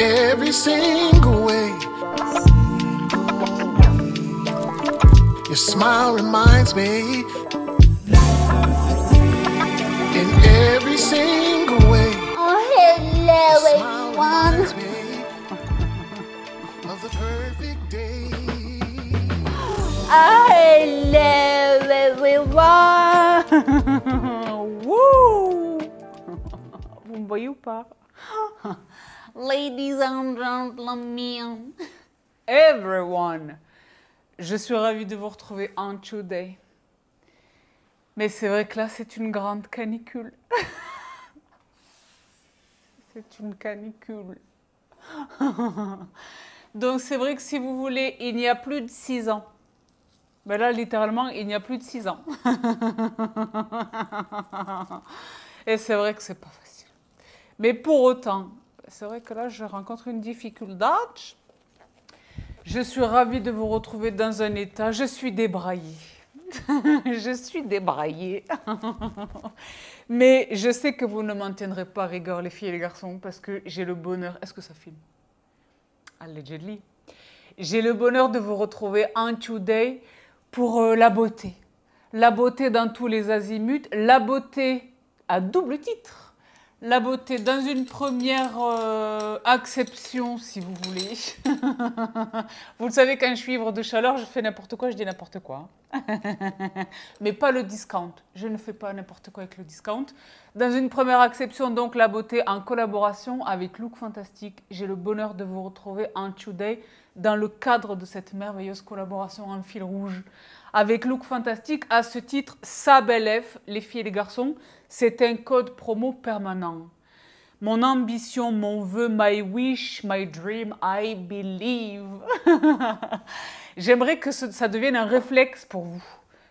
every single way. Your smile reminds me in every single way. Oh, hello, everyone. Oh, hello, everyone. Woo! Vous me voyez ou pas Ladies and gentlemen, everyone, je suis ravie de vous retrouver en today. Mais c'est vrai que là, c'est une grande canicule. c'est une canicule. Donc c'est vrai que si vous voulez, il n'y a plus de six ans. Mais ben là, littéralement, il n'y a plus de six ans. Et c'est vrai que c'est pas facile. Mais pour autant, c'est vrai que là, je rencontre une difficulté. Je suis ravie de vous retrouver dans un état. Je suis débraillée. je suis débraillée. Mais je sais que vous ne maintiendrez pas rigueur, les filles et les garçons, parce que j'ai le bonheur. Est-ce que ça filme Allegedly. J'ai le bonheur de vous retrouver un today pour euh, la beauté. La beauté dans tous les azimuts, la beauté à double titre la beauté dans une première euh, acception, si vous voulez. vous le savez, quand je suis ivre de chaleur, je fais n'importe quoi, je dis n'importe quoi. Mais pas le discount. Je ne fais pas n'importe quoi avec le discount. Dans une première acception, donc la beauté en collaboration avec Look Fantastique. J'ai le bonheur de vous retrouver en Today dans le cadre de cette merveilleuse collaboration en fil rouge avec Look Fantastique. À ce titre, sa belle F, les filles et les garçons, c'est un code promo permanent. Mon ambition, mon vœu, my wish, my dream, I believe. J'aimerais que ça devienne un réflexe pour vous.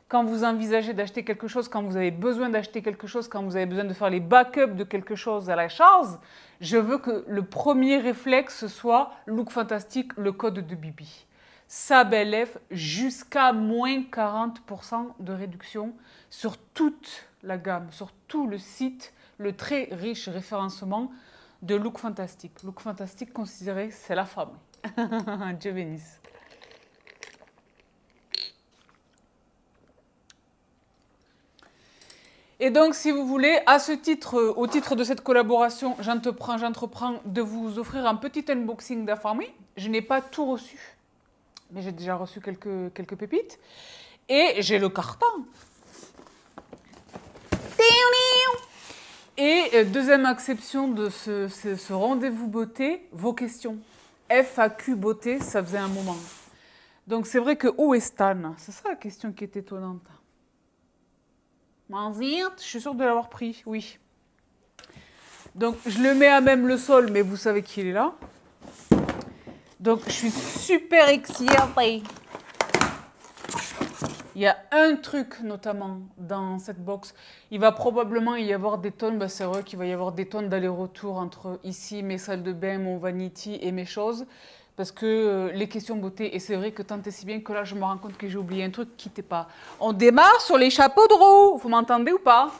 Quand vous envisagez d'acheter quelque chose, quand vous avez besoin d'acheter quelque chose, quand vous avez besoin de faire les backups de quelque chose à la charge, je veux que le premier réflexe soit Look Fantastique, le code de Bibi. Sabelef jusqu'à moins 40% de réduction sur toute la gamme, sur tout le site, le très riche référencement de Look Fantastique. Look Fantastique considéré, c'est la femme. Dieu bénisse. Et donc, si vous voulez, à ce titre, au titre de cette collaboration, j'entreprends, de vous offrir un petit unboxing d'Afami. Je n'ai pas tout reçu mais j'ai déjà reçu quelques, quelques pépites. Et j'ai le carton. Et euh, deuxième exception de ce, ce, rendez-vous beauté, vos questions. FAQ beauté, ça faisait un moment. Donc c'est vrai que où est Stan C'est ça la question qui est étonnante. je suis sûre de l'avoir pris, oui. Donc je le mets à même le sol, mais vous savez qu'il est là. Donc, je suis super excitée. Il y a un truc notamment dans cette box. Il va probablement y avoir des tonnes, bah, c'est vrai qu'il va y avoir des tonnes d'aller-retour entre ici, mes salles de bain, mon vanity et mes choses. Parce que euh, les questions beauté, et c'est vrai que tant et si bien que là je me rends compte que j'ai oublié un truc, quittez pas. On démarre sur les chapeaux de roue, vous m'entendez ou pas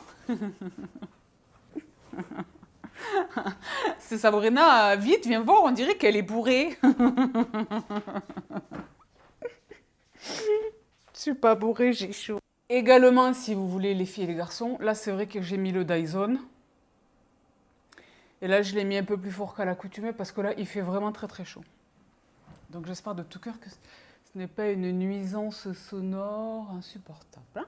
C'est Sabrina, vite, viens voir, on dirait qu'elle est bourrée. Je suis pas bourrée, j'ai chaud. Également, si vous voulez, les filles et les garçons, là c'est vrai que j'ai mis le Dyson. Et là, je l'ai mis un peu plus fort qu'à l'accoutumée parce que là, il fait vraiment très très chaud. Donc j'espère de tout cœur que ce n'est pas une nuisance sonore insupportable. Hein.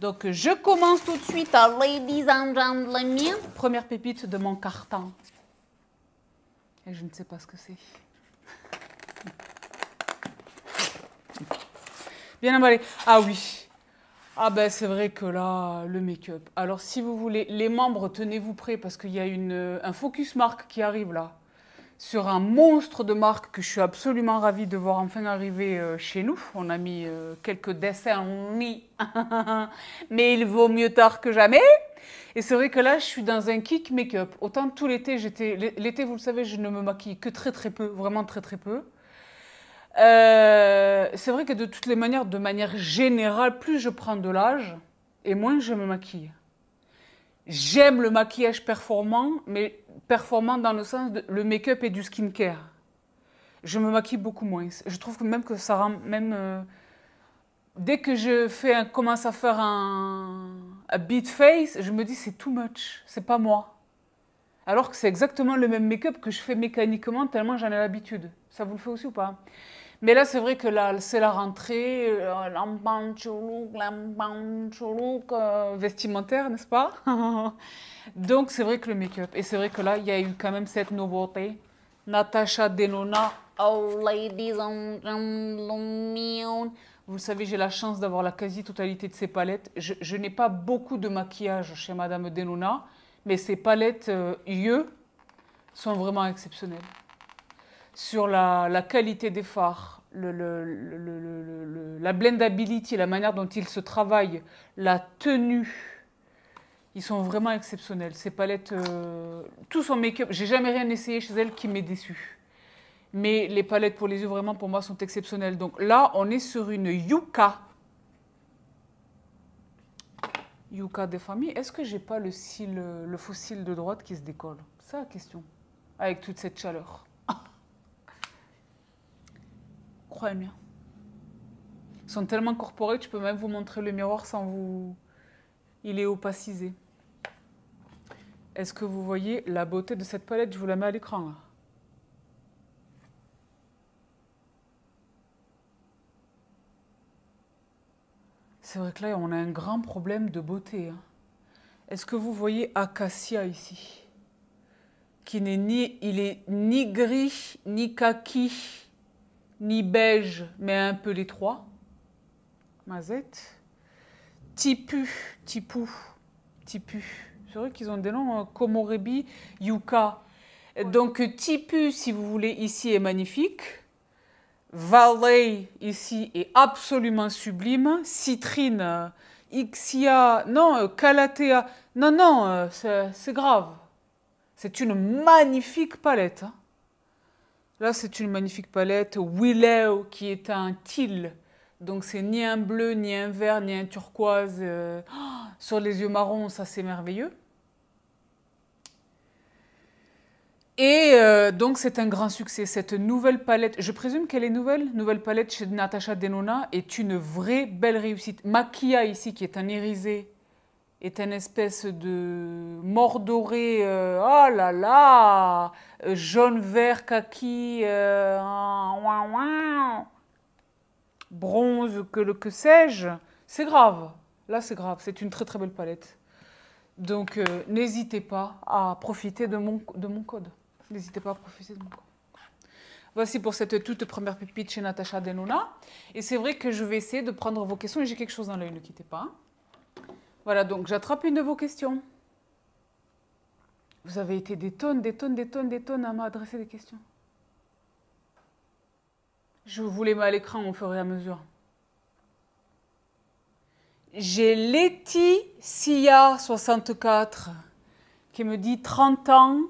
Donc je commence tout de suite à Ladies and Gentlemen. Première pépite de mon carton. Et je ne sais pas ce que c'est. Bien emballé. Ah oui. Ah ben c'est vrai que là, le make-up. Alors si vous voulez, les membres, tenez-vous prêts parce qu'il y a euh, un focus marque qui arrive là sur un monstre de marque que je suis absolument ravie de voir enfin arriver euh, chez nous. On a mis euh, quelques dessins en mais il vaut mieux tard que jamais. Et c'est vrai que là, je suis dans un kick make-up. Autant tout l'été, j'étais. L'été, vous le savez, je ne me maquille que très très peu, vraiment très très peu. Euh, c'est vrai que de toutes les manières, de manière générale, plus je prends de l'âge et moins je me maquille. J'aime le maquillage performant, mais performant dans le sens de le make-up et du skincare. Je me maquille beaucoup moins. Je trouve que même que ça rend même euh, dès que je fais un, commence à faire un, a beat face, je me dis c'est too much, c'est pas moi. Alors que c'est exactement le même make-up que je fais mécaniquement tellement j'en ai l'habitude. Ça vous le fait aussi ou pas mais là, c'est vrai que c'est la rentrée, euh, vestimentaire, n'est-ce pas Donc, c'est vrai que le make-up, et c'est vrai que là, il y a eu quand même cette nouveauté. Natasha Denona, Oh ladies and gentlemen. Vous le savez, j'ai la chance d'avoir la quasi-totalité de ces palettes. Je, n'ai pas beaucoup de maquillage chez Madame Denona, mais ces palettes euh, yeux sont vraiment exceptionnelles sur la, qualité des fards, la blendability, la manière dont ils se travaillent, la tenue. Ils sont vraiment exceptionnels. Ces palettes, euh, tout son make-up, j'ai jamais rien essayé chez elle qui m'ait déçu. Mais les palettes pour les yeux, vraiment, pour moi, sont exceptionnelles. Donc là, on est sur une Yuka. Yuka des familles. Est-ce que j'ai pas le, le fossile de droite qui se décolle Ça, question. Avec toute cette chaleur croyez moi Ils sont tellement corporés, tu peux même vous montrer le miroir sans vous... Il est opacisé. Est-ce que vous voyez la beauté de cette palette Je vous la mets à l'écran. C'est vrai que là, on a un grand problème de beauté. Hein. Est-ce que vous voyez Acacia ici Qui n'est ni, il est ni gris, ni kaki, ni beige, mais un peu les trois. Mazette. Tipu, Tipu. Tipu. C'est vrai qu'ils ont des noms, hein. Komorebi, Yuka. Donc Tipu, si vous voulez, ici est magnifique. Valley, ici, est absolument sublime. Citrine, Ixia, non, Calatea. Euh, non, non, euh, c'est grave. C'est une magnifique palette. Hein. Là, c'est une magnifique palette Willow qui est un teal. Donc, c'est ni un bleu, ni un vert, ni un turquoise. Euh, sur les yeux marrons, ça, c'est merveilleux. Et euh, donc, c'est un grand succès. Cette nouvelle palette, je présume qu'elle est nouvelle, nouvelle palette chez Natasha Denona, est une vraie belle réussite. Maquilla, ici, qui est un irisé est une espèce de mordoré, euh, oh là là, euh, jaune, vert, kaki, euh, bronze, que, le, que sais-je, c'est grave. Là, c'est grave, c'est une très très belle palette. Donc, n'hésitez pas à profiter de mon, de mon code. N'hésitez pas à profiter de mon code. Voici pour cette toute première pépite chez Natacha Denona. Et c'est vrai que je vais essayer de prendre vos questions. Et j'ai quelque chose dans l'œil, ne quittez pas. Hein. Voilà, donc j'attrape une de vos questions. Vous avez été des tonnes, des tonnes, des tonnes, des tonnes à m'adresser des questions. Je vous les mets à l'écran au fur et à mesure. J'ai Laetitia64 qui me dit 30 ans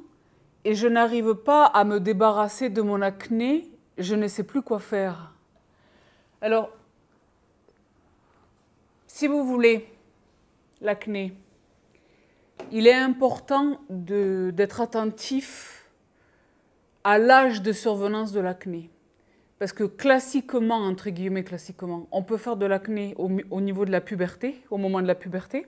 et je n'arrive pas à me débarrasser de mon acné, je ne sais plus quoi faire. Alors, si vous voulez, l'acné, il est important d'être attentif à l'âge de survenance de l'acné. Parce que classiquement, entre guillemets classiquement, on peut faire de l'acné au, niveau de la puberté, au moment de la puberté.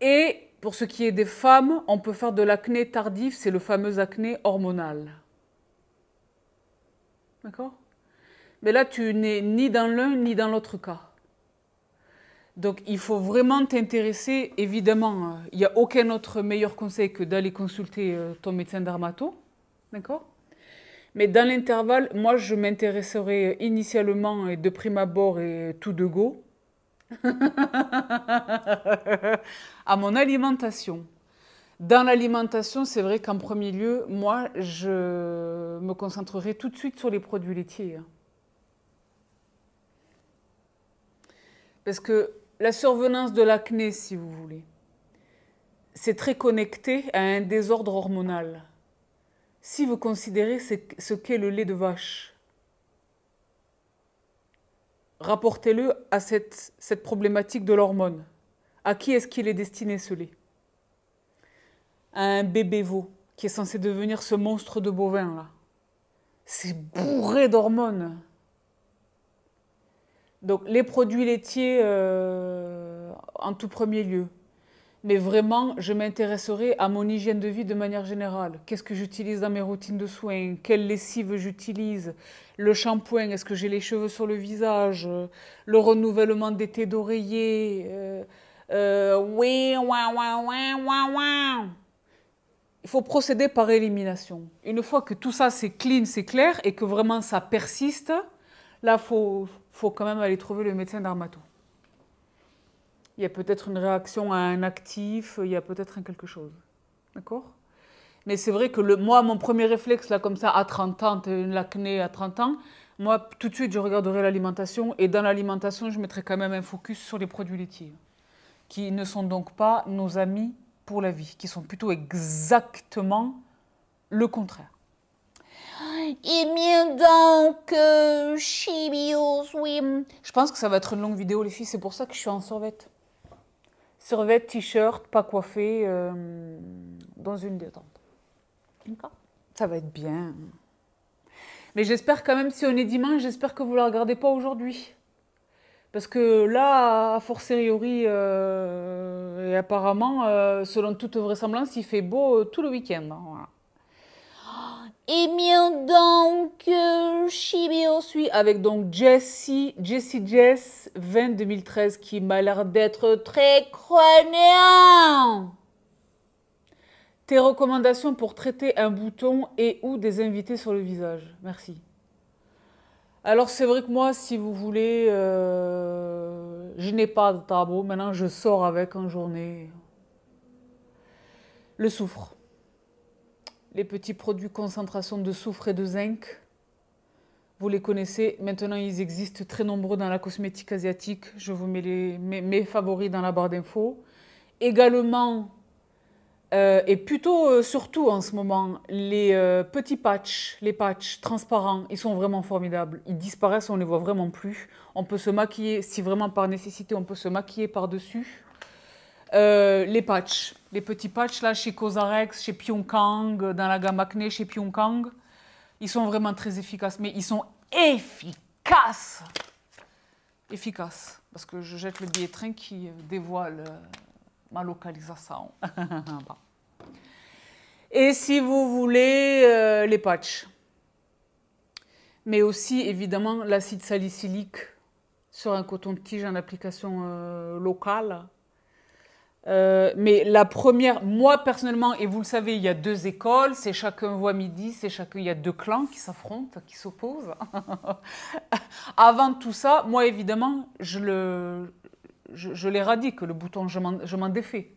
Et pour ce qui est des femmes, on peut faire de l'acné tardif, c'est le fameux acné hormonal. D'accord Mais là, tu n'es ni dans l'un ni dans l'autre cas. Donc il faut vraiment t'intéresser, évidemment, euh, il n'y a aucun autre meilleur conseil que d'aller consulter euh, ton médecin d'armato. d'accord Mais dans l'intervalle, moi je m'intéresserai euh, initialement et de prime abord et tout de go à mon alimentation. Dans l'alimentation, c'est vrai qu'en premier lieu, moi, je me concentrerai tout de suite sur les produits laitiers. Hein. Parce que la survenance de l'acné, si vous voulez, c'est très connecté à un désordre hormonal. Si vous considérez ce qu'est le lait de vache, rapportez-le à cette, problématique de l'hormone. À qui est-ce qu'il est destiné ce lait À un bébé veau qui est censé devenir ce monstre de bovin là. C'est bourré d'hormones. Donc les produits laitiers euh, en tout premier lieu. Mais vraiment, je m'intéresserai à mon hygiène de vie de manière générale. Qu'est-ce que j'utilise dans mes routines de soins Quelle lessive j'utilise Le shampoing, est-ce que j'ai les cheveux sur le visage Le renouvellement des thés d'oreiller euh, euh, Oui, Il faut procéder par élimination. Une fois que tout ça c'est clean, c'est clair et que vraiment ça persiste, là, il faut faut quand même aller trouver le médecin d'Armato. Il y a peut-être une réaction à un actif, il y a peut-être quelque chose. D'accord Mais c'est vrai que le, moi, mon premier réflexe, là, comme ça, à 30 ans, tu une l'acné à 30 ans, moi, tout de suite, je regarderais l'alimentation et dans l'alimentation, je mettrai quand même un focus sur les produits laitiers, qui ne sont donc pas nos amis pour la vie, qui sont plutôt exactement le contraire. Eh bien donc, euh, swim. Je pense que ça va être une longue vidéo, les filles. C'est pour ça que je suis en survette. Survette, t-shirt, pas coiffé, euh, dans une détente. D'accord Ça va être bien. Mais j'espère quand même, si on est dimanche, j'espère que vous ne la regardez pas aujourd'hui. Parce que là, a forceriori, euh, et apparemment, euh, selon toute vraisemblance, il fait beau tout le week-end. Hein, et eh bien, donc, euh, suis avec donc Jessie, Jessie Jess, 20 2013, qui m'a l'air d'être très croyant. Tes recommandations pour traiter un bouton et ou des invités sur le visage. Merci. Alors, c'est vrai que moi, si vous voulez, euh, je n'ai pas de tableau. Maintenant, je sors avec en journée. Le soufre les petits produits concentration de soufre et de zinc. Vous les connaissez, maintenant ils existent très nombreux dans la cosmétique asiatique. Je vous mets les, mes, favoris dans la barre d'infos. Également, euh, et plutôt euh, surtout en ce moment, les euh, petits patchs, les patchs transparents, ils sont vraiment formidables. Ils disparaissent, on ne les voit vraiment plus. On peut se maquiller, si vraiment par nécessité, on peut se maquiller par-dessus. Euh, les patchs, les petits patchs là chez Cosarex, chez PYONGKANG, dans la gamme Acne, chez PYONGKANG, ils sont vraiment très efficaces, mais ils sont efficaces, efficaces, parce que je jette le billet train qui euh, dévoile euh, ma localisation. Et si vous voulez les patchs, mais aussi évidemment l'acide salicylique sur un coton-tige en application locale. Euh, mais la première, moi personnellement, et vous le savez, il y a deux écoles, c'est chacun voit midi, c'est chacun, il y a deux clans qui s'affrontent, qui s'opposent. Avant tout ça, moi évidemment, je le, je, je l'éradique, le bouton, je m'en défais.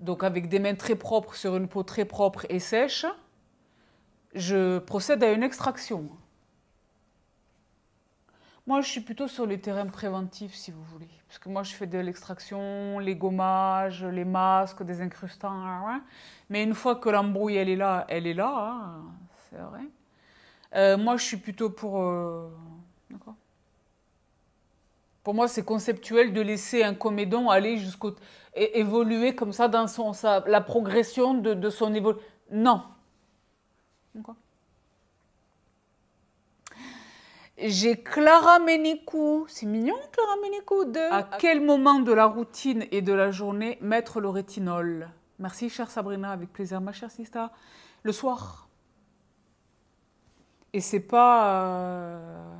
Donc avec des mains très propres sur une peau très propre et sèche, je procède à une extraction. Moi, je suis plutôt sur les terrains préventifs, si vous voulez. Parce que moi, je fais de l'extraction, les gommages, les masques, des incrustants. Hein, hein. Mais une fois que l'embrouille, elle est là, elle est là. Hein, c'est vrai. Euh, moi, je suis plutôt pour. Euh, d'accord. Pour moi, c'est conceptuel de laisser un comédon aller jusqu'au. évoluer comme ça dans son, la progression de, de son évolution. Non. D'accord. J'ai Clara Ménicou, c'est mignon Clara Ménicou, de à quel moment de la routine et de la journée mettre le rétinol Merci chère Sabrina, avec plaisir ma chère Sista. Le soir. Et c'est pas euh,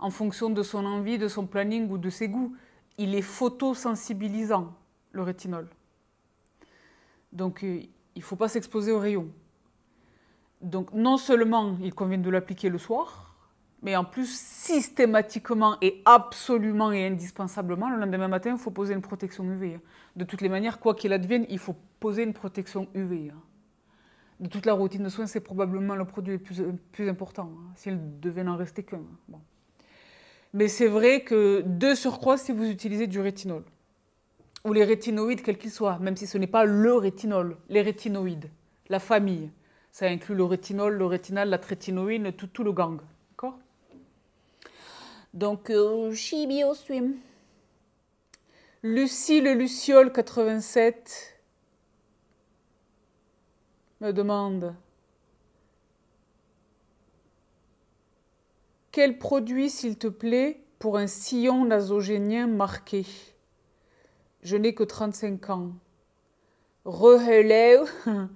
en fonction de son envie, de son planning ou de ses goûts. Il est photosensibilisant, le rétinol. Donc euh, il ne faut pas s'exposer aux rayons. Donc non seulement il convient de l'appliquer le soir, mais en plus systématiquement et absolument et indispensablement, le lendemain matin, il faut poser une protection UV. De toutes les manières, quoi qu'il advienne, il faut poser une protection UV. De toute la routine de soins, c'est probablement le produit le plus, important, s'il devait n'en rester qu'un. Bon. Mais c'est vrai que de surcroît, si vous utilisez du rétinol, ou les rétinoïdes, quels qu'ils soient, même si ce n'est pas le rétinol, les rétinoïdes, la famille, ça inclut le rétinol, le rétinal, la trétinoïne, tout, tout le gang. Donc, euh, Swim. Lucie le Luciole 87 me demande Quel produit, s'il te plaît, pour un sillon nasogénien marqué Je n'ai que 35 ans. Reheleu,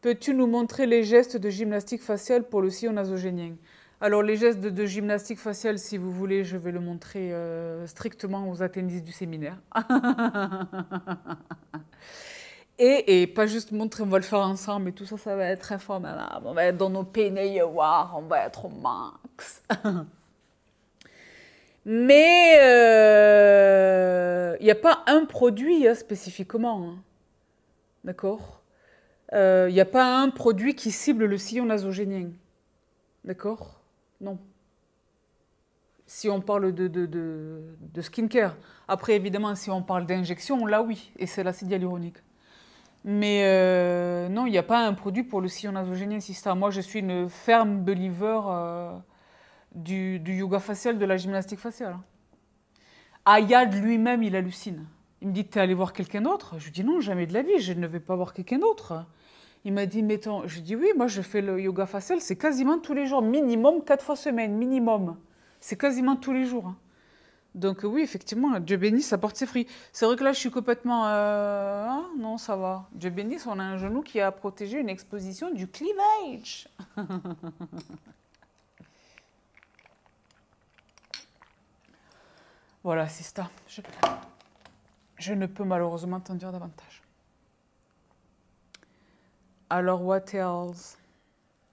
Peux-tu nous montrer les gestes de gymnastique faciale pour le sillon nasogénien alors les gestes de, gymnastique faciale, si vous voulez, je vais le montrer euh, strictement aux athénistes du séminaire. et, pas juste montrer, on va le faire ensemble Mais tout ça, ça va être informel. On va être dans nos peignoirs, on va être au max. Mais il euh, n'y a pas un produit hein, spécifiquement. Hein. D'accord Il n'y euh, a pas un produit qui cible le sillon nasogénien. D'accord non. Si on parle de, de, de, skincare. Après, évidemment, si on parle d'injection, là oui, et c'est l'acide hyaluronique. Mais euh, non, il n'y a pas un produit pour le sillon nasogénien ça, Moi, je suis une ferme believer euh, du, du, yoga facial, de la gymnastique faciale. Ayad lui-même, il hallucine. Il me dit, t'es allé voir quelqu'un d'autre Je lui dis, non, jamais de la vie, je ne vais pas voir quelqu'un d'autre. Il m'a dit, mettons, je dis oui, moi je fais le yoga facial, c'est quasiment tous les jours, minimum quatre fois semaine, minimum. C'est quasiment tous les jours. Hein. Donc oui, effectivement, Dieu bénisse, ça porte ses fruits. C'est vrai que là, je suis complètement... Euh, hein, non, ça va. Dieu bénisse, on a un genou qui a protégé une exposition du cleavage. voilà, c'est ça. Je... je ne peux malheureusement t'en dire davantage. Alors, what else?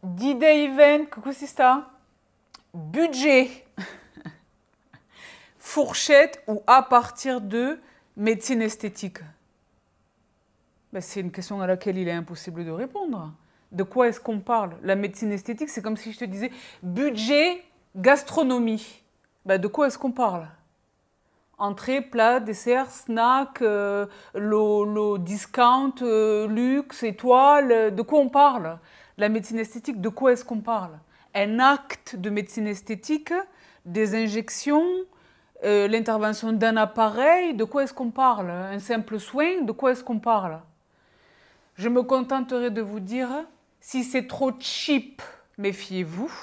D-Day event, coucou ça Budget. Fourchette ou à partir de médecine esthétique ben, C'est une question à laquelle il est impossible de répondre. De quoi est-ce qu'on parle La médecine esthétique, c'est comme si je te disais budget gastronomie. Ben, de quoi est-ce qu'on parle entrée, plat, dessert, snack, euh, le, discount, euh, luxe, étoile, de quoi on parle La médecine esthétique, de quoi est-ce qu'on parle Un acte de médecine esthétique, des injections, euh, l'intervention d'un appareil, de quoi est-ce qu'on parle Un simple soin, de quoi est-ce qu'on parle Je me contenterai de vous dire, si c'est trop cheap, méfiez-vous.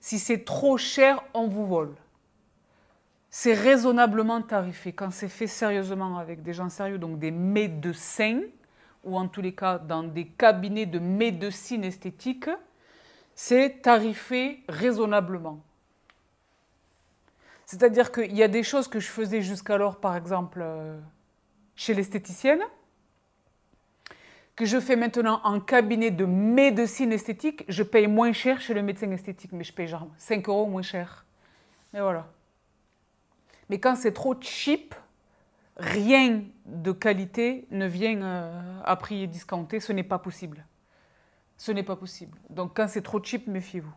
Si c'est trop cher, on vous vole c'est raisonnablement tarifé quand c'est fait sérieusement avec des gens sérieux, donc des médecins, ou en tous les cas dans des cabinets de médecine esthétique, c'est tarifé raisonnablement. C'est-à-dire qu'il y a des choses que je faisais jusqu'alors, par exemple, euh, chez l'esthéticienne, que je fais maintenant en cabinet de médecine esthétique, je paye moins cher chez le médecin esthétique, mais je paye genre 5 euros moins cher. Mais voilà. Mais quand c'est trop cheap, rien de qualité ne vient euh, à prix discounté. Ce n'est pas possible. Ce n'est pas possible. Donc quand c'est trop cheap, méfiez-vous.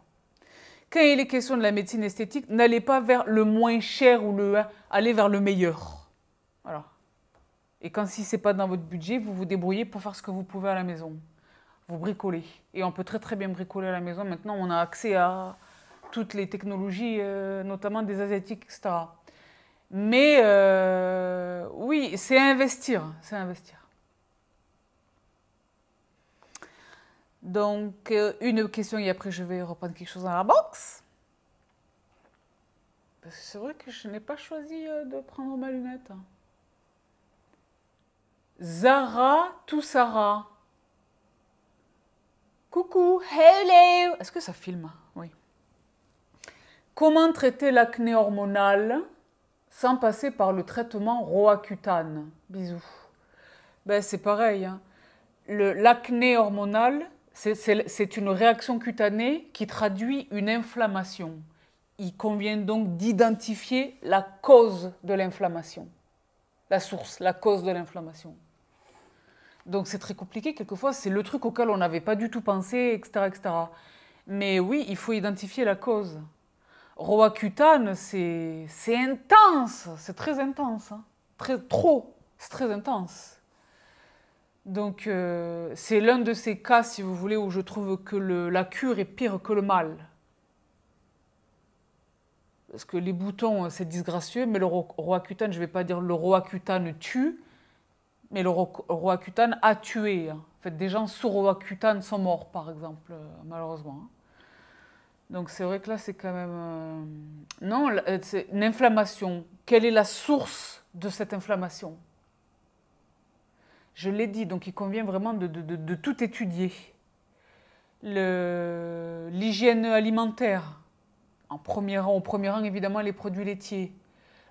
Quand il est question de la médecine esthétique, n'allez pas vers le moins cher ou le allez vers le meilleur. Voilà. Et quand si c'est pas dans votre budget, vous vous débrouillez pour faire ce que vous pouvez à la maison. Vous bricolez. Et on peut très très bien bricoler à la maison. Maintenant, on a accès à toutes les technologies, euh, notamment des asiatiques, etc. Mais euh, oui, c'est investir, c'est investir. Donc, euh, une question et après je vais reprendre quelque chose dans la box. Parce que c'est vrai que je n'ai pas choisi euh, de prendre ma lunette. Hein. Zara tout Sarah. Coucou, hello Est-ce que ça filme Oui. Comment traiter l'acné hormonal sans passer par le traitement roaccutane. Bisous. Ben, c'est pareil. Hein. L'acné hormonal, c'est une réaction cutanée qui traduit une inflammation. Il convient donc d'identifier la cause de l'inflammation, la source, la cause de l'inflammation. Donc c'est très compliqué quelquefois, c'est le truc auquel on n'avait pas du tout pensé, etc., etc. Mais oui, il faut identifier la cause. Roi Cutane, c'est intense, c'est très intense, hein. très, trop, c'est très intense. Donc euh, c'est l'un de ces cas, si vous voulez, où je trouve que la cure est pire que le mal. Parce que les boutons, euh, c'est disgracieux, mais le roi, je ne vais pas dire le roi cutane tue, mais le roi, a tué. Hein. En fait, des gens sous roi cutane sont morts, par exemple, euh, malheureusement. Hein. Donc c'est vrai que là, c'est quand même... Euh, non, euh, c'est une inflammation. Quelle est la source de cette inflammation Je l'ai dit, donc il convient vraiment de, tout étudier. L'hygiène alimentaire, en premier rang, au premier rang évidemment les produits laitiers.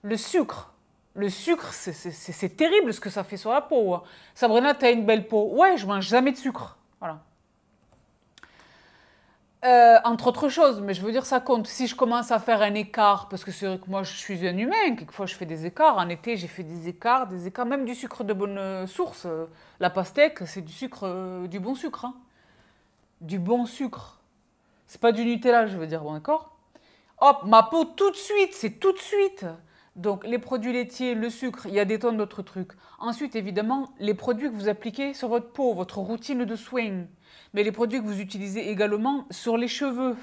Le sucre, le sucre, c'est terrible ce que ça fait sur la peau. Hein. Sabrina, t'as une belle peau. Ouais, je mange jamais de sucre. Voilà. Euh, entre autres choses, mais je veux dire, ça compte. Si je commence à faire un écart, parce que c'est vrai que moi je suis un humain, quelquefois je fais des écarts. En été, j'ai fait des écarts, des écarts, même du sucre de bonne source. La pastèque, c'est du sucre, euh, du bon sucre. Hein. Du bon sucre. C'est pas du Nutella, je veux dire, bon, d'accord Hop, ma peau tout de suite, c'est tout de suite. Donc les produits laitiers, le sucre, il y a des tonnes d'autres trucs. Ensuite, évidemment, les produits que vous appliquez sur votre peau, votre routine de soins mais les produits que vous utilisez également sur les cheveux,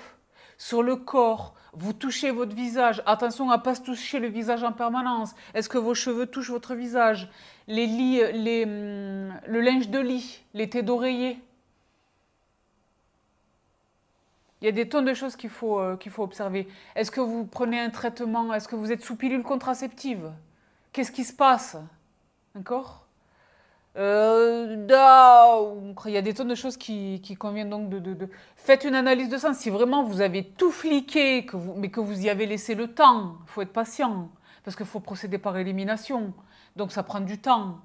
sur le corps. Vous touchez votre visage. Attention à ne pas se toucher le visage en permanence. Est-ce que vos cheveux touchent votre visage les, lits, les hum, Le linge de lit, les têtes d'oreiller. Il y a des tonnes de choses qu'il faut, euh, qu'il faut observer. Est-ce que vous prenez un traitement Est-ce que vous êtes sous pilule contraceptive Qu'est-ce qui se passe D'accord euh, il y a des tonnes de choses qui, conviennent donc de, Faites une analyse de sang. Si vraiment vous avez tout fliqué, que vous, mais que vous y avez laissé le temps, il faut être patient, parce qu'il faut procéder par élimination. Donc ça prend du temps.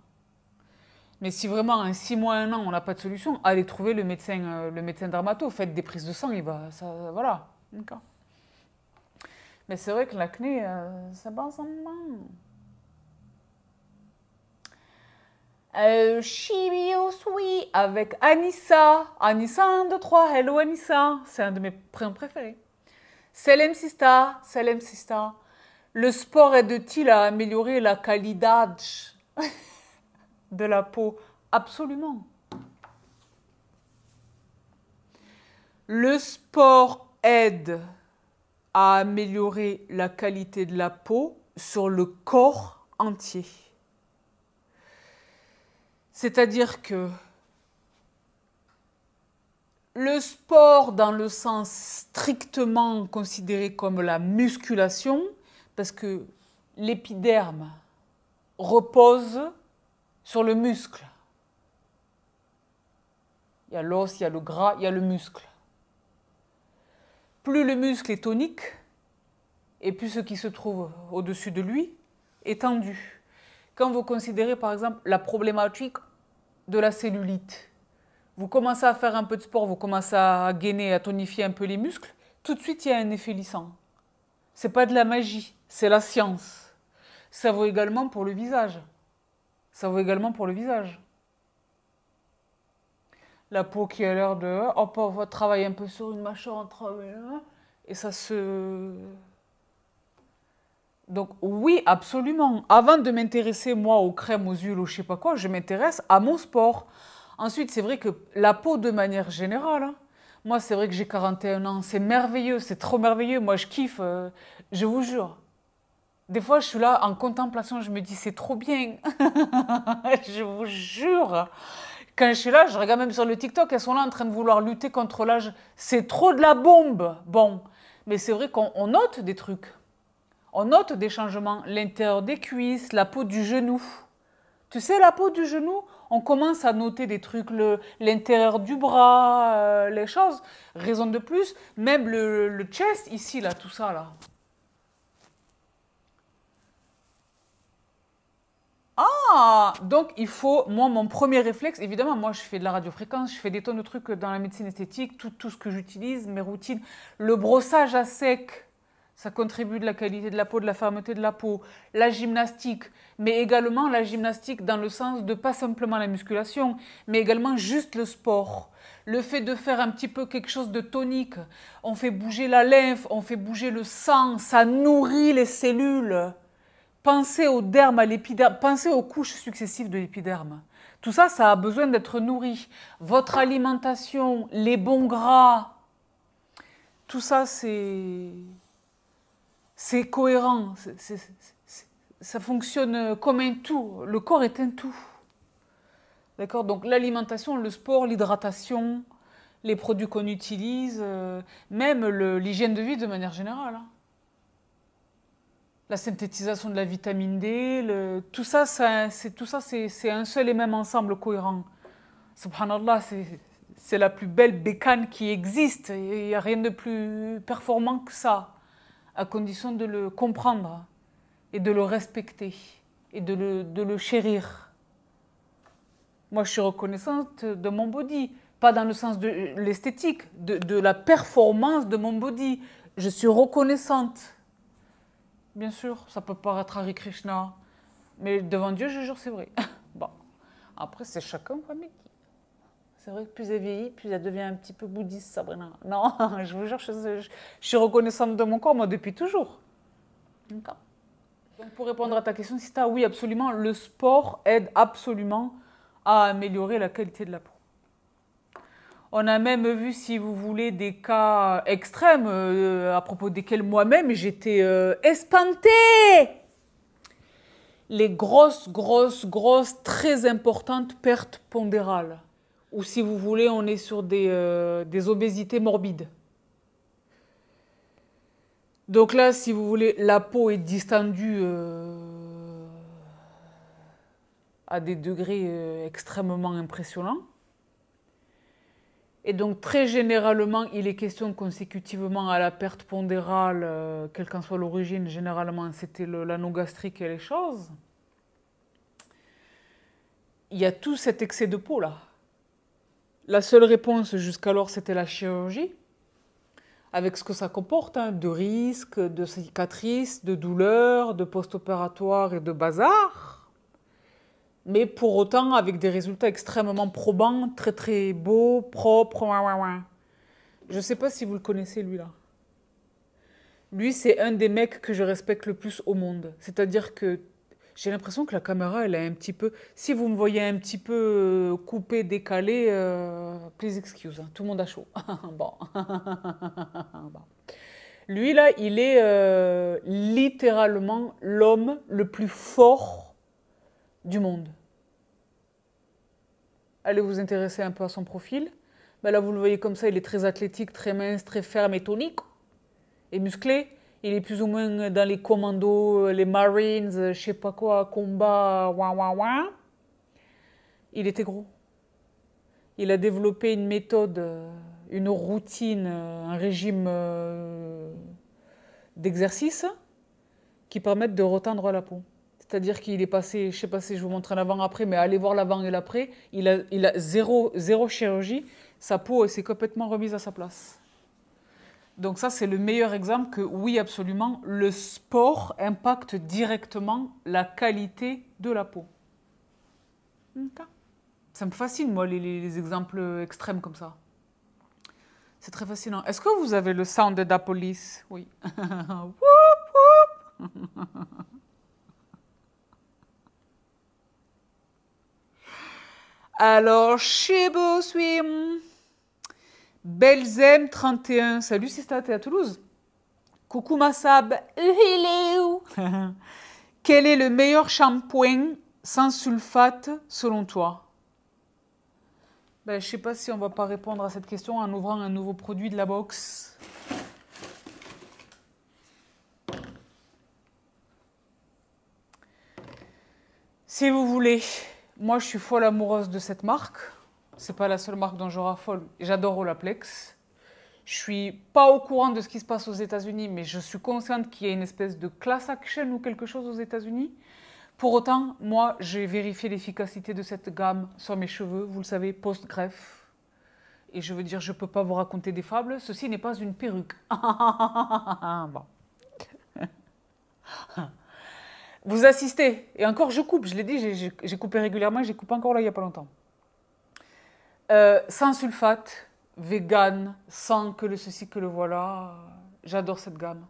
Mais si vraiment en six mois, un an, on n'a pas de solution, allez trouver le médecin, euh, le médecin Faites des prises de sang, et va, voilà. Mais c'est vrai que l'acné, euh, ça va en Euh, oui avec Anissa. Anissa 1, 2, 3. Hello Anissa. C'est un de mes prénoms préférés. Salem Sista. Salem Sista. Le sport aide-t-il à améliorer la qualité de la peau Absolument. Le sport aide à améliorer la qualité de la peau sur le corps entier. C'est-à-dire que le sport dans le sens strictement considéré comme la musculation, parce que l'épiderme repose sur le muscle. Il y a l'os, il y a le gras, il y a le muscle. Plus le muscle est tonique, et plus ce qui se trouve au-dessus de lui est tendu. Quand vous considérez par exemple la problématique de la cellulite, vous commencez à faire un peu de sport, vous commencez à gainer, à tonifier un peu les muscles, tout de suite il y a un effet lissant. n'est pas de la magie, c'est la science. Ça vaut également pour le visage. Ça vaut également pour le visage. La peau qui a l'air de hop, on va travailler un peu sur une mâchoire entre et ça se donc oui, absolument. Avant de m'intéresser moi aux crèmes, aux huiles, ou je sais pas quoi, je m'intéresse à mon sport. Ensuite, c'est vrai que la peau de manière générale, hein, moi c'est vrai que j'ai 41 ans, c'est merveilleux, c'est trop merveilleux, moi je kiffe, euh, je vous jure. Des fois, je suis là en contemplation, je me dis c'est trop bien. je vous jure. Quand je suis là, je regarde même sur le TikTok, elles sont là en train de vouloir lutter contre l'âge. C'est trop de la bombe. Bon, mais c'est vrai qu'on note des trucs. On note des changements, l'intérieur des cuisses, la peau du genou. Tu sais, la peau du genou, on commence à noter des trucs, l'intérieur du bras, euh, les choses. Raison de plus, même le, chest, ici, là, tout ça, là. Ah Donc il faut, moi mon premier réflexe, évidemment moi je fais de la radiofréquence, je fais des tonnes de trucs dans la médecine esthétique, tout, tout ce que j'utilise, mes routines, le brossage à sec, ça contribue de la qualité de la peau, de la fermeté de la peau. La gymnastique, mais également la gymnastique dans le sens de pas simplement la musculation, mais également juste le sport. Le fait de faire un petit peu quelque chose de tonique, on fait bouger la lymphe, on fait bouger le sang, ça nourrit les cellules. Pensez au derme, à l'épiderme, pensez aux couches successives de l'épiderme. Tout ça, ça a besoin d'être nourri. Votre alimentation, les bons gras, tout ça, c'est c'est cohérent, ça fonctionne comme un tout. Le corps est un tout. D'accord Donc l'alimentation, le sport, l'hydratation, les produits qu'on utilise, euh, même l'hygiène de vie de manière générale. Hein. La synthétisation de la vitamine D, tout ça, ça tout ça c'est un seul et même ensemble cohérent. Subhanallah, c'est la plus belle bécane qui existe. Il n'y a rien de plus performant que ça à condition de le comprendre et de le respecter et de le, de le chérir. Moi, je suis reconnaissante de mon body, pas dans le sens de l'esthétique, de, de la performance de mon body. Je suis reconnaissante. Bien sûr, ça peut paraître à Krishna, mais devant Dieu, je jure, c'est vrai. bon, après, c'est chacun, il. C'est vrai que plus elle vieillit, plus elle devient un petit peu bouddhiste, Sabrina. Non, je vous jure, je, suis reconnaissante de mon corps, moi, depuis toujours. D'accord. Donc, pour répondre à ta question, si as oui, absolument, le sport aide absolument à améliorer la qualité de la peau. On a même vu, si vous voulez, des cas extrêmes euh, à propos desquels moi-même j'étais euh, espantée. Les grosses, grosses, grosses, très importantes pertes pondérales ou si vous voulez, on est sur euh, des, obésités morbides. Donc là, si vous voulez, la peau est distendue euh, à des degrés euh, extrêmement impressionnants. Et donc très généralement, il est question consécutivement à la perte pondérale, quelle qu'en soit l'origine, généralement c'était l'anneau gastrique et les choses. Il y a tout cet excès de peau là. La seule réponse jusqu'alors, c'était la chirurgie, avec ce que ça comporte hein, de risques, de cicatrices, de douleurs, de post-opératoires et de bazar. Mais pour autant, avec des résultats extrêmement probants, très très beaux, propres. Je ne sais pas si vous le connaissez, lui-là. Lui, lui c'est un des mecs que je respecte le plus au monde. C'est-à-dire que j'ai l'impression que la caméra, elle est un petit peu. Si vous me voyez un petit peu euh, coupé, décalé, euh, please excuse. Hein, tout le monde a chaud. bon. Lui, là, il est euh, littéralement l'homme le plus fort du monde. Allez vous intéresser un peu à son profil. Ben là, vous le voyez comme ça, il est très athlétique, très mince, très ferme et tonique et musclé il est plus ou moins dans les commandos, euh, les Marines, euh, je sais pas quoi, combat, Il était gros. Il a développé une méthode, euh, une routine, un régime d'exercice qui permettent de retendre la peau. C'est-à-dire qu'il est passé, je sais pas si je vous montre un avant-après, mais allez voir l'avant et l'après, il a, il a zéro, zéro chirurgie, sa peau s'est complètement remise à sa place. Donc ça, c'est le meilleur exemple que oui, absolument, le sport impacte directement la qualité de la peau. Ça me fascine, moi, les, exemples extrêmes comme ça. C'est très fascinant. Est-ce que vous avez le sound de la police Oui. Alors, chez Swim. Belzem31. Salut Sista, t'es à Toulouse Coucou Massab. Quel est le meilleur shampoing sans sulfate selon toi ben, Je ne sais pas si on va pas répondre à cette question en ouvrant un nouveau produit de la box. Si vous voulez, moi je suis folle amoureuse de cette marque c'est pas la seule marque dont je raffole. J'adore Olaplex. Je suis pas au courant de ce qui se passe aux États-Unis, mais je suis consciente qu'il y a une espèce de class action ou quelque chose aux États-Unis. Pour autant, moi, j'ai vérifié l'efficacité de cette gamme sur mes cheveux, vous le savez, post-greffe. Et je veux dire, je peux pas vous raconter des fables, ceci n'est pas une perruque. vous assistez, et encore je coupe, je l'ai dit, j'ai coupé régulièrement, j'ai coupé encore là il n'y a pas longtemps. Euh, sans sulfate, vegan, sans que le ceci, que le voilà. J'adore cette gamme.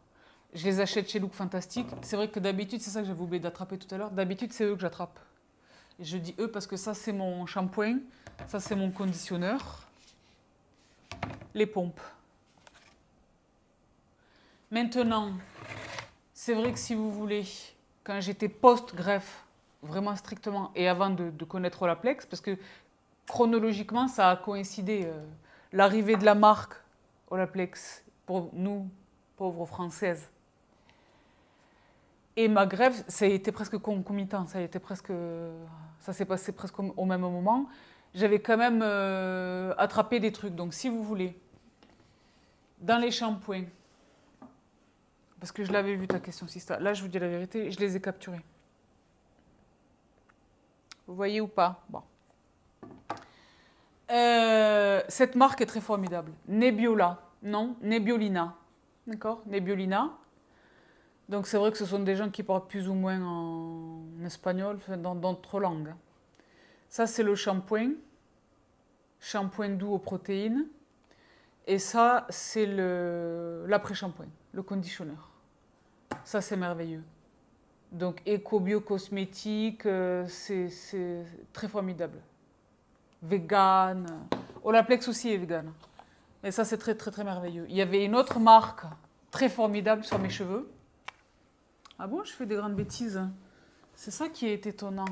Je les achète chez Look Fantastique. C'est vrai que d'habitude, c'est ça que j'avais oublié d'attraper tout à l'heure. D'habitude, c'est eux que j'attrape. Je dis eux parce que ça, c'est mon shampoing. Ça, c'est mon conditionneur. Les pompes. Maintenant, c'est vrai que si vous voulez, quand j'étais post-greffe, vraiment strictement, et avant de, de connaître la plex, parce que chronologiquement, ça a coïncidé. Euh, l'arrivée de la marque Olaplex pour nous, pauvres Françaises. Et ma grève, ça a été presque concomitant, ça a presque, ça s'est passé presque au même moment. J'avais quand même euh, attrapé des trucs. Donc, si vous voulez, dans les shampoings, parce que je l'avais vu ta question, Sista. Là, je vous dis la vérité, je les ai capturés. Vous voyez ou pas Bon. Euh, cette marque est très formidable. Nebiola, non Nebiolina. D'accord Nebiolina. Donc c'est vrai que ce sont des gens qui parlent plus ou moins en espagnol, dans d'autres langues. Ça, c'est le shampoing. Shampoing doux aux protéines. Et ça, c'est l'après-shampoing, le, le conditionneur. Ça, c'est merveilleux. Donc éco-bio cosmétique, euh, c'est très formidable vegan. Euh, Olaplex aussi est vegan. Et ça, c'est très, très, très merveilleux. Il y avait une autre marque très formidable sur mes cheveux. Ah bon, je fais des grandes bêtises. C'est ça qui est étonnant.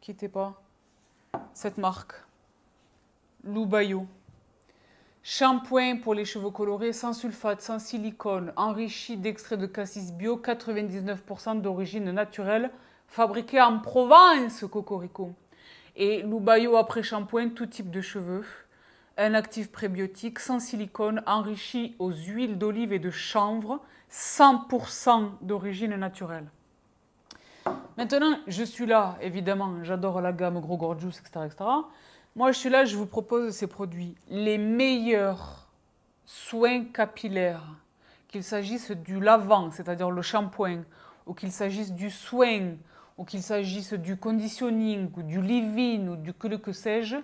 Quittez pas cette marque. Loubayo. Shampoing pour les cheveux colorés, sans sulfate, sans silicone, enrichi d'extraits de cassis bio, 99% d'origine naturelle, fabriqué en Provence, cocorico. Et l'oubayo après shampoing, tout type de cheveux. Un actif prébiotique sans silicone, enrichi aux huiles d'olive et de chanvre, 100% d'origine naturelle. Maintenant, je suis là, évidemment, j'adore la gamme Gros Gorgeous, etc., etc. Moi, je suis là, je vous propose ces produits. Les meilleurs soins capillaires, qu'il s'agisse du lavant, c'est-à-dire le shampoing, ou qu'il s'agisse du soin ou qu'il s'agisse du conditioning ou du living ou du que le que sais-je,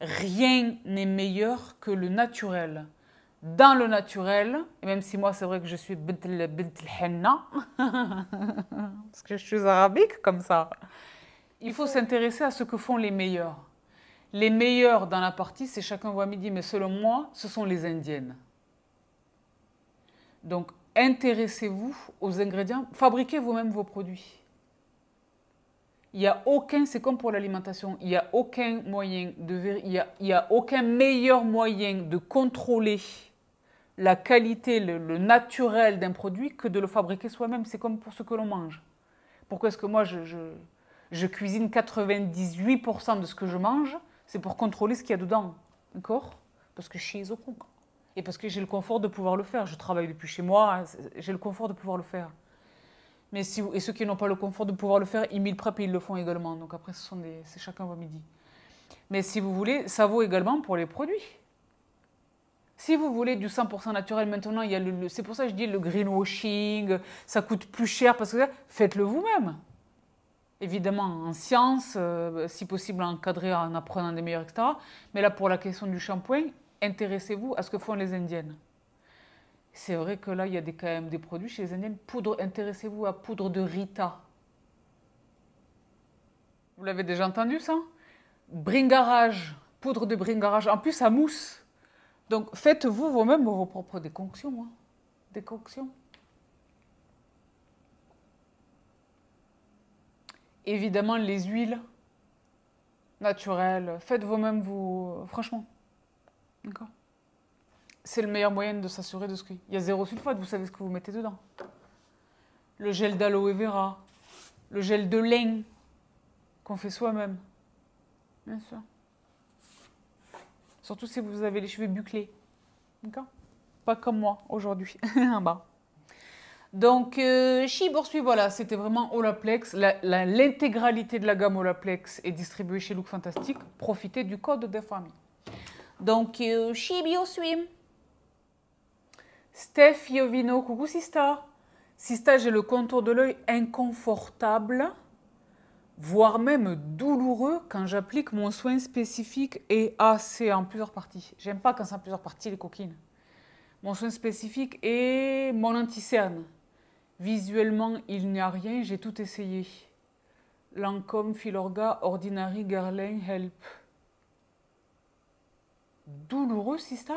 rien n'est meilleur que le naturel. Dans le naturel, et même si moi c'est vrai que je suis bint henna, parce que je suis arabique comme ça, il faut s'intéresser à ce que font les meilleurs. Les meilleurs dans la partie, c'est chacun voit midi, mais selon moi, ce sont les indiennes. Donc, intéressez-vous aux ingrédients, fabriquez vous-même vos produits. Il n'y a aucun, c'est comme pour l'alimentation, il n'y a aucun moyen de, il y a, aucun meilleur moyen de contrôler la qualité, le, naturel d'un produit que de le fabriquer soi-même. C'est comme pour ce que l'on mange. Pourquoi est-ce que moi, je, cuisine 98% de ce que je mange C'est pour contrôler ce qu'il y a dedans. D'accord Parce que je suis au Et parce que j'ai le confort de pouvoir le faire. Je travaille depuis chez moi, j'ai le confort de pouvoir le faire. Mais si et ceux qui n'ont pas le confort de pouvoir le faire, ils le prep et ils le font également. Donc après, ce c'est chacun vos midi. Mais si vous voulez, ça vaut également pour les produits. Si vous voulez du 100% naturel, maintenant, il le, c'est pour ça que je dis le greenwashing, ça coûte plus cher, parce que faites-le vous-même. Évidemment, en science, euh, si possible encadré en apprenant des meilleurs, etc. Mais là, pour la question du shampoing, intéressez-vous à ce que font les Indiennes. C'est vrai que là, il y a des, quand même des produits chez les Indiennes. Poudre, intéressez-vous à poudre de Rita. Vous l'avez déjà entendu ça Bringarage, poudre de bringarage. En plus, ça mousse. Donc faites-vous vous-même vos propres déconctions. Hein. Évidemment, les huiles naturelles. Faites vous-même vous. Franchement. D'accord c'est le meilleur moyen de s'assurer de ce qu'il y a zéro sulfate, vous savez ce que vous mettez dedans. Le gel d'aloe vera, le gel de laine. qu'on fait soi-même. Bien sûr. Surtout si vous avez les cheveux buclés. D'accord Pas comme moi aujourd'hui, en bas. Donc, euh, poursuit voilà, c'était vraiment Olaplex. L'intégralité de la gamme Olaplex est distribuée chez Look Fantastic. Profitez du code de famille. Donc, euh, swim. Steph Iovino, coucou Sista. Sista, j'ai le contour de l'œil inconfortable, voire même douloureux quand j'applique mon soin spécifique et assez en plusieurs parties. J'aime pas quand c'est en plusieurs parties les coquines. Mon soin spécifique et mon anti-cerne. Visuellement, il n'y a rien, j'ai tout essayé. Lancôme, Filorga, Ordinary, Garlin, Help. Douloureux, Sista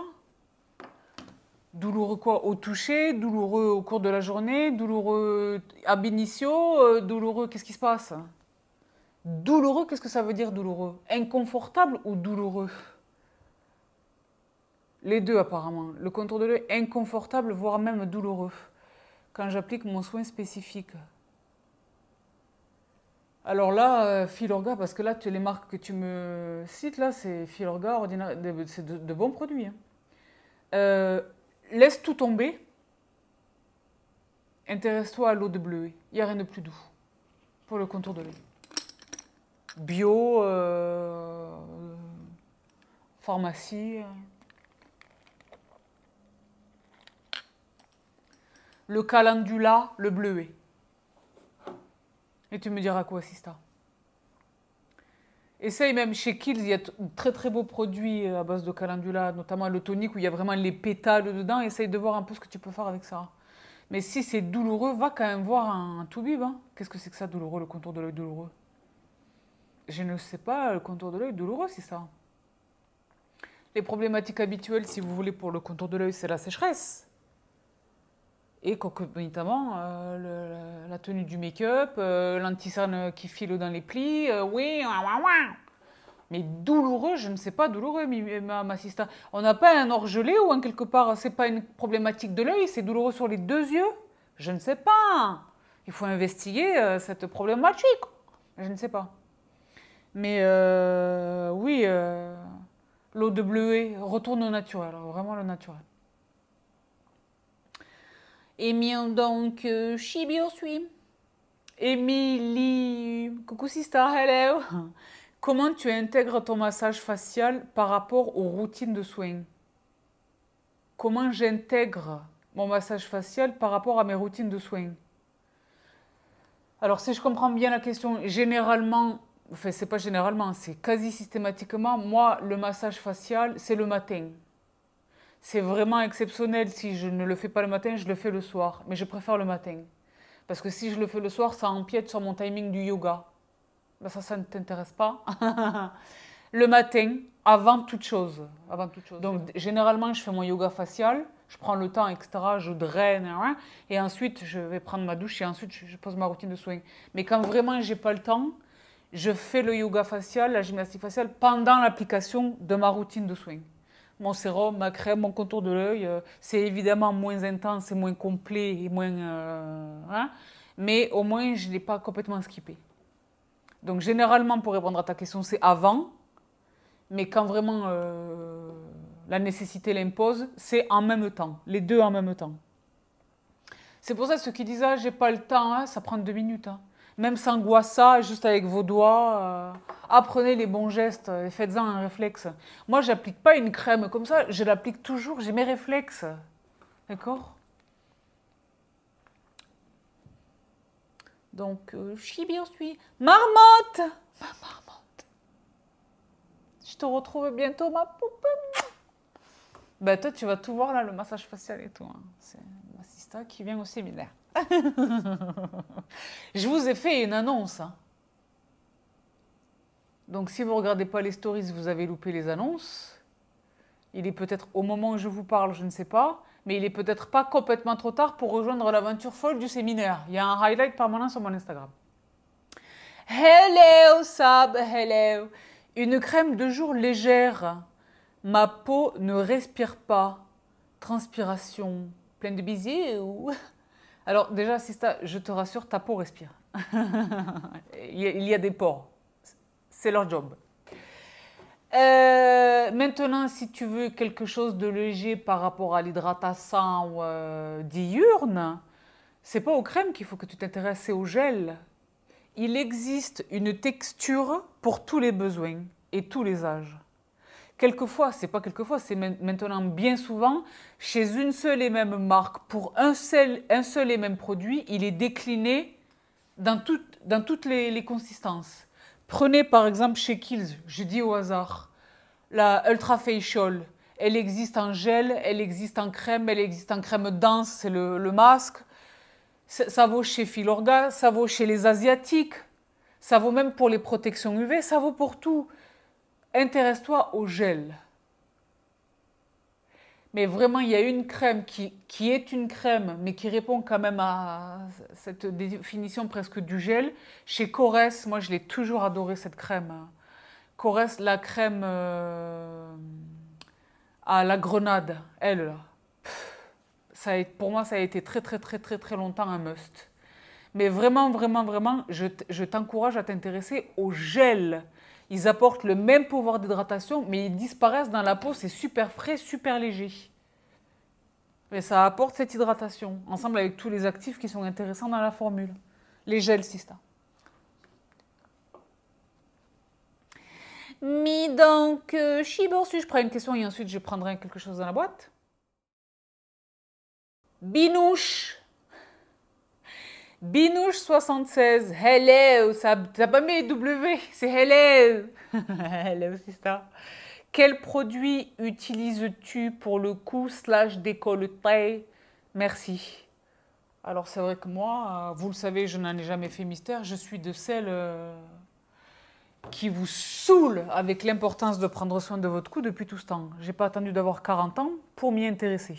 Douloureux quoi Au toucher, douloureux au cours de la journée, douloureux à euh, douloureux, qu'est-ce qui se passe Douloureux, qu'est-ce que ça veut dire douloureux Inconfortable ou douloureux Les deux apparemment. Le contour de l'œil, inconfortable, voire même douloureux, quand j'applique mon soin spécifique. Alors là, euh, Filorga parce que là, tu, les marques que tu me cites, là, c'est Philorga, c'est de, bons produits. Hein. Euh, Laisse tout tomber. Intéresse-toi à l'eau de bleuet. Il n'y a rien de plus doux pour le contour de l'œil. Bio, euh, pharmacie. Le calendula, le bleuet. Et tu me diras quoi, Sista Essaye même chez Kills, il y a très très beaux produits euh, à base de calendula, notamment le tonique où il y a vraiment les pétales dedans. Essaye de voir un peu ce que tu peux faire avec ça. Mais si c'est douloureux, va quand même voir un, tout toubib. Hein. Qu'est-ce que c'est que ça, douloureux, le contour de l'œil douloureux Je ne sais pas, le contour de l'œil douloureux, c'est ça. Les problématiques habituelles, si vous voulez, pour le contour de l'œil, c'est la sécheresse. Et concomitamment, euh, la tenue du make-up, euh, l'antisane qui file dans les plis, euh, oui, Mais douloureux, je ne sais pas douloureux, ma, ma On n'a pas un gelé ou en quelque part, c'est pas une problématique de l'œil, c'est douloureux sur les deux yeux Je ne sais pas. Il faut investiguer cette problématique. Je ne sais pas. Mais oui, l'eau de bleuet, retourne au naturel, vraiment le naturel. Eh donc, Shibio euh, suis. Émilie, coucou sister, hello. Comment tu intègres ton massage facial par rapport aux routines de soins Comment j'intègre mon massage facial par rapport à mes routines de soins Alors si je comprends bien la question, généralement, enfin c'est pas généralement, c'est quasi systématiquement, moi le massage facial c'est le matin. C'est vraiment exceptionnel si je ne le fais pas le matin, je le fais le soir. Mais je préfère le matin. Parce que si je le fais le soir, ça empiète sur mon timing du yoga. Ben, ça, ça ne t'intéresse pas. le matin, avant toute chose. Avant toute chose. Donc, généralement, je fais mon yoga facial. Je prends le temps, etc. Je draine. Hein, hein. Et ensuite, je vais prendre ma douche et ensuite, je pose ma routine de soins. Mais quand vraiment, je n'ai pas le temps, je fais le yoga facial, la gymnastique faciale pendant l'application de ma routine de soins mon sérum, ma crème, mon contour de l'œil, euh, c'est évidemment moins intense et moins complet et moins. Euh, hein. mais au moins, je ne l'ai pas complètement skippé. Donc, généralement, pour répondre à ta question, c'est avant. Mais quand vraiment euh, la nécessité l'impose, c'est en même temps, les deux en même temps. C'est pour ça ceux qui disent Ah, j'ai pas le temps, hein, ça prend deux minutes. Hein. Même sans ça, juste avec vos doigts apprenez les bons gestes et faites-en un réflexe. Moi, j'applique pas une crème comme ça, je l'applique toujours, j'ai mes réflexes. D'accord Donc, je euh, suis bien, Marmotte Ma marmotte Je te retrouve bientôt, ma poupée Bah, ben, toi, tu vas tout voir là, le massage facial et tout. Hein. C'est ma sista qui vient au séminaire. je vous ai fait une annonce. Hein. Donc si vous ne regardez pas les stories, vous avez loupé les annonces. Il est peut-être au moment où je vous parle, je ne sais pas, mais il n'est peut-être pas complètement trop tard pour rejoindre l'aventure folle du séminaire. Il y a un highlight permanent sur mon Instagram. Hello Sab, hello. Une crème de jour légère. Ma peau ne respire pas. Transpiration, pleine de bisous. Alors déjà, Sista, je te rassure, ta peau respire. il y a des pores c'est leur job. Euh, maintenant, si tu veux quelque chose de léger par rapport à l'hydratation ou euh, diurne, c'est pas aux crèmes qu'il faut que tu t'intéresses, c'est au gel. Il existe une texture pour tous les besoins et tous les âges. Quelquefois, c'est pas quelquefois, c'est maintenant bien souvent, chez une seule et même marque, pour un seul, un seul et même produit, il est décliné dans, dans toutes les consistances. Prenez par exemple chez Kills, je dis au hasard, la Ultra Facial. Elle existe en gel, elle existe en crème, elle existe en crème dense, c'est le, masque. Ça, ça vaut chez Filorga, ça vaut chez les Asiatiques, ça vaut même pour les protections UV, ça vaut pour tout. Intéresse-toi au gel. Mais vraiment, il y a une crème qui, est une crème, mais qui répond quand même à cette définition presque du gel. Chez Corès, moi, je l'ai toujours adoré, cette crème. Corès, la crème euh, à la grenade, elle, ça pour moi, ça a été très, très, très, très, très longtemps un must. Mais vraiment, vraiment, vraiment, je t'encourage à t'intéresser au gel. Ils apportent le même pouvoir d'hydratation, mais ils disparaissent dans la peau. C'est super frais, super léger. Mais ça apporte cette hydratation, ensemble avec tous les actifs qui sont intéressants dans la formule. Les gels ça. Mais donc, Chiborsu, euh, je prends une question et ensuite je prendrai quelque chose dans la boîte. Binouche Binouche76, hello, euh, ça n'a pas mis W, c'est hello. hello, sister. Quel produit utilises-tu pour le cou slash décolleté Merci. Alors c'est vrai que moi, euh, vous le savez, je n'en ai jamais fait mystère, je suis de celles euh, qui vous saoule avec l'importance de prendre soin de votre cou depuis tout ce temps. J'ai pas attendu d'avoir 40 ans pour m'y intéresser.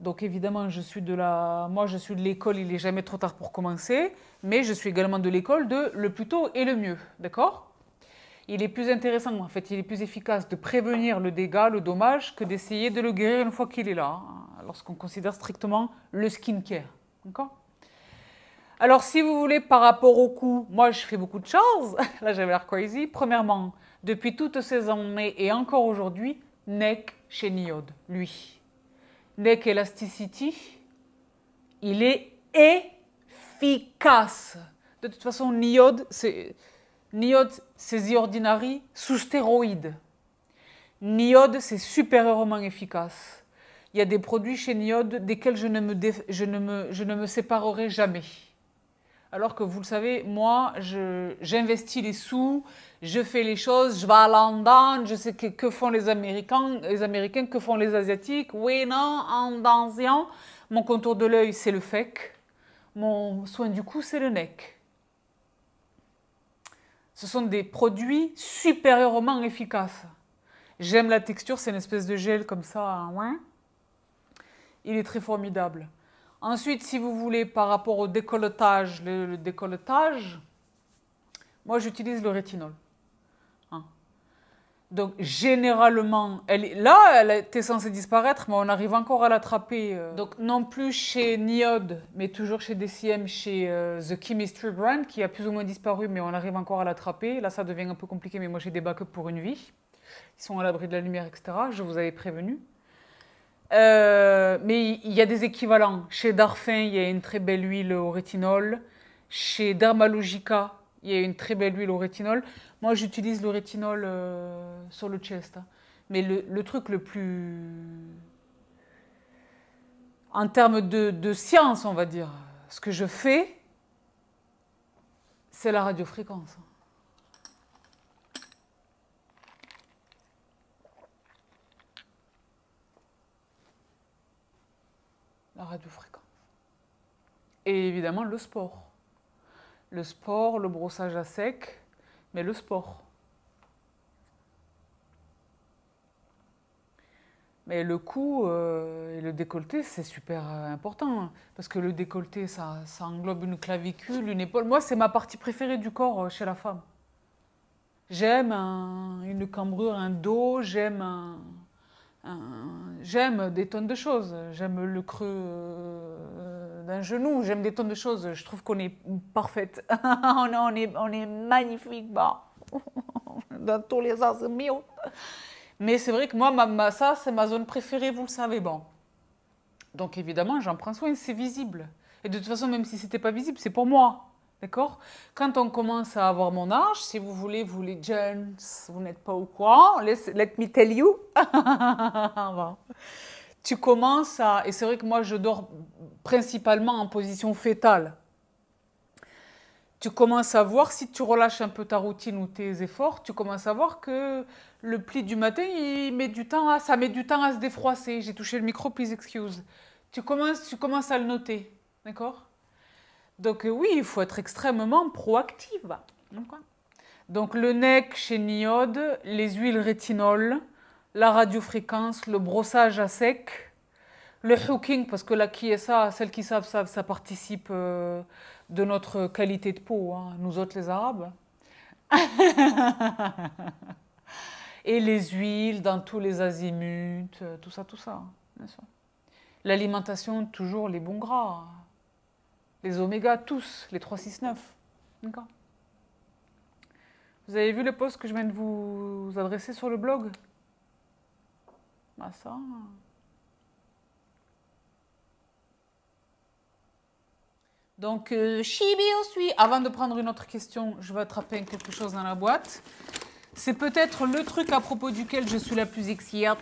Donc évidemment, je suis de la, moi je suis de l'école, il n'est jamais trop tard pour commencer, mais je suis également de l'école de le plus tôt et le mieux, d'accord Il est plus intéressant, en fait, il est plus efficace de prévenir le dégât, le dommage, que d'essayer de le guérir une fois qu'il est là, hein, lorsqu'on considère strictement le skincare, d'accord alors, si vous voulez, par rapport au coût, moi, je fais beaucoup de choses. Là, j'avais l'air crazy. Premièrement, depuis toutes ces années et encore aujourd'hui, Neck chez Niode, lui n'est Elasticity, il est efficace. De toute façon, Niode, c'est The Ordinary sous stéroïde. Niode, c'est supérieurement efficace. Il y a des produits chez Niode desquels je me... Je ne me séparerai jamais. Alors que vous le savez, moi, j'investis les sous, je fais les choses, je vais à l'Andan, je sais que, que, font les Américains, les Américains, que font les Asiatiques. Oui, non, en dansant. Mon contour de l'œil, c'est le fec. Mon soin du cou, c'est le nec. Ce sont des produits supérieurement efficaces. J'aime la texture, c'est une espèce de gel comme ça. Hein Il est très formidable. Ensuite, si vous voulez, par rapport au décolletage, le, décolletage, moi j'utilise le rétinol. Hein. Donc généralement, elle, là, elle était censée disparaître, mais on arrive encore à l'attraper. Euh. Donc non plus chez Niode, mais toujours chez DCM, chez euh, The Chemistry Brand, qui a plus ou moins disparu, mais on arrive encore à l'attraper. Là, ça devient un peu compliqué, mais moi j'ai des backups pour une vie. Ils sont à l'abri de la lumière, etc. Je vous avais prévenu. Euh, mais il y a des équivalents. Chez Darphin, il y a une très belle huile au rétinol. Chez Dermalogica, il y a une très belle huile au rétinol. Moi, j'utilise le rétinol euh, sur le chest. Mais le, truc le plus. En termes de science, on va dire, ce que je fais, c'est la radiofréquence. radiofréquence. Et évidemment le sport. Le sport, le brossage à sec, mais le sport. Mais le cou euh, et le décolleté, c'est super euh, important. Hein, parce que le décolleté, ça, ça, englobe une clavicule, une épaule. Moi, c'est ma partie préférée du corps euh, chez la femme. J'aime une cambrure, un dos, j'aime un, j'aime des tonnes de choses. J'aime le creux euh, d'un genou, j'aime des tonnes de choses. Je trouve qu'on est parfaite. on, on, est, on est magnifique. Bah. Dans tous les sens, mieux. Mais c'est vrai que moi, ma, ça, c'est ma zone préférée, vous le savez. Bon. Donc évidemment, j'en prends soin, c'est visible. Et de toute façon, même si c'était pas visible, c'est pour moi. D'accord Quand on commence à avoir mon âge, si vous voulez, vous les jeunes, vous n'êtes pas au courant, let me tell you. Tu commences à... Et c'est vrai que moi, je dors principalement en position fœtale. Tu commences à voir, si tu relâches un peu ta routine ou tes efforts, tu commences à voir que le pli du matin, il met du temps à, ça met du temps à se défroisser. J'ai touché le micro, please excuse. Tu commences, tu commences à le noter, d'accord donc euh, oui, il faut être extrêmement proactive. Hein. Donc le NEC chez Niode, les huiles rétinol, la radiofréquence, le brossage à sec, le hooking, parce que là, qui est ça, celles qui savent, savent, ça participe euh, de notre qualité de peau, hein. nous autres les Arabes. Et les huiles dans tous les azimuts, euh, tout ça, tout ça, hein, L'alimentation, toujours les bons gras les oméga, tous, les 3, 6, 9. D'accord Vous avez vu le post que je viens de vous adresser sur le blog Bah ça... Donc, euh, Chibi aussi. Avant de prendre une autre question, je vais attraper quelque chose dans la boîte. C'est peut-être le truc à propos duquel je suis la plus excitée.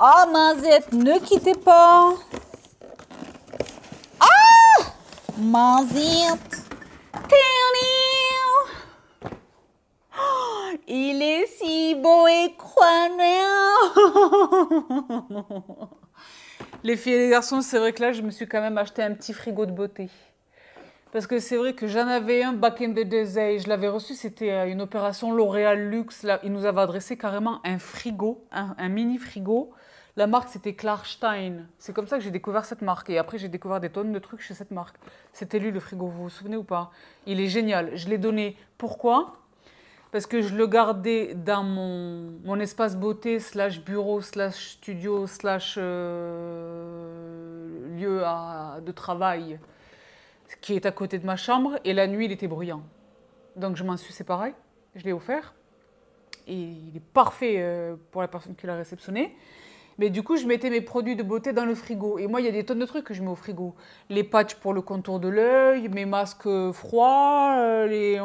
Oh, Mazette, ne quittez pas en l'air. il est si beau et croyant. Les filles et les garçons, c'est vrai que là, je me suis quand même acheté un petit frigo de beauté. Parce que c'est vrai que j'en avais un back in the day, je l'avais reçu, c'était euh, une opération L'Oréal Luxe. il nous avait adressé carrément un frigo, un mini frigo la marque, c'était Klarstein. C'est comme ça que j'ai découvert cette marque. Et après, j'ai découvert des tonnes de trucs chez cette marque. C'était lui, le frigo, vous vous souvenez ou pas Il est génial. Je l'ai donné. Pourquoi Parce que je le gardais dans mon, espace beauté, slash bureau, slash studio, slash euh, lieu de travail, qui est à côté de ma chambre. Et la nuit, il était bruyant. Donc, je m'en suis séparée. Je l'ai offert. Et il est parfait euh, pour la personne qui l'a réceptionné. Mais du coup, je mettais mes produits de beauté dans le frigo. Et moi, il y a des tonnes de trucs que je mets au frigo. Les patchs pour le contour de l'œil, mes masques froids, euh, les...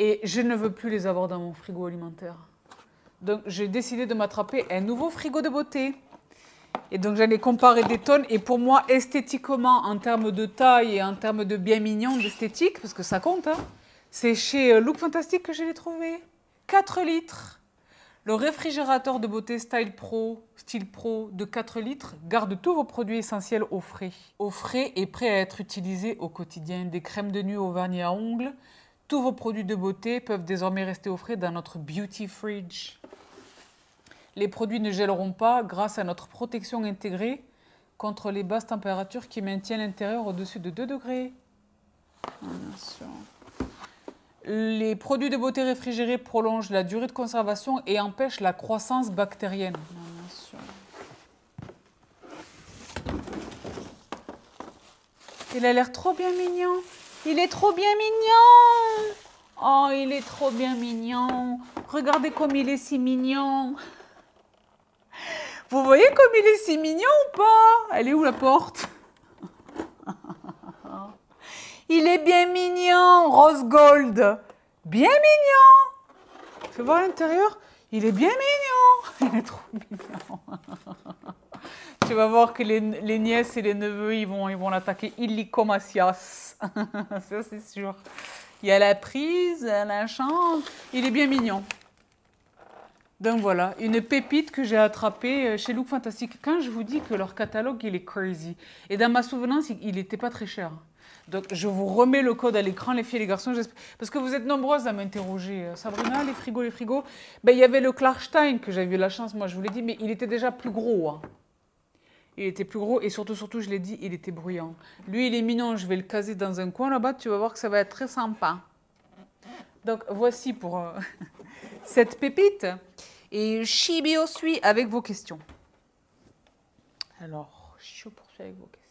Et je ne veux plus les avoir dans mon frigo alimentaire. Donc, j'ai décidé de m'attraper un nouveau frigo de beauté. Et donc, j'allais comparer des tonnes. Et pour moi, esthétiquement, en termes de taille et en termes de bien mignon, d'esthétique, parce que ça compte, hein, c'est chez euh, Look Fantastic que je l'ai trouvé. 4 litres le réfrigérateur de beauté Style Pro, Style Pro de 4 litres garde tous vos produits essentiels au frais. Au frais et prêt à être utilisé au quotidien, des crèmes de nuit au vernis à ongles, tous vos produits de beauté peuvent désormais rester au frais dans notre Beauty Fridge. Les produits ne gèleront pas grâce à notre protection intégrée contre les basses températures qui maintiennent l'intérieur au-dessus de 2 degrés les produits de beauté réfrigérés prolongent la durée de conservation et empêchent la croissance bactérienne. Il a l'air trop bien mignon. Il est trop bien mignon. Oh, il est trop bien mignon. Regardez comme il est si mignon. Vous voyez comme il est si mignon ou pas Elle est où la porte il est bien mignon, Rose Gold. Bien mignon. Tu voir l'intérieur Il est bien mignon. Il est trop mignon. tu vas voir que les, nièces et les neveux, ils vont ils vont l'attaquer illicomacias. Ça, c'est sûr. Il y a la prise, la chambre. Il est bien mignon. Donc voilà, une pépite que j'ai attrapée euh, chez Look Fantastique. Quand je vous dis que leur catalogue, il est crazy. Et dans ma souvenance, il n'était pas très cher. Donc, je vous remets le code à l'écran, les filles et les garçons. Parce que vous êtes nombreuses à m'interroger. Euh, Sabrina, les frigos, les frigos. Ben, il y avait le Klarstein que j'avais eu la chance, moi, je vous l'ai dit, mais il était déjà plus gros. Hein. Il était plus gros et surtout, surtout, je l'ai dit, il était bruyant. Lui, il est mignon, je vais le caser dans un coin là-bas, tu vas voir que ça va être très sympa. Donc, voici pour euh, cette pépite. Et Shibio suit avec vos questions. Alors, je poursuit avec vos questions.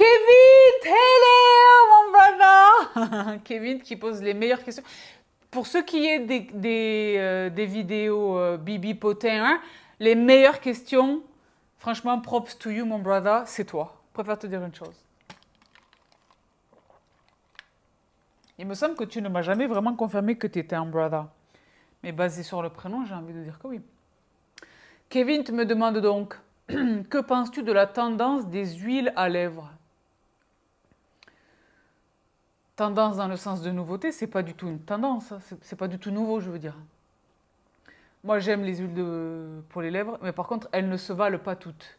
Kevin, hello, mon brother Kevin qui pose les meilleures questions. Pour ceux qui est euh, des, vidéos euh, Bibi Potin, hein, les meilleures questions, franchement, props to you, mon brother, c'est toi. Je préfère te dire une chose. Il me semble que tu ne m'as jamais vraiment confirmé que tu étais un brother. Mais basé sur le prénom, j'ai envie de dire que oui. Kevin me demande donc, que penses-tu de la tendance des huiles à lèvres Tendance dans le sens de nouveauté, c'est pas du tout une tendance, hein. c'est pas du tout nouveau, je veux dire. Moi, j'aime les huiles pour les lèvres, mais par contre, elles ne se valent pas toutes.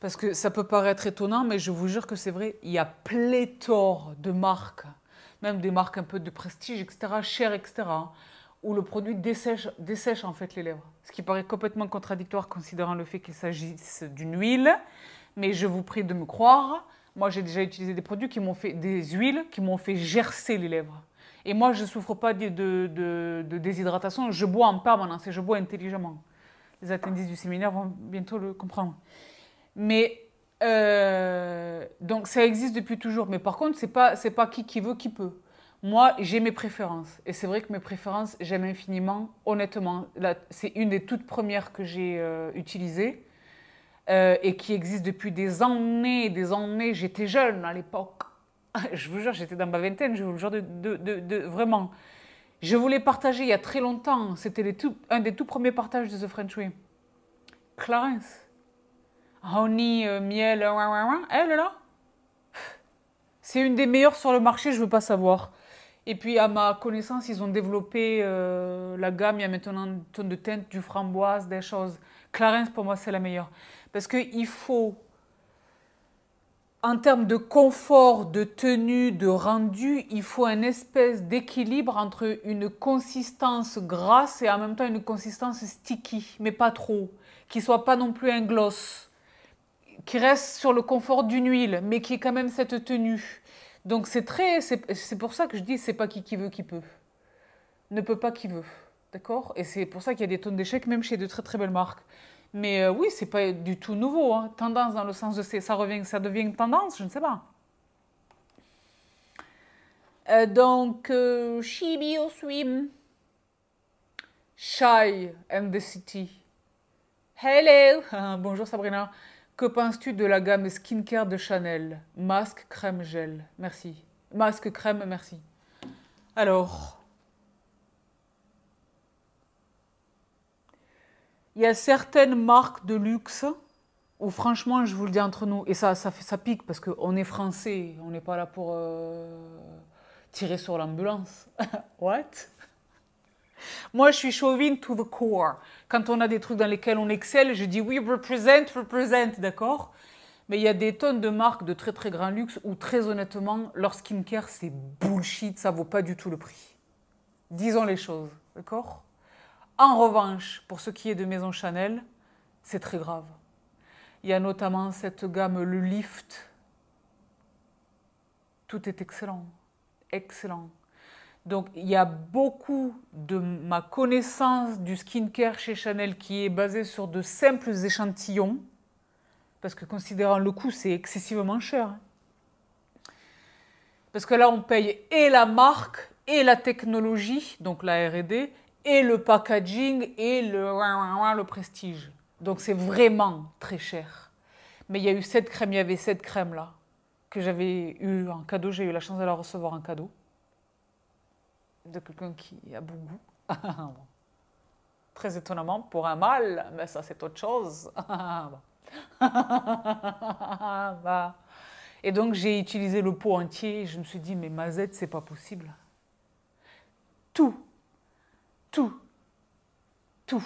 Parce que ça peut paraître étonnant, mais je vous jure que c'est vrai, il y a pléthore de marques, même des marques un peu de prestige, etc., chères, etc., hein, où le produit dessèche, dessèche en fait les lèvres. Ce qui paraît complètement contradictoire considérant le fait qu'il s'agisse d'une huile, mais je vous prie de me croire, moi, j'ai déjà utilisé des produits qui m'ont fait, des huiles qui m'ont fait gercer les lèvres. Et moi, je ne souffre pas de, déshydratation. Je bois en permanence et je bois intelligemment. Les attendices du séminaire vont bientôt le comprendre. Mais, euh, donc, ça existe depuis toujours. Mais par contre, ce n'est pas, pas qui qui veut, qui peut. Moi, j'ai mes préférences. Et c'est vrai que mes préférences, j'aime infiniment, honnêtement. C'est une des toutes premières que j'ai euh, utilisées. Euh, et qui existe depuis des années, des années. J'étais jeune à l'époque. je vous jure, j'étais dans ma vingtaine, je vous le jure, de, de, vraiment. Je voulais partager il y a très longtemps. C'était un des tout premiers partages de The French Way. Clarence. Honey, euh, miel, elle là. C'est une des meilleures sur le marché, je veux pas savoir. Et puis, à ma connaissance, ils ont développé euh, la gamme. Il y a maintenant une tonne de teintes, du framboise, des choses. Clarence, pour moi, c'est la meilleure. Parce qu'il faut, en termes de confort, de tenue, de rendu, il faut un espèce d'équilibre entre une consistance grasse et en même temps une consistance sticky, mais pas trop, qui soit pas non plus un gloss, qui reste sur le confort d'une huile, mais qui est quand même cette tenue. Donc c'est très, c'est pour ça que je dis, c'est pas qui qui veut qui peut, ne peut pas qui veut, d'accord Et c'est pour ça qu'il y a des tonnes d'échecs, même chez de très très belles marques. Mais oui, euh, oui, c'est pas du tout nouveau. Hein. Tendance dans le sens de ça revient, ça devient tendance, je ne sais pas. Euh, donc, euh, Chibi Swim, Shy and the City. Hello, bonjour Sabrina. Que penses-tu de la gamme skincare de Chanel Masque, crème, gel. Merci. Masque, crème, merci. Alors, il y a certaines marques de luxe où franchement, je vous le dis entre nous, et ça, ça, ça pique parce qu'on est français, on n'est pas là pour euh, tirer sur l'ambulance. What Moi, je suis chauvine to the core. Quand on a des trucs dans lesquels on excelle, je dis oui, represent, represent, d'accord Mais il y a des tonnes de marques de très très grand luxe où très honnêtement, leur skincare, c'est bullshit, ça vaut pas du tout le prix. Disons les choses, d'accord en revanche, pour ce qui est de Maison Chanel, c'est très grave. Il y a notamment cette gamme, le lift. Tout est excellent. Excellent. Donc il y a beaucoup de ma connaissance du skincare chez Chanel qui est basée sur de simples échantillons, parce que considérant le coût, c'est excessivement cher. Parce que là, on paye et la marque et la technologie, donc la RD, et le packaging et le, le prestige. Donc c'est vraiment très cher. Mais il y a eu cette crème, il y avait cette crème là que j'avais eu en cadeau. J'ai eu la chance de la recevoir en cadeau de quelqu'un qui a bon goût. très étonnamment pour un mâle, mais ça c'est autre chose. Et donc j'ai utilisé le pot entier. je me suis dit mais Mazette c'est pas possible. Tout tout, tout.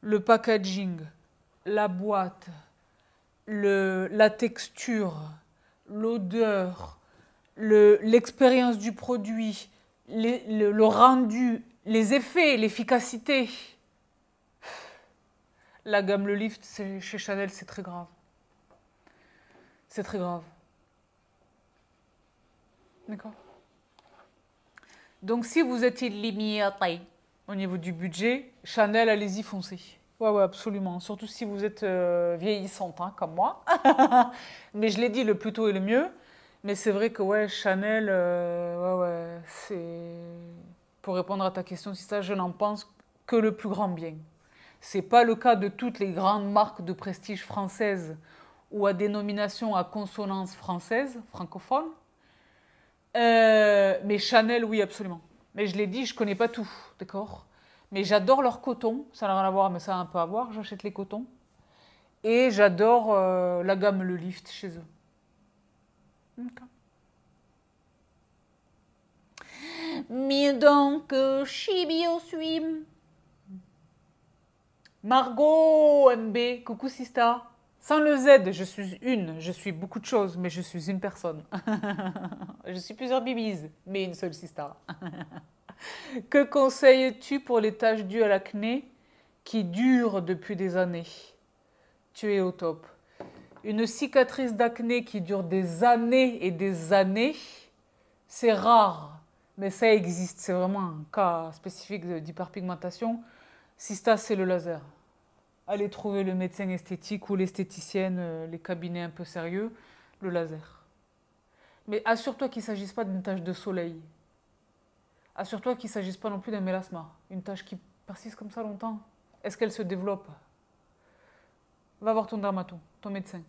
Le packaging, la boîte, le, la texture, l'odeur, l'expérience du produit, le, rendu, les effets, l'efficacité. La gamme Le Lift chez Chanel, c'est très grave. C'est très grave. D'accord Donc si vous êtes limité, au niveau du budget, Chanel, allez-y, foncer. Ouais, ouais, absolument. Surtout si vous êtes euh, vieillissante, hein, comme moi. Mais je l'ai dit, le plus tôt et le mieux. Mais c'est vrai que, ouais, Chanel, euh, ouais, ouais, c'est. Pour répondre à ta question, si ça, je n'en pense que le plus grand bien. C'est pas le cas de toutes les grandes marques de prestige françaises ou à dénomination à consonance française, francophone. Euh, mais Chanel, oui, absolument. Mais je l'ai dit, je ne connais pas tout, d'accord Mais j'adore leur coton. Ça n'a rien à voir, mais ça a un peu à voir. J'achète les cotons. Et j'adore euh, la gamme Le Lift chez eux. Mais donc, Chibio euh, swim. Margot MB, coucou Sista. Sans le Z, je suis une, je suis beaucoup de choses, mais je suis une personne. je suis plusieurs bibises, mais une seule sista. que conseilles-tu pour les tâches dues à l'acné qui durent depuis des années Tu es au top. Une cicatrice d'acné qui dure des années et des années, c'est rare, mais ça existe. C'est vraiment un cas spécifique d'hyperpigmentation. Sista, c'est le laser aller trouver le médecin esthétique ou l'esthéticienne, euh, les cabinets un peu sérieux, le laser. Mais assure-toi qu'il ne s'agisse pas d'une tâche de soleil. Assure-toi qu'il ne s'agisse pas non plus d'un mélasma, une tache qui persiste comme ça longtemps. Est-ce qu'elle se développe Va voir ton dermatologue, ton médecin.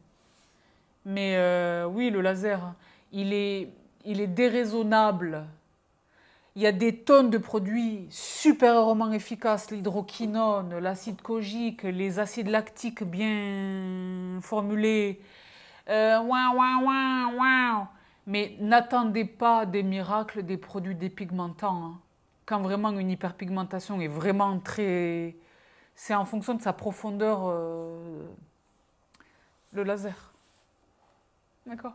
Mais euh, oui, le laser, il est, il est déraisonnable il y a des tonnes de produits supérieurement efficaces, l'hydroquinone, l'acide cogique, les acides lactiques bien formulés. Euh, Mais n'attendez pas des miracles des produits dépigmentants. Hein. Quand vraiment une hyperpigmentation est vraiment très... C'est en fonction de sa profondeur, euh, le laser. D'accord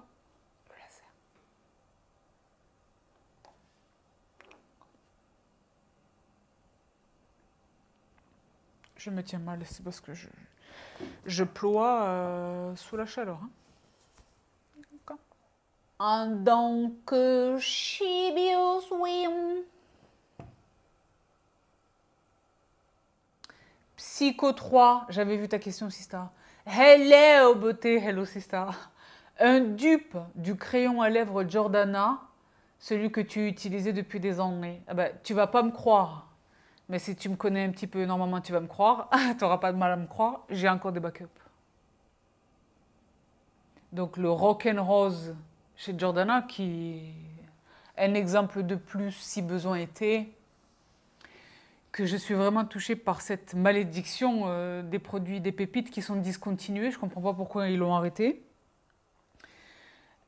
Je me tiens mal, c'est parce que je, ploie euh, sous la chaleur. Hein. donc, Psycho 3, j'avais vu ta question, Sista. Hello, beauté, hello, Sista. Un dupe du crayon à lèvres Jordana, celui que tu utilisais depuis des années. Ah ben, tu vas pas me croire. Mais si tu me connais un petit peu, normalement, tu vas me croire. tu n'auras pas de mal à me croire. J'ai encore des backups. Donc le rock and rose chez Jordana, qui est un exemple de plus, si besoin était, que je suis vraiment touchée par cette malédiction euh, des produits, des pépites qui sont discontinués. Je ne comprends pas pourquoi ils l'ont arrêté.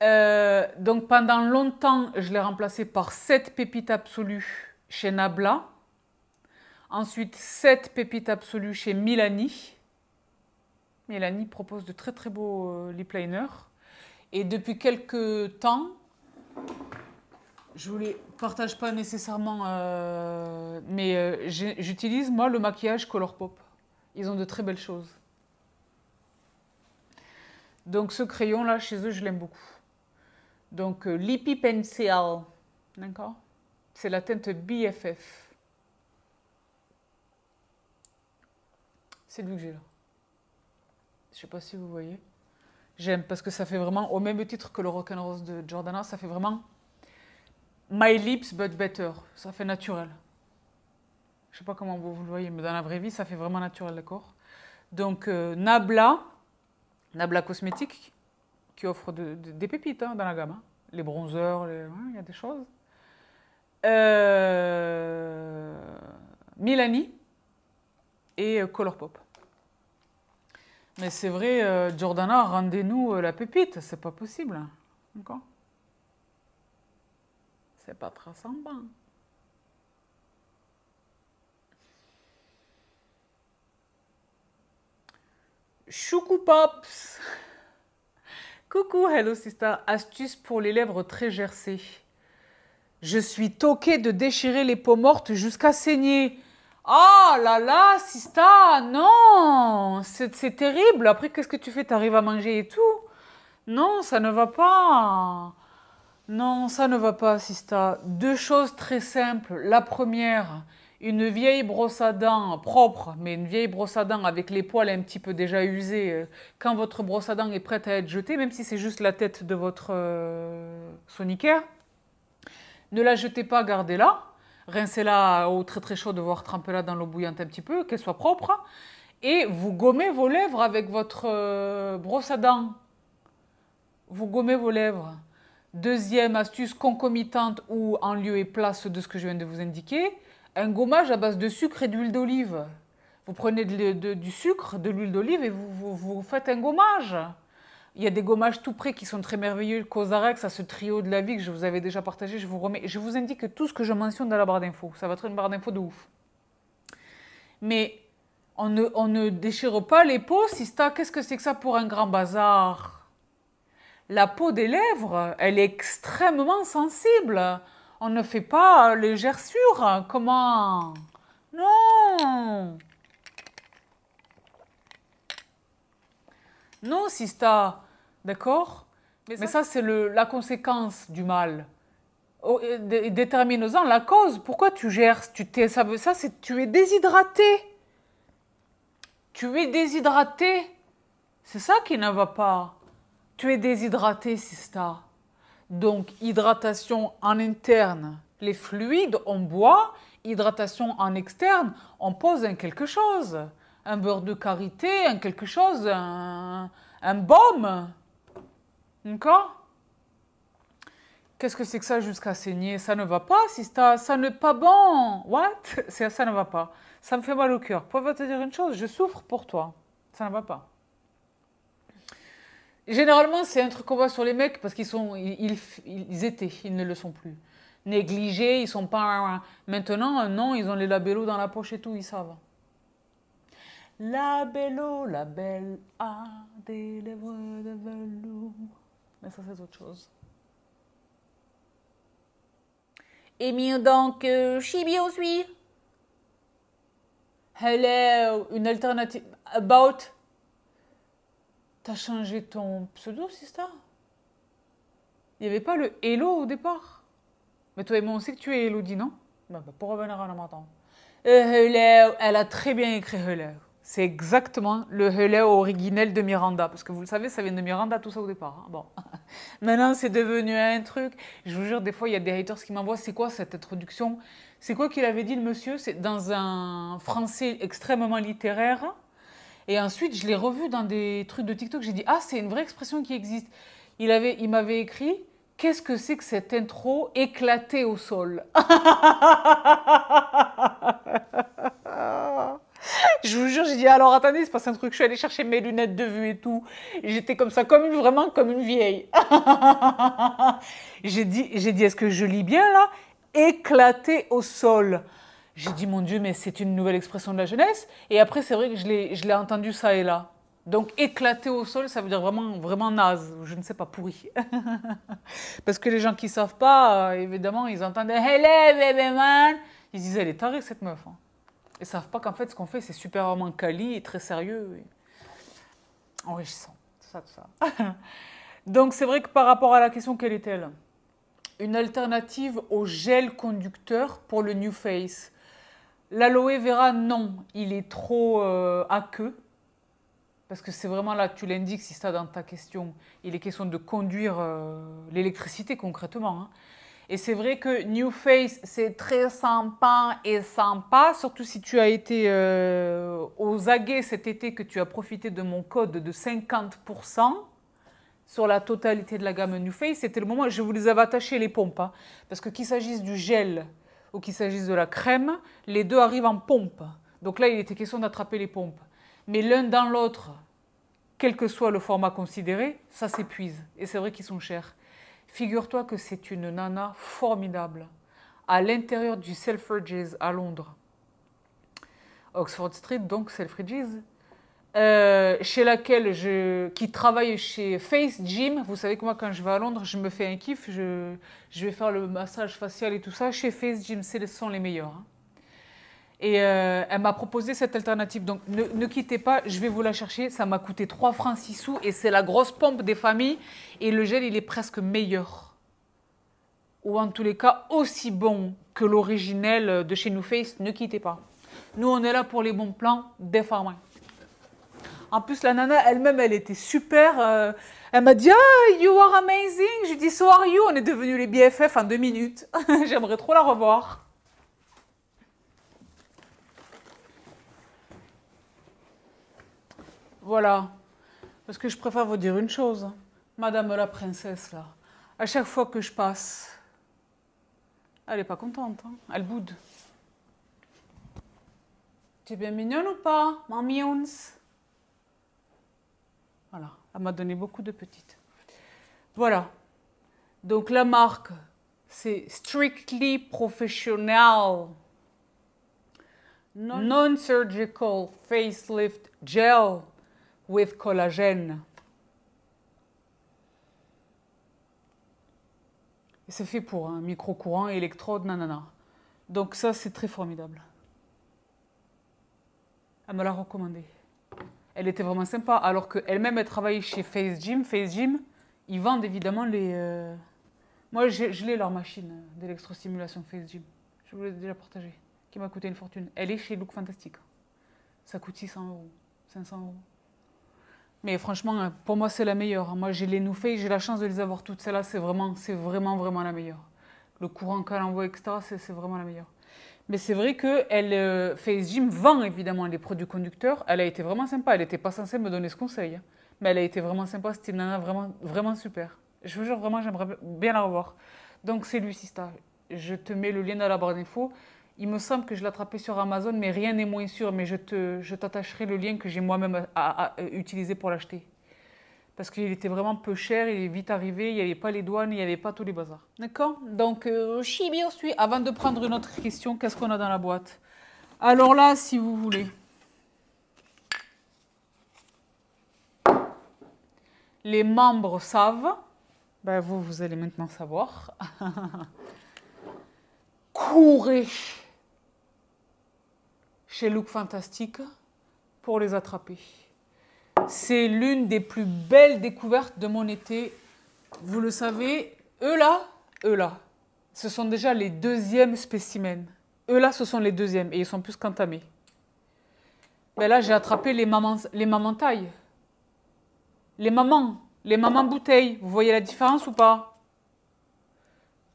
Euh, donc pendant longtemps, je l'ai remplacé par cette pépites absolues chez Nabla. Ensuite, 7 pépites absolues chez Milani. Milani propose de très très beaux euh, lip liners. Et depuis quelques temps, je ne vous les partage pas nécessairement, euh, mais euh, j'utilise moi le maquillage Colourpop. Ils ont de très belles choses. Donc ce crayon là, chez eux, je l'aime beaucoup. Donc Lipi Pencil, d'accord C'est la teinte BFF. C'est lui que j'ai là. Je sais pas si vous voyez. J'aime parce que ça fait vraiment, au même titre que le Rose de Jordana, ça fait vraiment My lips but better. Ça fait naturel. Je sais pas comment vous, vous le voyez, mais dans la vraie vie, ça fait vraiment naturel, d'accord Donc, euh, Nabla, Nabla Cosmétique, qui offre des pépites hein, dans la gamme. Hein. Les bronzers, hein, il y a des choses. Euh, Milani, et euh, pop. Mais c'est vrai, euh, rendez-nous euh, la pépite, c'est pas possible. C'est pas très sympa. Choucou Pops Coucou, hello sister. Astuce pour les lèvres très gercées. Je suis toquée de déchirer les peaux mortes jusqu'à saigner. Oh là là, Sista, non, c'est terrible. Après, qu'est-ce que tu fais T'arrives à manger et tout Non, ça ne va pas. Non, ça ne va pas, Sista. Deux choses très simples. La première, une vieille brosse à dents propre, mais une vieille brosse à dents avec les poils un petit peu déjà usés. Euh, quand votre brosse à dents est prête à être jetée, même si c'est juste la tête de votre euh, sonicaire, ne la jetez pas, gardez-la rincez-la au très très chaud, de voir tremper là dans l'eau bouillante un petit peu, qu'elle soit propre. Hein. Et vous gommez vos lèvres avec votre euh, brosse à dents. Vous gommez vos lèvres. Deuxième astuce concomitante ou en lieu et place de ce que je viens de vous indiquer, un gommage à base de sucre et d'huile d'olive. Vous prenez du sucre, de l'huile d'olive et vous, vous faites un gommage. Il y a des gommages tout près qui sont très merveilleux. Cosarex, à ce trio de la vie que je vous avais déjà partagé, je vous remets. Je vous indique tout ce que je mentionne dans la barre d'infos. Ça va être une barre d'infos de ouf. Mais on ne, déchire pas les peaux, Sista. Qu'est-ce que c'est que ça pour un grand bazar La peau des lèvres, elle est extrêmement sensible. On ne fait pas les gerçures. Comment Non Non, Sista D'accord mais, ça, c'est la conséquence du mal. Euh, en la cause. Pourquoi tu gères tu es, Ça, ça c'est tu es déshydraté. Tu es déshydraté. C'est ça qui ne va pas. Tu es déshydraté, ça. Donc, hydratation en interne. Les fluides, on boit. Hydratation en externe, on pose un quelque chose. Un beurre de karité, un quelque chose, un, un baume. D'accord Qu'est-ce que c'est que ça jusqu'à saigner Ça ne va pas, si Ça n'est pas bon. What ça ne va pas. Ça me fait mal au cœur. Pouvez-vous te dire une chose, je souffre pour toi. Ça ne va pas. Généralement, c'est un truc qu'on voit sur les mecs parce qu'ils sont, ils, ils, étaient, ils ne le sont plus. Négligés, ils sont pas. Maintenant, non, ils ont les labellos dans la poche et tout, ils savent. Labello, belle A, des lèvres de velours. Mais ça, c'est autre chose. Et bien donc, suis. Chibi aussi. Hello, euh, une alternative. About. T'as changé ton pseudo, ça Il n'y avait pas le Hello au départ Mais toi et moi, on sait que tu es Elodie, non bah, bah Pour revenir à la matin. Euh, hello, elle a très bien écrit Hello. C'est exactement le hello originel de Miranda, parce que vous le savez, ça vient de Miranda tout ça au départ. Hein. Bon, maintenant c'est devenu un truc. Je vous jure, des fois il y a des haters qui m'envoient, c'est quoi cette introduction C'est quoi qu'il avait dit le monsieur C'est dans un français extrêmement littéraire. Et ensuite, je l'ai revu dans des trucs de TikTok. J'ai dit, ah, c'est une vraie expression qui existe. Il il m'avait écrit, qu'est-ce que c'est que cette intro éclatée au sol je vous jure, j'ai dit alors attendez, il se passe un truc. Je suis allée chercher mes lunettes de vue et tout. J'étais comme ça, comme une, vraiment comme une vieille. j'ai dit, j'ai dit, est-ce que je lis bien là Éclaté au sol. J'ai dit mon Dieu, mais c'est une nouvelle expression de la jeunesse. Et après, c'est vrai que je l'ai, je l'ai entendu ça et là. Donc éclaté au sol, ça veut dire vraiment, vraiment naze, je ne sais pas, pourri. Parce que les gens qui savent pas, euh, évidemment, ils entendent Hello, baby man. Ils disent, elle est tarée cette meuf. Hein. Ils savent pas qu'en fait, ce qu'on fait, c'est supérieurement quali et très sérieux, enrichissant. Tout ça, tout ça. Donc, c'est vrai que par rapport à la question, quelle est-elle Une alternative au gel conducteur pour le New Face. L'aloe vera, non, il est trop à euh, aqueux. Parce que c'est vraiment là, tu l'indiques, si ça dans ta question, il est question de conduire euh, l'électricité concrètement. Hein. Et c'est vrai que New Face, c'est très sympa et sympa, surtout si tu as été euh, aux aguets cet été, que tu as profité de mon code de 50% sur la totalité de la gamme New Face. C'était le moment, je vous les avais attachés les pompes, hein. parce que qu'il s'agisse du gel ou qu'il s'agisse de la crème, les deux arrivent en pompe. Donc là, il était question d'attraper les pompes. Mais l'un dans l'autre, quel que soit le format considéré, ça s'épuise. Et c'est vrai qu'ils sont chers. Figure-toi que c'est une nana formidable. À l'intérieur du Selfridges à Londres. Oxford Street, donc Selfridges. Euh, chez laquelle je, qui travaille chez Face Gym. Vous savez que moi, quand je vais à Londres, je me fais un kiff. Je, je vais faire le massage facial et tout ça. Chez Face Gym, ce sont les meilleurs. Hein. Et euh, elle m'a proposé cette alternative. Donc ne, quittez pas, je vais vous la chercher. Ça m'a coûté 3 francs 6 sous et c'est la grosse pompe des familles. Et le gel, il est presque meilleur. Ou en tous les cas, aussi bon que l'originel de chez New Face. Ne quittez pas. Nous, on est là pour les bons plans des pharma. En plus, la nana elle-même, elle était super. Euh, elle m'a dit ah, you are amazing. Je lui dis So are you. On est devenus les BFF en deux minutes. J'aimerais trop la revoir. Voilà. Parce que je préfère vous dire une chose. Madame la princesse, là, à chaque fois que je passe, elle n'est pas contente. Hein. Elle boude. Tu es bien mignonne ou pas, mamie Voilà. Elle m'a donné beaucoup de petites. Voilà. Donc la marque, c'est strictly professional. Non-surgical facelift gel with collagen. Et c'est fait pour un micro-courant, électrode, nanana. Donc ça, c'est très formidable. Elle me l'a recommandé. Elle était vraiment sympa, alors qu'elle-même, elle travaille chez Face Gym. Face Gym, ils vendent évidemment les... Euh, moi, je l'ai leur machine d'électrostimulation Face Gym. Je vous l'ai déjà partagée, qui m'a coûté une fortune. Elle est chez Look Fantastic. Ça coûte 600 euros, 500 euros. Mais franchement, euh, pour moi, c'est la meilleure. Moi, j'ai les nouffées, j'ai la chance de les avoir toutes. celles là c'est vraiment, c'est vraiment, vraiment la meilleure. Le courant qu'elle envoie, etc., c'est vraiment la meilleure. Mais c'est vrai que elle, euh, Face Gym vend évidemment les produits conducteurs. Elle a été vraiment sympa. Elle n'était pas censée me donner ce conseil. Hein. Mais elle a été vraiment sympa. C'était une nana vraiment, vraiment super. Je vous jure, vraiment, j'aimerais bien la revoir. Donc, c'est Lucista. Je te mets le lien dans la barre d'infos. Il me semble que je l'attrapais sur Amazon, mais rien n'est moins sûr. Mais je, t'attacherai le lien que j'ai moi-même à, utiliser euh, utilisé pour l'acheter. Parce qu'il était vraiment peu cher, il est vite arrivé, il n'y avait pas les douanes, il n'y avait pas tous les bazars. D'accord Donc, euh, suis. Avant de prendre une autre question, qu'est-ce qu'on a dans la boîte Alors là, si vous voulez. Les membres savent. Ben vous, vous allez maintenant savoir. Courez chez Look Fantastique pour les attraper. C'est l'une des plus belles découvertes de mon été. Vous le savez, eux là, eux là, ce sont déjà les deuxièmes spécimens. Eux là, ce sont les deuxièmes et ils sont plus qu'entamés. mais ben là, j'ai attrapé les mamans, les tailles. Les mamans, les mamans bouteilles. Vous voyez la différence ou pas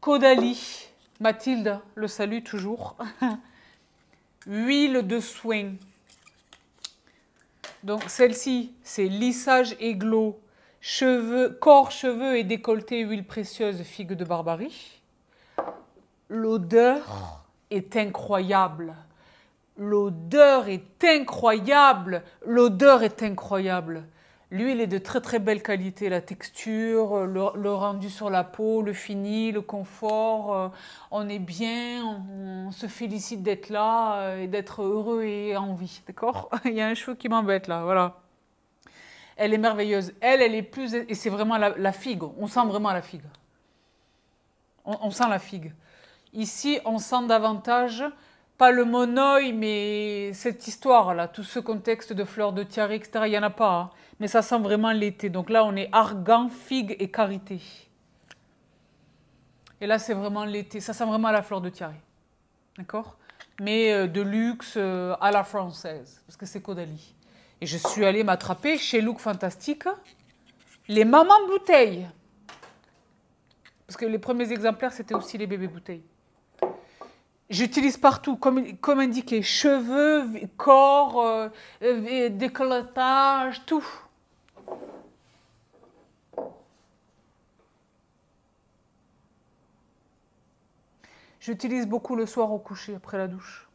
Caudalie. Mathilde, le salut toujours. huile de soin. Donc celle-ci, c'est lissage et cheveux, corps, cheveux et décolleté, huile précieuse, figue de barbarie. L'odeur ah. est incroyable. L'odeur est incroyable. L'odeur est incroyable il est de très très belle qualité, la texture, euh, le, rendu sur la peau, le fini, le confort. Euh, on est bien, on, se félicite d'être là euh, et d'être heureux et en vie. D'accord Il y a un cheveu qui m'embête là, voilà. Elle est merveilleuse. Elle, elle est plus. Et c'est vraiment la, figue. On sent vraiment la figue. On, sent la figue. Ici, on sent davantage pas le monoï, mais cette histoire-là, tout ce contexte de fleurs de tiare, etc., il n'y en a pas. Hein mais ça sent vraiment l'été. Donc là, on est argan, figue et karité. Et là, c'est vraiment l'été. Ça sent vraiment la fleur de Thierry. D'accord Mais euh, de luxe euh, à la française, parce que c'est Caudalie. Et je suis allée m'attraper chez Look Fantastique les mamans bouteilles. Parce que les premiers exemplaires, c'était aussi les bébés bouteilles. J'utilise partout, comme, indiqué, cheveux, corps, euh, décolletage, tout. J'utilise beaucoup le soir au coucher, après la douche.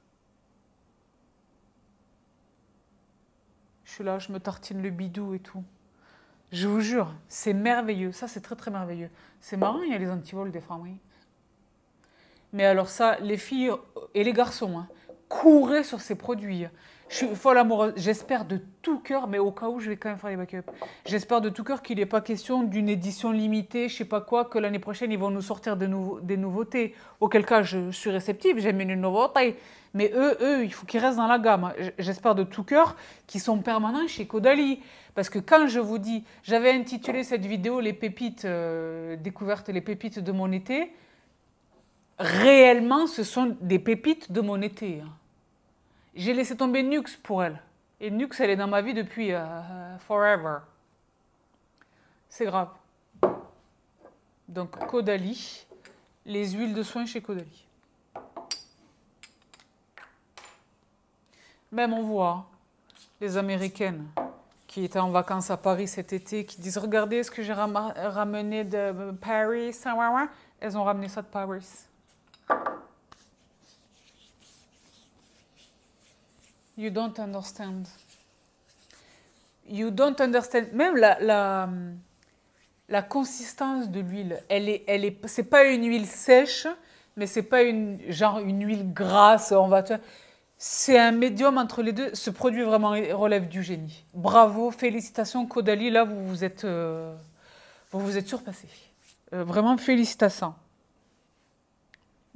Je suis là, je me tartine le bidou et tout. Je vous jure, c'est merveilleux. Ça, c'est très, très merveilleux. C'est marrant, il y a les antivols des femmes, Mais alors ça, les filles et les garçons, hein, couraient sur ces produits. Je suis folle amoureuse. J'espère de tout cœur, mais au cas où, je vais quand même faire les backups. J'espère de tout cœur qu'il n'est pas question d'une édition limitée, je sais pas quoi, que l'année prochaine, ils vont nous sortir des nouveautés. Auquel cas, je suis réceptive, j'aime une nouveauté. Mais eux, eux, il faut qu'ils restent dans la gamme. J'espère de tout cœur qu'ils sont permanents chez kodali Parce que quand je vous dis, j'avais intitulé cette vidéo Les pépites, euh, découvertes, les pépites de mon été, réellement, ce sont des pépites de mon été. Hein. J'ai laissé tomber Nux pour elle. Et Nux, elle est dans ma vie depuis euh, euh, forever. C'est grave. Donc, Caudalie. Les huiles de soin chez Caudalie. Même on voit hein, les Américaines qui étaient en vacances à Paris cet été, qui disent Regardez ce que j'ai ramené de Paris. Elles ont ramené ça de Paris. You don't understand. You don't understand. Même la, la, la consistance de l'huile, elle est, elle est, c'est pas une huile sèche, mais c'est pas une genre une huile grasse. On va, c'est un médium entre les deux. Ce produit vraiment relève du génie. Bravo, félicitations, Kodali. Là, vous vous êtes, euh, vous vous êtes surpassé. Euh, vraiment félicitations.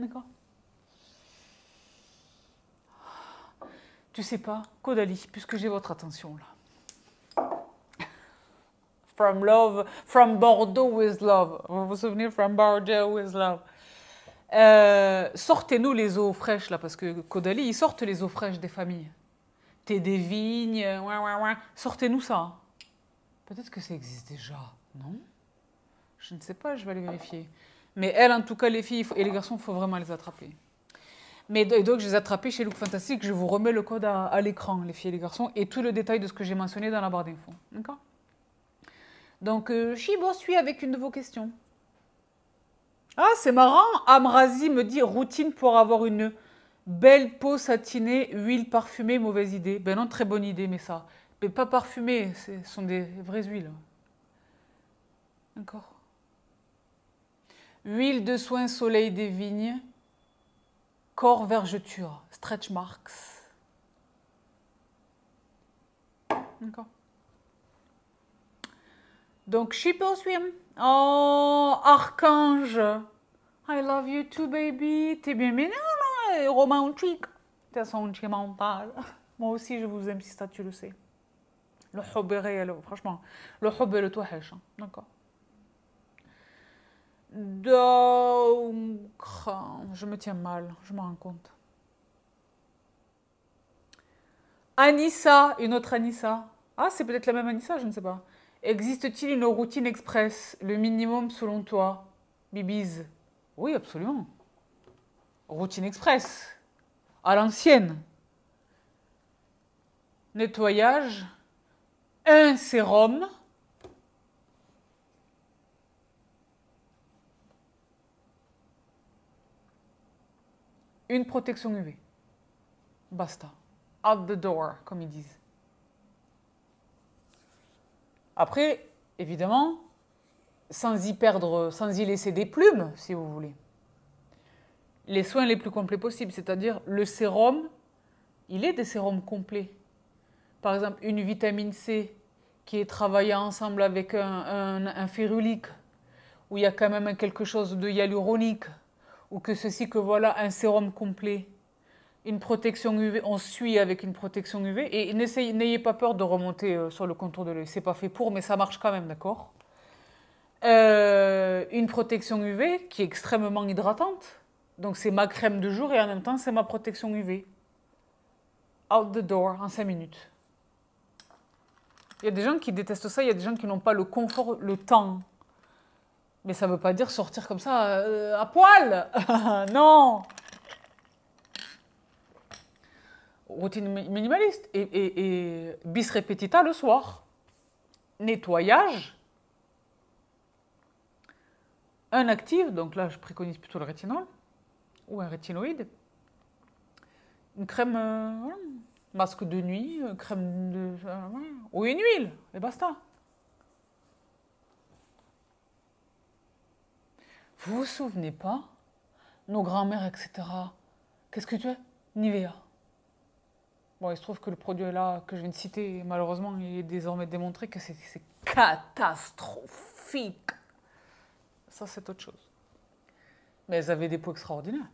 D'accord. Tu sais pas, Kodali, puisque j'ai votre attention là. From love, from Bordeaux with love. Vous vous souvenez, from Bordeaux with love. Euh, sortez-nous les eaux fraîches là, parce que Kodali, ils sortent les eaux fraîches des familles. T'es des vignes, sortez-nous ça. Hein. Peut-être que ça existe déjà, non Je ne sais pas, je vais aller vérifier. Mais elle, en tout cas, les filles et les garçons, il faut vraiment les attraper. Mais et donc, je les ai attrapés chez Look Fantastique. Je vous remets le code à, l'écran, les filles et les garçons, et tout le détail de ce que j'ai mentionné dans la barre d'infos. D'accord Donc, euh, suit avec une de vos questions. Ah, c'est marrant. Amrazi me dit routine pour avoir une belle peau satinée, huile parfumée, mauvaise idée. Ben non, très bonne idée, mais ça. Mais pas parfumée, ce sont des vraies huiles. D'accord. Huile de soin soleil des vignes corps vergeture, stretch marks. D'accord Donc, she swim. Oh, archange. I love you too, baby. T'es bien mignon, non hein, Romantique. T'es sentimental. Moi aussi, je vous aime si ça, tu le sais. Le hub est réel, franchement. Le hub est le touhèche. Hein. D'accord donc, je me tiens mal, je m'en rends compte. Anissa, une autre Anissa. Ah, c'est peut-être la même Anissa, je ne sais pas. Existe-t-il une routine express, le minimum selon toi Bibiz Oui, absolument. Routine express, à l'ancienne. Nettoyage, un sérum. une protection UV. Basta. Out the door, comme ils disent. Après, évidemment, sans y perdre, sans y laisser des plumes, si vous voulez, les soins les plus complets possibles, c'est-à-dire le sérum, il est des sérums complets. Par exemple, une vitamine C qui est travaillée ensemble avec un, un férulique, où il y a quand même quelque chose de hyaluronique, ou que ceci, que voilà, un sérum complet, une protection UV, on suit avec une protection UV. Et n'ayez pas peur de remonter euh, sur le contour de l'œil. C'est pas fait pour, mais ça marche quand même, d'accord euh, Une protection UV qui est extrêmement hydratante. Donc c'est ma crème de jour et en même temps c'est ma protection UV. Out the door en 5 minutes. Il y a des gens qui détestent ça, il y a des gens qui n'ont pas le confort, le temps mais ça veut pas dire sortir comme ça euh, à poil Non Routine minimaliste et, bis répétita le soir. Nettoyage. Un actif, donc là je préconise plutôt le rétinol ou un rétinoïde. Une crème, euh, masque de nuit, euh, crème de. ou une huile, et basta. Vous vous souvenez pas Nos grands-mères, etc. Qu'est-ce que tu es Nivea. Bon, il se trouve que le produit là que je viens de citer, malheureusement, il est désormais démontré que c'est catastrophique. Ça, c'est autre chose. Mais elles avaient des pots extraordinaires.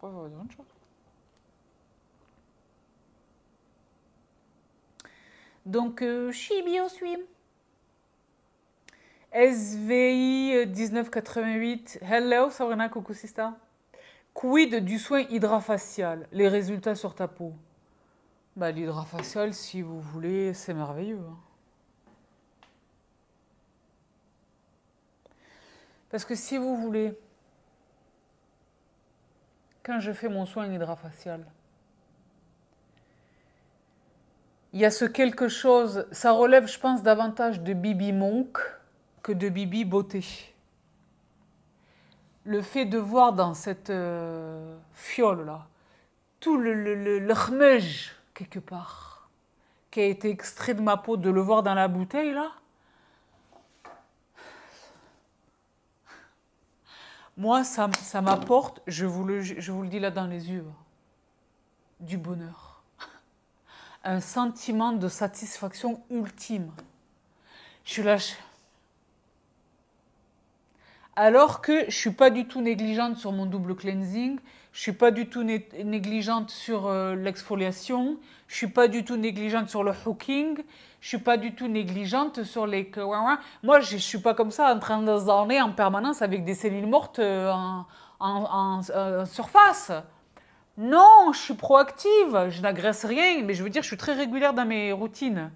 Pourquoi vous chose Donc, euh, Shibio Swim. SVI 1988. Hello Sabrina, coucou Quid du soin hydrafacial Les résultats sur ta peau bah, L'hydrafacial, si vous voulez, c'est merveilleux. Hein. Parce que si vous voulez, quand je fais mon soin hydrafacial, il y a ce quelque chose, ça relève, je pense, davantage de Bibi Monk que de Bibi beauté. Le fait de voir dans cette euh, fiole-là tout le, le, quelque part, qui a été extrait de ma peau, de le voir dans la bouteille, là. Moi, ça, ça m'apporte, je, vous le, je vous le dis là dans les yeux, du bonheur. Un sentiment de satisfaction ultime. Je suis lâche alors que je suis pas du tout négligente sur mon double cleansing, je suis pas du tout négligente sur euh, l'exfoliation, je suis pas du tout négligente sur le hooking, je suis pas du tout négligente sur les Moi, je suis pas comme ça en train de orner en permanence avec des cellules mortes euh, en euh, surface. Non, je suis proactive, je n'agresse rien, mais je veux dire, je suis très régulière dans mes routines.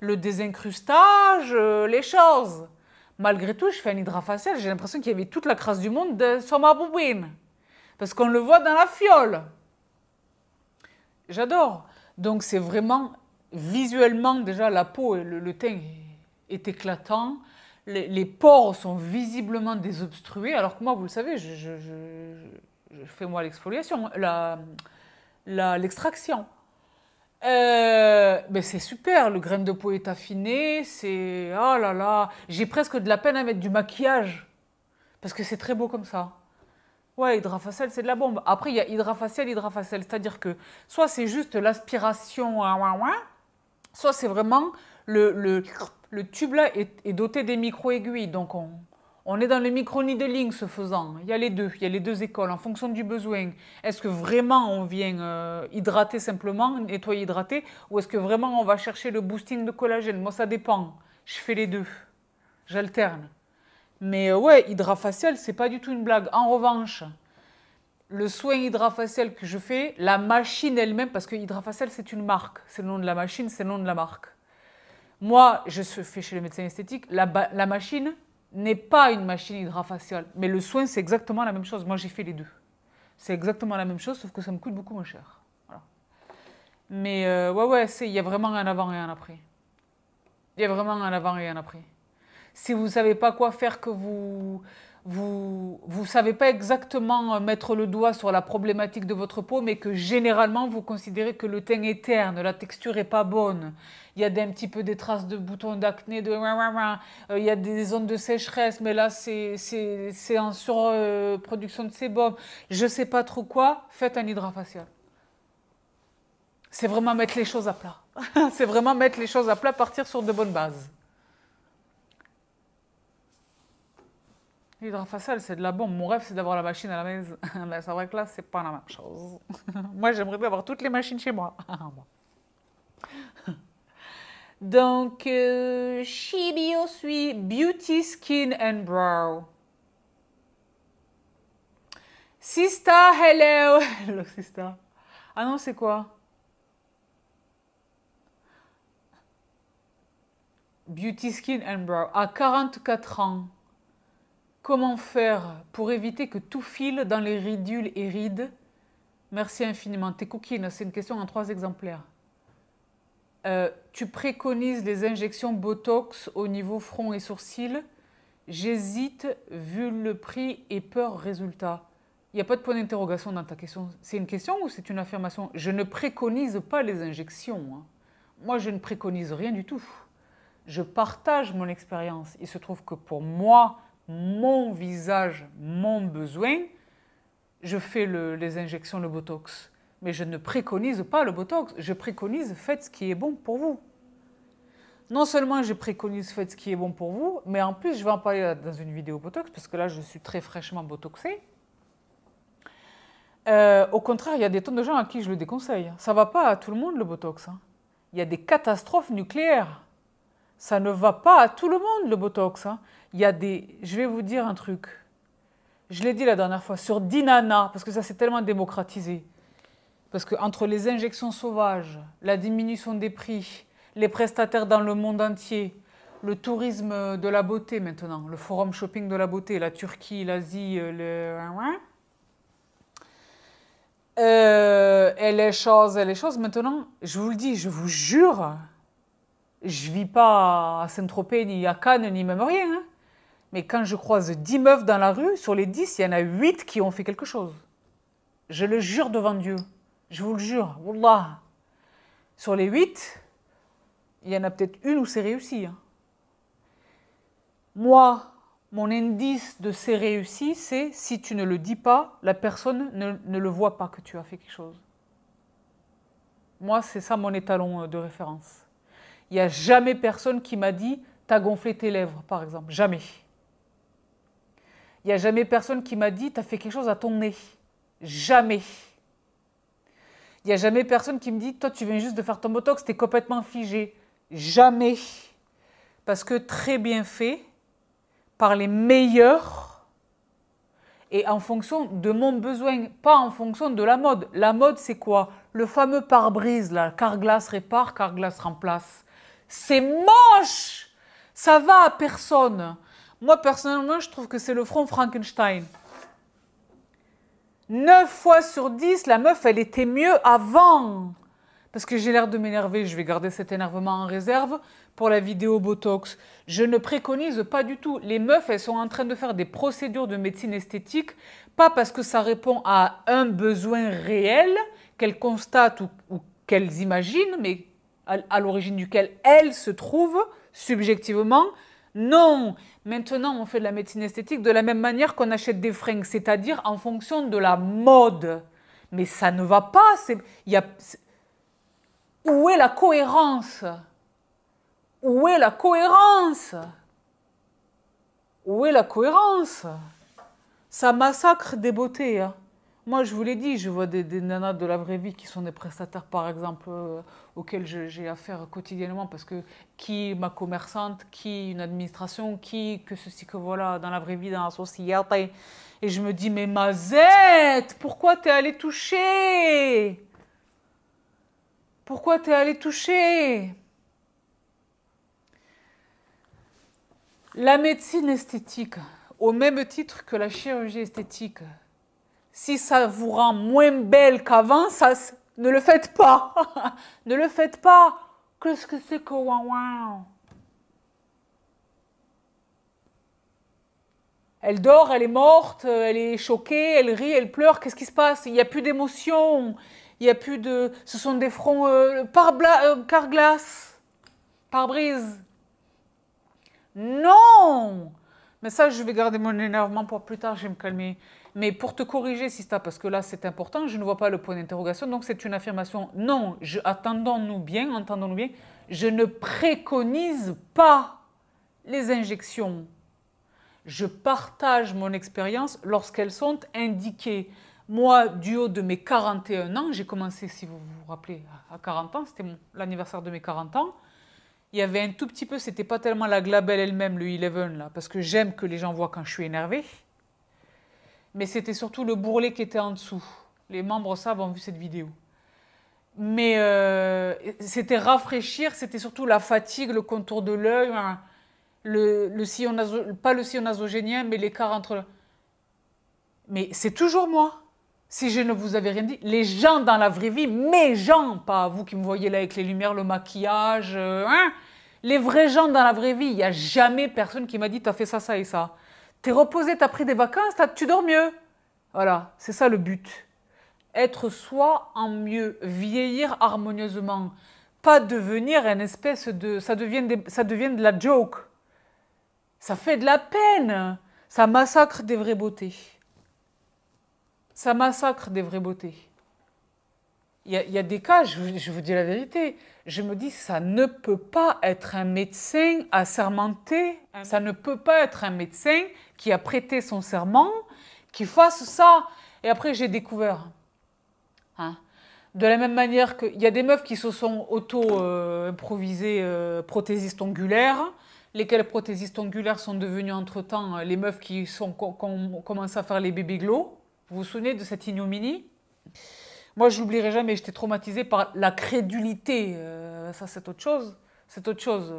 Le désincrustage, les choses malgré tout, je fais un hydrafacial, j'ai l'impression qu'il y avait toute la crasse du monde sur ma boubine. Parce qu'on le voit dans la fiole. J'adore. Donc c'est vraiment visuellement déjà la peau et le, teint est éclatant. Les, pores sont visiblement désobstrués, alors que moi, vous le savez, je, fais moi l'exfoliation, l'extraction. Mais euh, ben, c'est super, le grain de peau est affiné, c'est... Oh là là, j'ai presque de la peine à mettre du maquillage, parce que c'est très beau comme ça. Ouais, hydrafacial, c'est de la bombe. Après, il y a hydrafacial, hydrafacial, c'est-à-dire que soit c'est juste l'aspiration, soit c'est vraiment le, le, tube là est doté des micro-aiguilles, donc on... On est dans le micro-needling, ce faisant. Il y a les deux, il y a les deux écoles, en fonction du besoin. Est-ce que vraiment on vient euh, hydrater simplement, nettoyer, hydrater, ou est-ce que vraiment on va chercher le boosting de collagène Moi, ça dépend. Je fais les deux. J'alterne. Mais euh, ouais, hydrafacial, c'est pas du tout une blague. En revanche, le soin hydrafacial que je fais, la machine elle-même, parce que hydrafacial, c'est une marque. C'est le nom de la machine, c'est le nom de la marque. Moi, je fais chez le médecin esthétique, la machine, n'est pas une machine hydrafaciale. Mais le soin, c'est exactement la même chose. Moi, j'ai fait les deux. C'est exactement la même chose, sauf que ça me coûte beaucoup moins cher. Mais euh, ouais ouais, ouais, il y a vraiment un avant et un après. Il y a vraiment un avant et un après. Si vous ne savez pas quoi faire, que vous vous ne savez pas exactement euh, mettre le doigt sur la problématique de votre peau, mais que généralement vous considérez que le teint est terne, la texture n'est pas bonne. Il y a un petit peu des traces de boutons d'acné, de euh, il y a des zones de sécheresse, mais là c'est en surproduction de sébum. Je ne sais pas trop quoi, faites un hydrafacial. C'est vraiment mettre les choses à plat. c'est vraiment mettre les choses à plat, partir sur de bonnes bases. Hydrafacial, c'est de la bombe. Mon rêve, c'est d'avoir la machine à la maison. c'est vrai que là, c'est pas la même chose. moi, j'aimerais bien avoir toutes les machines chez moi. Donc, euh, Shibio suit Beauty Skin and Brow. Sista, hello. Hello, Sista. Ah non, c'est quoi Beauty Skin and Brow. À 44 ans. Comment faire pour éviter que tout file dans les ridules et rides Merci infiniment. T'es coquine, c'est une question en trois exemplaires. Euh, tu préconises les injections Botox au niveau front et sourcils. J'hésite vu le prix et peur résultat. Il n'y a pas de point d'interrogation dans ta question. C'est une question ou c'est une affirmation Je ne préconise pas les injections. Hein. Moi, je ne préconise rien du tout. Je partage mon expérience. Il se trouve que pour moi, mon visage, mon besoin, je fais les injections, le Botox. Mais je ne préconise pas le Botox, je préconise faites ce qui est bon pour vous. Non seulement je préconise faites ce qui est bon pour vous, mais en plus je vais en parler euh, dans une vidéo Botox, parce que là je suis très fraîchement Botoxée. Euh, au contraire, il y a des tonnes de gens à qui je le déconseille. Ça ne va pas à tout le monde le Botox. Hein. Il y a des catastrophes nucléaires. Ça ne va pas à tout le monde le Botox. Hein. Il y a des... Je vais vous dire un truc. Je l'ai dit la dernière fois, sur DINANA, parce que ça s'est tellement démocratisé. Parce que entre les injections sauvages, la diminution des prix, les prestataires dans le monde entier, le tourisme de la beauté maintenant, le forum shopping de la beauté, la Turquie, l'Asie, euh, le... Hein, euh, et les choses, et les choses. Maintenant, je vous le dis, je vous jure, je vis pas à Saint-Tropez, ni à Cannes, ni même rien. Hein. Mais quand je croise 10 meufs dans la rue, sur les 10, il y en a 8 qui ont fait quelque chose. Je le jure devant Dieu. Je vous le jure. Wallah. Sur les 8, il y en a peut-être une où c'est réussi. Hein. Moi, mon indice de c'est réussi, c'est si tu ne le dis pas, la personne ne, ne, le voit pas que tu as fait quelque chose. Moi, c'est ça mon étalon euh, de référence. Il n'y a jamais personne qui m'a dit, t'as gonflé tes lèvres, par exemple. Jamais. Il n'y a jamais personne qui m'a dit, Tu as fait quelque chose à ton nez. Jamais. Il n'y a jamais personne qui me dit, toi, tu viens juste de faire ton botox, es complètement figé. Jamais. Parce que très bien fait, par les meilleurs, et en fonction de mon besoin, pas en fonction de la mode. La mode, c'est quoi Le fameux pare-brise, là, car répare, car remplace. C'est moche Ça va à personne. Moi, personnellement, je trouve que c'est le front Frankenstein. 9 fois sur 10, la meuf, elle était mieux avant. Parce que j'ai l'air de m'énerver, je vais garder cet énervement en réserve pour la vidéo Botox. Je ne préconise pas du tout. Les meufs, elles sont en train de faire des procédures de médecine esthétique, pas parce que ça répond à un besoin réel qu'elles constatent ou, qu'elles imaginent, mais à l'origine duquel elles se trouvent subjectivement, non Maintenant, on fait de la médecine esthétique de la même manière qu'on achète des fringues, c'est-à-dire en fonction de la mode. Mais ça ne va pas. Y a... Où est la cohérence Où est la cohérence Où est la cohérence Ça massacre des beautés. Hein. Moi, je vous l'ai dit, je vois des, nanas de la vraie vie qui sont des prestataires, par exemple, euh, auxquels j'ai affaire quotidiennement, parce que qui ma commerçante, qui une administration, qui que ceci, que voilà, dans la vraie vie, dans la société. Et je me dis, mais Mazette, pourquoi t'es allée toucher Pourquoi t'es allée toucher La médecine esthétique, au même titre que la chirurgie esthétique, si ça vous rend moins belle qu'avant, ça, ne le faites pas. ne le faites pas. Qu'est-ce que c'est que waouh Elle dort, elle est morte, euh, elle est choquée, elle rit, elle pleure. Qu'est-ce qui se passe Il n'y a plus d'émotion. Il n'y a plus de... Ce sont des fronts euh, par, euh, par glace, par brise. Non Mais ça, je vais garder mon énervement pour plus tard, je vais me calmer mais pour te corriger, Sista, parce que là c'est important, je ne vois pas le point d'interrogation, donc c'est une affirmation. Non, attendons-nous bien, entendons-nous bien, je ne préconise pas les injections. Je partage mon expérience lorsqu'elles sont indiquées. Moi, du haut de mes 41 ans, j'ai commencé, si vous vous rappelez, à 40 ans, c'était l'anniversaire de mes 40 ans. Il y avait un tout petit peu, c'était pas tellement la glabelle elle-même, le 11, là, parce que j'aime que les gens voient quand je suis énervée mais c'était surtout le bourrelet qui était en dessous. Les membres savent ont vu cette vidéo. Mais euh, c'était rafraîchir, c'était surtout la fatigue, le contour de l'œil, hein. le, sillon pas le sillon nasogénien, mais l'écart entre. Mais c'est toujours moi. Si je ne vous avais rien dit, les gens dans la vraie vie, mes gens, pas vous qui me voyez là avec les lumières, le maquillage, euh, hein. les vrais gens dans la vraie vie, il n'y a jamais personne qui m'a dit t'as fait ça, ça et ça. T'es reposé, t'as pris des vacances, tu dors mieux. Voilà, c'est ça le but. Être soi en mieux, vieillir harmonieusement. Pas devenir une espèce de... Ça devient, ça devient de la joke. Ça fait de la peine. Ça massacre des vraies beautés. Ça massacre des vraies beautés. Il y, a, des cas, je, je, vous dis la vérité, je me dis, ça ne peut pas être un médecin assermenté, ça ne peut pas être un médecin qui a prêté son serment, qui fasse ça. Et après, j'ai découvert. Hein de la même manière qu'il y a des meufs qui se sont auto-improvisées euh, prothésistes ongulaires, lesquelles prothésistes ongulaires sont devenues entre-temps euh, les meufs qui sont commencé à faire les bébés glow. Vous vous souvenez de cette ignominie Moi, je l'oublierai jamais, j'étais traumatisée par la crédulité. Euh, ça, c'est autre chose. C'est autre chose.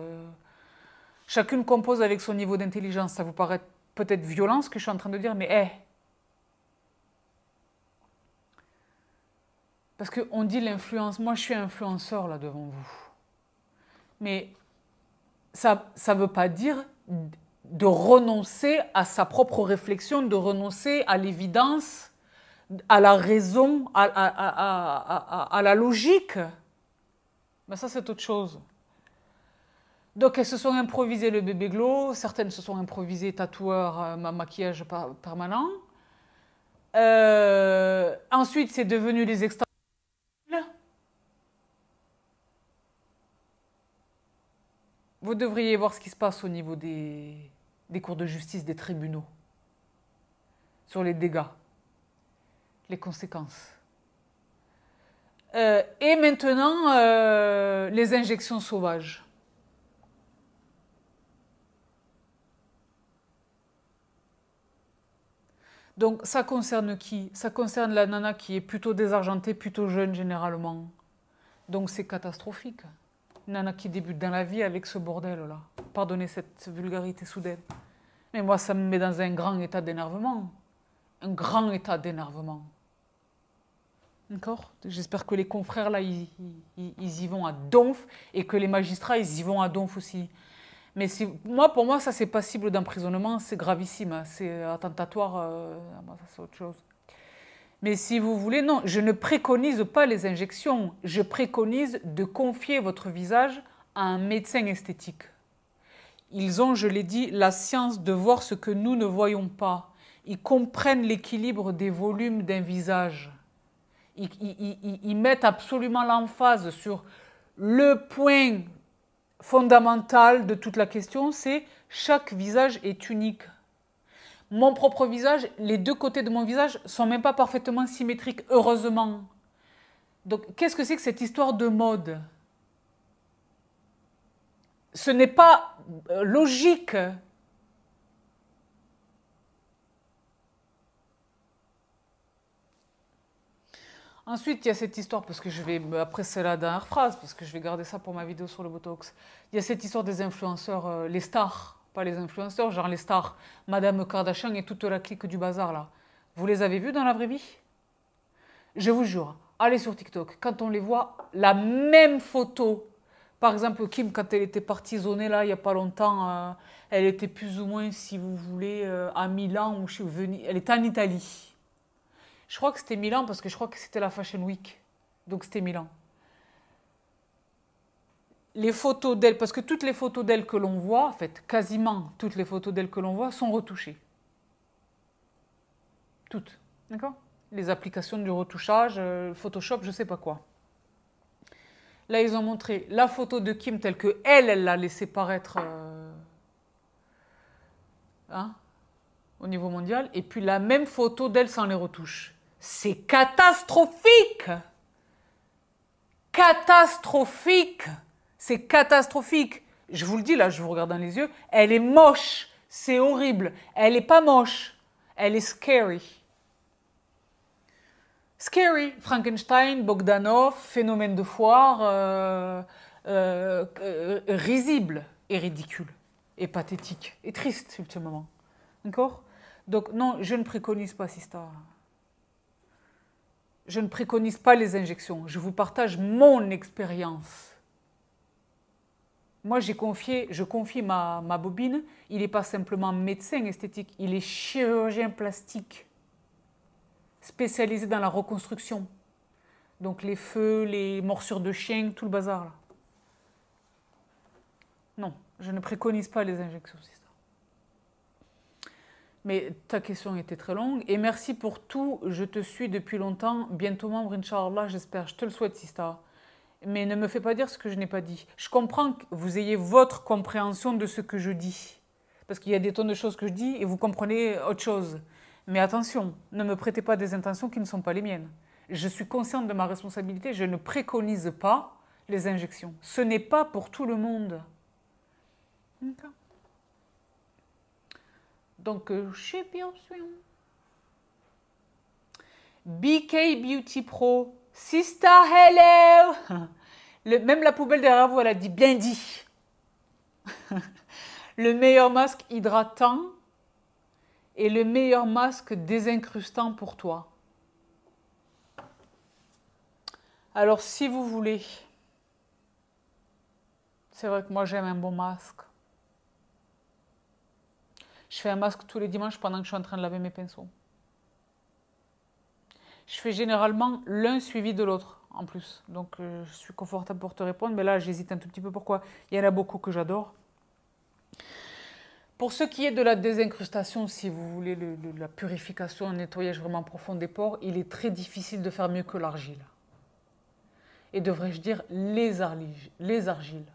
Chacune compose avec son niveau d'intelligence. Ça vous paraît peut-être violence que je suis en train de dire, mais hé parce Parce qu'on dit l'influence, moi je suis influenceur là devant vous. Mais ça ne veut pas dire de renoncer à sa propre réflexion, de renoncer à l'évidence, à la raison, à, à la logique. Mais ça c'est autre chose. Donc elles se sont improvisées le bébé glow, certaines se sont improvisées tatoueur, euh, Ma maquillage permanent. Euh, ensuite, c'est devenu les extensions. Vous devriez voir ce qui se passe au niveau des, cours de justice, des tribunaux, sur les dégâts, les conséquences. Euh, et maintenant, les injections sauvages. Donc ça concerne qui Ça concerne la nana qui est plutôt désargentée, plutôt jeune généralement. Donc c'est catastrophique. Nana qui débute dans la vie avec ce bordel-là. Pardonnez cette vulgarité soudaine. Mais moi, ça me met dans un grand état d'énervement. Un grand état d'énervement. D'accord J'espère que les confrères, là, ils, ils, y vont à donf et que les magistrats, ils y vont à donf aussi. Mais si, moi, pour moi, ça, c'est pas cible d'emprisonnement, c'est gravissime, hein. c'est euh, attentatoire, euh, ah, ça, c'est autre chose. Mais si vous voulez, non, je ne préconise pas les injections. Je préconise de confier votre visage à un médecin esthétique. Ils ont, je l'ai dit, la science de voir ce que nous ne voyons pas. Ils comprennent l'équilibre des volumes d'un visage. Ils, ils mettent absolument l'emphase sur le point fondamentale de toute la question, c'est chaque visage est unique. Mon propre visage, les deux côtés de mon visage sont même pas parfaitement symétriques, heureusement. Donc qu'est-ce que c'est que cette histoire de mode Ce n'est pas euh, logique Ensuite, il y a cette histoire, parce que je vais, après c'est la dernière phrase, parce que je vais garder ça pour ma vidéo sur le Botox, il y a cette histoire des influenceurs, euh, les stars, pas les influenceurs, genre les stars, Madame Kardashian et toute la clique du bazar là. Vous les avez vus dans la vraie vie Je vous jure, allez sur TikTok, quand on les voit, la même photo. Par exemple, Kim, quand elle était partie là, il n'y a pas longtemps, euh, elle était plus ou moins, si vous voulez, euh, à Milan ou chez Venise, elle était en Italie je crois que c'était Milan parce que je crois que c'était la Fashion Week. Donc c'était Milan. Les photos d'elle, parce que toutes les photos d'elle que l'on voit, en fait, quasiment toutes les photos d'elle que l'on voit sont retouchées. Toutes. D'accord Les applications du retouchage, euh, Photoshop, je ne sais pas quoi. Là, ils ont montré la photo de Kim telle que elle, elle l'a laissée paraître euh, hein, au niveau mondial, et puis la même photo d'elle sans les retouches c'est catastrophique. Catastrophique. C'est catastrophique. Je vous le dis là, je vous regarde dans les yeux. Elle est moche. C'est horrible. Elle n'est pas moche. Elle est scary. Scary. Frankenstein, Bogdanov, phénomène de foire, euh, euh, euh, risible et ridicule et pathétique et triste moment D'accord Donc non, je ne préconise pas Sista je ne préconise pas les injections, je vous partage mon expérience. Moi, j'ai confié, je confie ma, bobine, il n'est pas simplement médecin esthétique, il est chirurgien plastique, spécialisé dans la reconstruction. Donc les feux, les morsures de chien, tout le bazar. Là. Non, je ne préconise pas les injections. Mais ta question était très longue et merci pour tout. Je te suis depuis longtemps, bientôt membre, Inch'Allah, j'espère. Je te le souhaite, Sista. Mais ne me fais pas dire ce que je n'ai pas dit. Je comprends que vous ayez votre compréhension de ce que je dis. Parce qu'il y a des tonnes de choses que je dis et vous comprenez autre chose. Mais attention, ne me prêtez pas des intentions qui ne sont pas les miennes. Je suis consciente de ma responsabilité, je ne préconise pas les injections. Ce n'est pas pour tout le monde. D'accord. Donc, je bien BK Beauty Pro. Sister, hello Même la poubelle derrière vous, elle a dit bien dit. le meilleur masque hydratant et le meilleur masque désincrustant pour toi. Alors, si vous voulez, c'est vrai que moi j'aime un bon masque. Je fais un masque tous les dimanches pendant que je suis en train de laver mes pinceaux. Je fais généralement l'un suivi de l'autre en plus. Donc euh, je suis confortable pour te répondre, mais là j'hésite un tout petit peu pourquoi. Il y en a beaucoup que j'adore. Pour ce qui est de la désincrustation, si vous voulez, la purification, un nettoyage vraiment profond des pores, il est très difficile de faire mieux que l'argile. Et devrais-je dire les, argiles, les argiles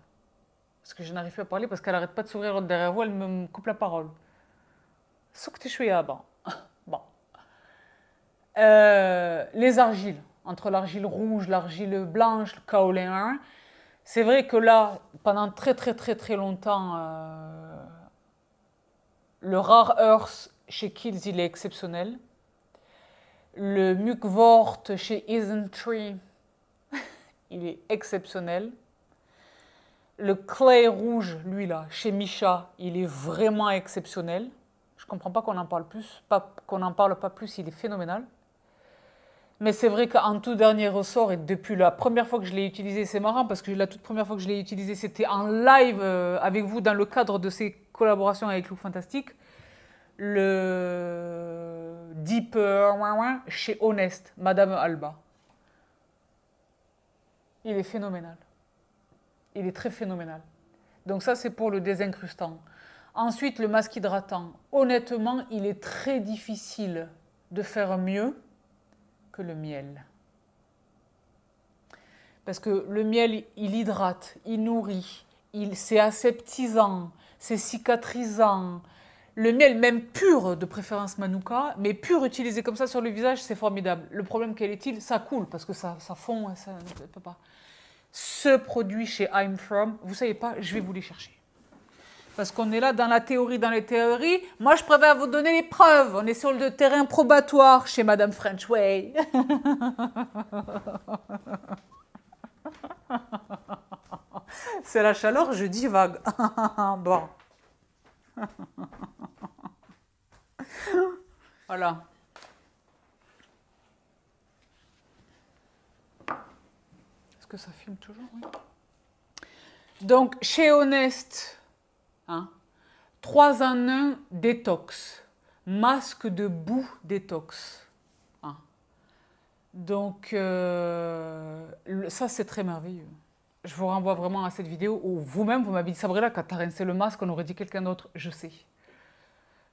Parce que je n'arrive plus à parler parce qu'elle n'arrête pas de sourire derrière vous, elle me coupe la parole les argiles entre l'argile rouge l'argile blanche le kaolin c'est vrai que là pendant très très très très longtemps euh, le rare earth chez Kills il est exceptionnel le mukvort chez Isntree il est exceptionnel le clay rouge, lui là, chez Micha, il est vraiment exceptionnel comprends pas qu'on en parle plus, qu'on n'en parle pas plus, il est phénoménal. Mais c'est vrai qu'en tout dernier ressort, et depuis la première fois que je l'ai utilisé, c'est marrant parce que la toute première fois que je l'ai utilisé, c'était en live euh, avec vous dans le cadre de ces collaborations avec Lou Fantastique. Le Deep euh, chez Honest, Madame Alba. Il est phénoménal. Il est très phénoménal. Donc ça, c'est pour le désincrustant. Ensuite, le masque hydratant. Honnêtement, il est très difficile de faire mieux que le miel. Parce que le miel, il hydrate, il nourrit, il, c'est aseptisant, c'est cicatrisant. Le miel, même pur, de préférence Manuka, mais pur utilisé comme ça sur le visage, c'est formidable. Le problème, quel est-il Ça coule parce que ça, fond, ça ne peut pas. Ce produit chez I'm From, vous savez pas, je vais vous les chercher. Parce qu'on est là dans la théorie, dans les théories. Moi, je préfère vous donner les preuves. On est sur le terrain probatoire chez Madame Frenchway. C'est la chaleur, je dis vague. bon. voilà. Est-ce que ça filme toujours Donc, chez Honest, 3 hein? en 1 détox. Masque de boue détox. Hein? Donc, euh, ça, c'est très merveilleux. Je vous renvoie vraiment à cette vidéo où vous-même, vous, m'avez dit Sabrina, quand t'as rincé le masque, on aurait dit quelqu'un d'autre. Je sais.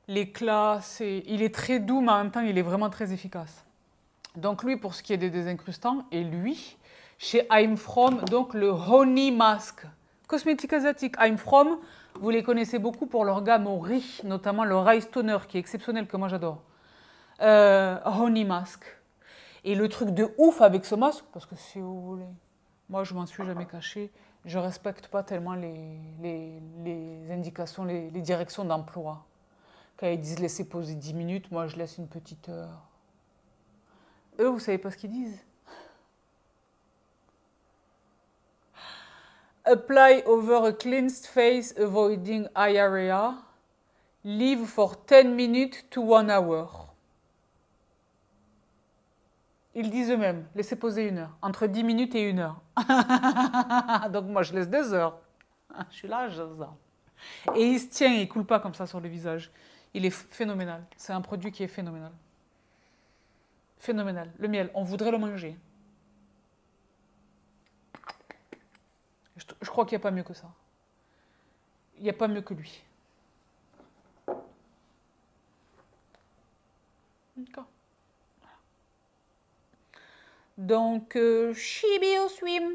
L'éclat, c'est... il est très doux, mais en même temps, il est vraiment très efficace. Donc, lui, pour ce qui est des désincrustants, et lui, chez I'm From, donc le Honey Mask. Cosmétique asiatique, I'm From, vous les connaissez beaucoup pour leur gamme au riz, notamment le Rice Toner, qui est exceptionnel, que moi j'adore. Euh, honey Mask. Et le truc de ouf avec ce masque, parce que si vous voulez, moi je m'en suis jamais caché, je respecte pas tellement les, indications, les, directions d'emploi. Quand ils disent laisser poser 10 minutes, moi je laisse une petite heure. Eux, vous savez pas ce qu'ils disent. Apply over a cleansed face, avoiding eye area. Leave for 10 minutes to 1 hour. Ils disent eux-mêmes, laissez poser une heure, entre 10 minutes et une heure. Donc moi je laisse deux heures. Je suis là, je ça. Et il se tient, il coule pas comme ça sur le visage. Il est phénoménal. C'est un produit qui est phénoménal. Phénoménal. Le miel, on voudrait le manger. je crois qu'il n'y a pas mieux que ça. Il n'y a pas mieux que lui. D'accord. Donc, Shibio euh, Swim.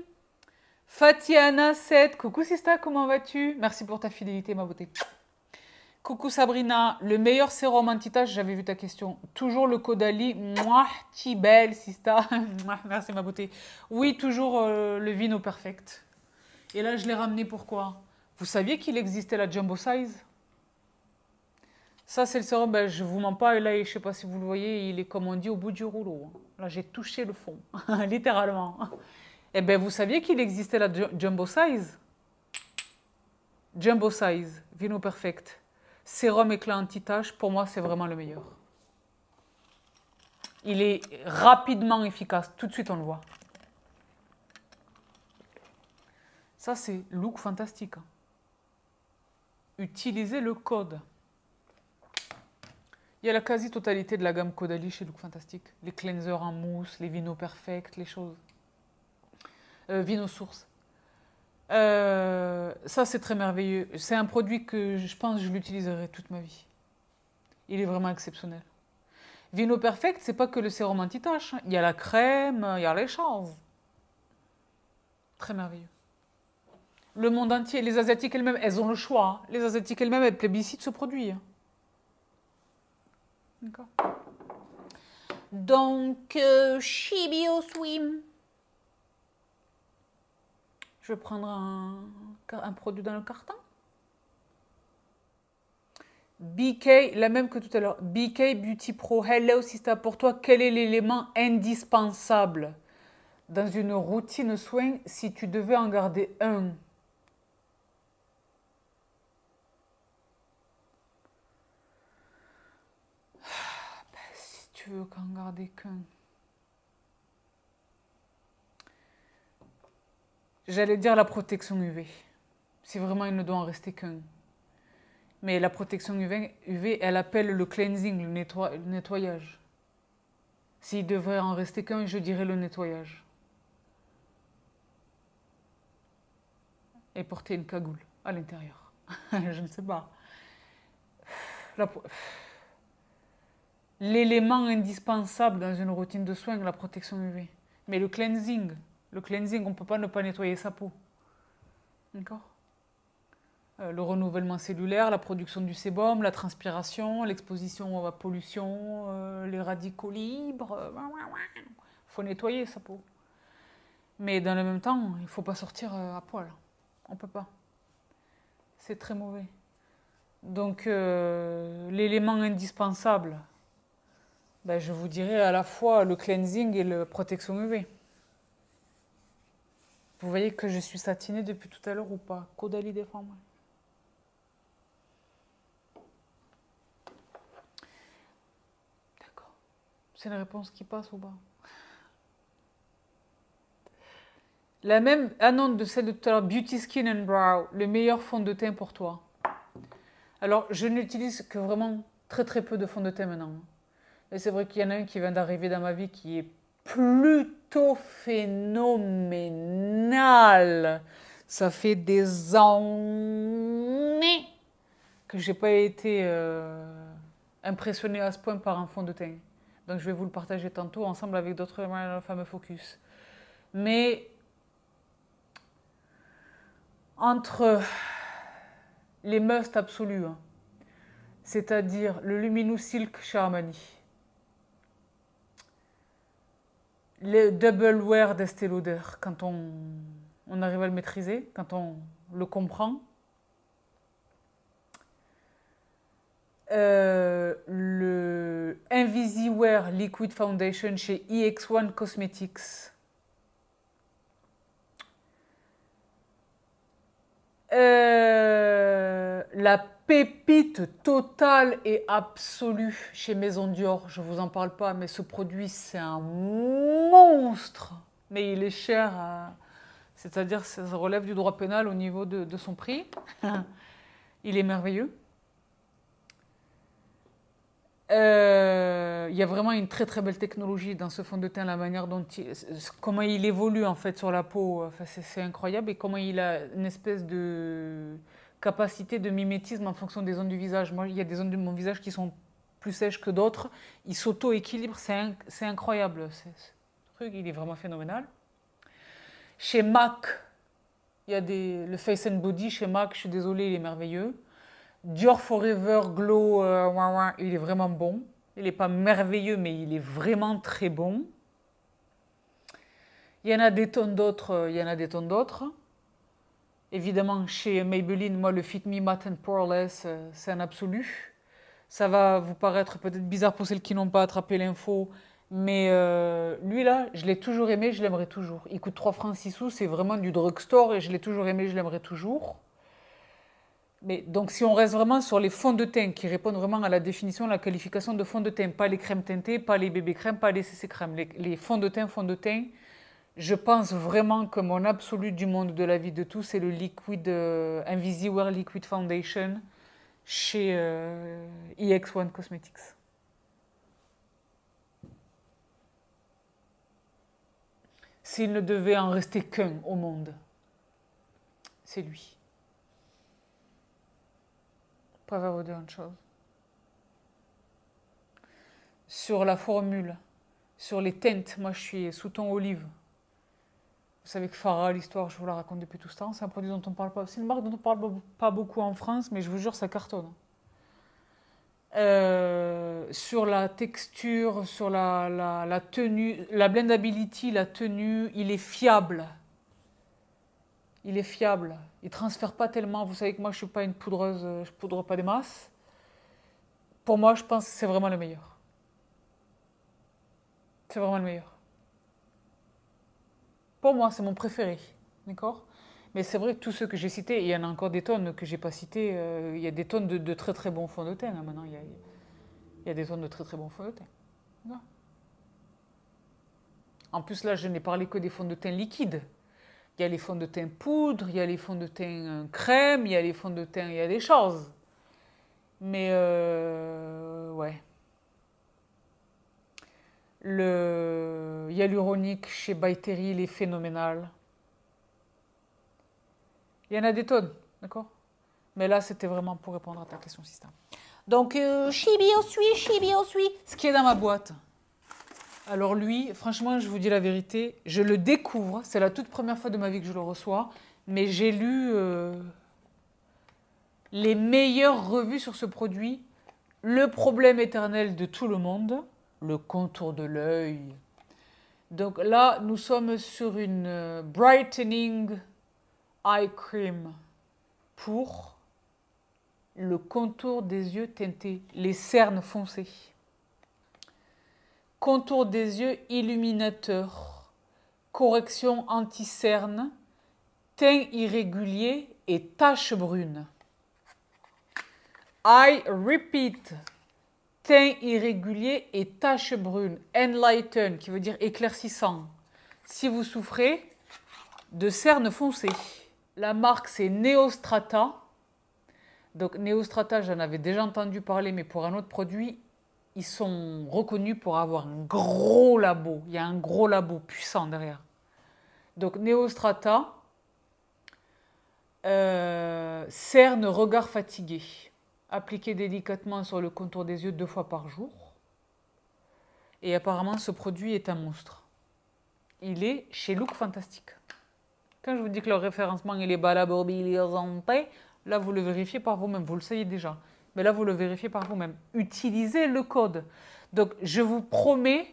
Fatiana7, coucou Sista, comment vas-tu Merci pour ta fidélité, ma beauté. Coucou Sabrina, le meilleur sérum anti-tache, j'avais vu ta question. Toujours le Caudalie, moi, ti belle Sista. Merci ma beauté. Oui, toujours euh, le vino perfect. Et là, je l'ai ramené pourquoi Vous saviez qu'il existait la jumbo size Ça, c'est le sérum, ben, je vous mens pas. Et là, je ne sais pas si vous le voyez, il est comme on dit au bout du rouleau. Là, j'ai touché le fond, littéralement. Eh bien, vous saviez qu'il existait la jumbo size Jumbo size, Vino Perfect. Sérum éclat anti-tache, pour moi, c'est vraiment le meilleur. Il est rapidement efficace. Tout de suite, on le voit. Ça, c'est look fantastique. Utilisez le code. Il y a la quasi-totalité de la gamme Caudalie chez Look Fantastique. Les cleansers en mousse, les vinos Perfect, les choses. Euh, vino source. Euh, ça, c'est très merveilleux. C'est un produit que je pense que je l'utiliserai toute ma vie. Il est vraiment exceptionnel. Vino Perfect, c'est pas que le sérum anti-tache. Il y a la crème, il y a les choses. Très merveilleux le monde entier, les Asiatiques elles-mêmes, elles ont le choix. Hein. Les Asiatiques elles-mêmes, elles plébiscitent ce produit. Hein. D'accord Donc, euh, Shibio Swim. Je vais prendre un, produit dans le carton. BK, la même que tout à l'heure. BK Beauty Pro, hello, si pour toi, quel est l'élément indispensable dans une routine soin si tu devais en garder un tu veux qu'en garder qu'un J'allais dire la protection UV. Si vraiment il ne doit en rester qu'un. Mais la protection UV, UV, elle appelle le cleansing, le, nettoyage. S'il devrait en rester qu'un, je dirais le nettoyage. Et porter une cagoule à l'intérieur. je ne sais pas. La l'élément indispensable dans une routine de soins, la protection UV. Mais le cleansing, le cleansing, on ne peut pas ne pas nettoyer sa peau. D'accord euh, le renouvellement cellulaire, la production du sébum, la transpiration, l'exposition à la pollution, euh, les radicaux libres. Euh, il faut nettoyer sa peau. Mais dans le même temps, il ne faut pas sortir à poil. On ne peut pas. C'est très mauvais. Donc l'élément indispensable, ben, je vous dirai à la fois le cleansing et le protection UV. Vous voyez que je suis satinée depuis tout à l'heure ou pas défend moi. D'accord. C'est la réponse qui passe ou pas La même annonce de celle de tout à l'heure, Beauty Skin and Brow, le meilleur fond de teint pour toi. Alors, je n'utilise que vraiment très très peu de fond de teint maintenant. Et c'est vrai qu'il y en a un qui vient d'arriver dans ma vie qui est plutôt phénoménal. Ça fait des années que je n'ai pas été euh, impressionnée à ce point par un fond de teint. Donc je vais vous le partager tantôt ensemble avec d'autres fameux focus. Mais entre les must absolus, hein, c'est-à-dire le Luminous Silk chez le Wear d'Estée Lauder, quand on, on arrive à le maîtriser, quand on le comprend, Euh, le Invisiware Liquid Foundation chez EX1 Cosmetics. Euh, la pépite totale et absolue chez Maison Dior. Je vous en parle pas, mais ce produit, c'est un monstre. Mais il est cher, euh, c'est-à-dire ça relève du droit pénal au niveau de, son prix. il est merveilleux. Euh, il y a vraiment une très très belle technologie dans ce fond de teint, la manière dont il, comment il évolue en fait sur la peau, enfin, c'est incroyable et comment il a une espèce de capacité de mimétisme en fonction des zones du visage. Moi, il y a des zones de mon visage qui sont plus sèches que d'autres. Il sauto équilibre c'est incroyable. Ce truc, il est vraiment phénoménal. Chez MAC, il y a des, le Face and Body chez MAC, je suis désolée, il est merveilleux. Dior Forever Glow, euh, il est vraiment bon. Il n'est pas merveilleux, mais il est vraiment très bon. Il y en a des tonnes d'autres, euh, il y en a des tonnes d'autres. Évidemment, chez Maybelline, moi, le Fit Me Matte and Poreless, euh, c'est un absolu. Ça va vous paraître peut-être bizarre pour celles qui n'ont pas attrapé l'info, mais euh, lui, là, je l'ai toujours aimé, je l'aimerai toujours. Il coûte 3 francs 6 sous, c'est vraiment du drugstore, et je l'ai toujours aimé, je l'aimerai toujours. Mais donc, si on reste vraiment sur les fonds de teint qui répondent vraiment à la définition, la qualification de fonds de teint, pas les crèmes teintées, pas les bébés crèmes, pas les CC crèmes, les, les fonds de teint, fonds de teint, je pense vraiment que mon absolu du monde de la vie de tous, c'est le liquid, euh, invisible Liquid Foundation chez EX1 euh, e Cosmetics. S'il ne devait en rester qu'un au monde, c'est lui. Pas vous dire chose. Sur la formule, sur les teintes, moi je suis sous ton olive. Vous savez que Farah, l'histoire, je vous la raconte depuis tout ce temps, c'est un produit dont on parle pas. C'est une marque dont on parle pas beaucoup en France, mais je vous jure, ça cartonne. Euh, sur la texture, sur la, la, tenue, la blendability, la tenue, il est fiable. Il est fiable. Il transfère pas tellement. Vous savez que moi, je suis pas une poudreuse, je poudre pas des masses. Pour moi, je pense que c'est vraiment le meilleur. C'est vraiment le meilleur. Pour moi, c'est mon préféré. D'accord mais c'est vrai, que tous ceux que j'ai cités, il y en a encore des tonnes que j'ai pas citées. il y a des tonnes de, très très bons fonds de teint. maintenant, il y, a, des tonnes de très très bons fonds de teint. En plus, là, je n'ai parlé que des fonds de teint liquides. Il y a les fonds de teint poudre, il y a les fonds de teint euh, crème, il y a les fonds de teint, il y a des choses. Mais euh, ouais. Le hyaluronique chez Terry, il est phénoménal. Il y en a des tonnes, d'accord Mais là, c'était vraiment pour répondre à ta question, système. Donc, euh, chibi au suit, chibi on suit. Ce qui est dans ma boîte. Alors lui, franchement, je vous dis la vérité, je le découvre. C'est la toute première fois de ma vie que je le reçois. Mais j'ai lu euh, les meilleures revues sur ce produit. Le problème éternel de tout le monde le contour de l'œil. Donc là, nous sommes sur une euh, Brightening Eye Cream pour le contour des yeux teintés, les cernes foncées. Contour des yeux illuminateur, correction anti-cerne, teint irrégulier et tache brune. I repeat, teint irrégulier et tache brune, Enlighten, qui veut dire éclaircissant. Si vous souffrez de cernes foncées. La marque, c'est Neostrata. Donc, Neostrata, j'en avais déjà entendu parler, mais pour un autre produit, ils sont reconnus pour avoir un gros labo. Il y a un gros labo puissant derrière. Donc, Neostrata, euh, cernes, regard fatigué appliquer délicatement sur le contour des yeux deux fois par jour. Et apparemment, ce produit est un monstre. Il est chez Look Fantastique. Quand je vous dis que le référencement il est les là vous le vérifiez par vous-même, vous le savez déjà. Mais là vous le vérifiez par vous-même. Utilisez le code. Donc je vous promets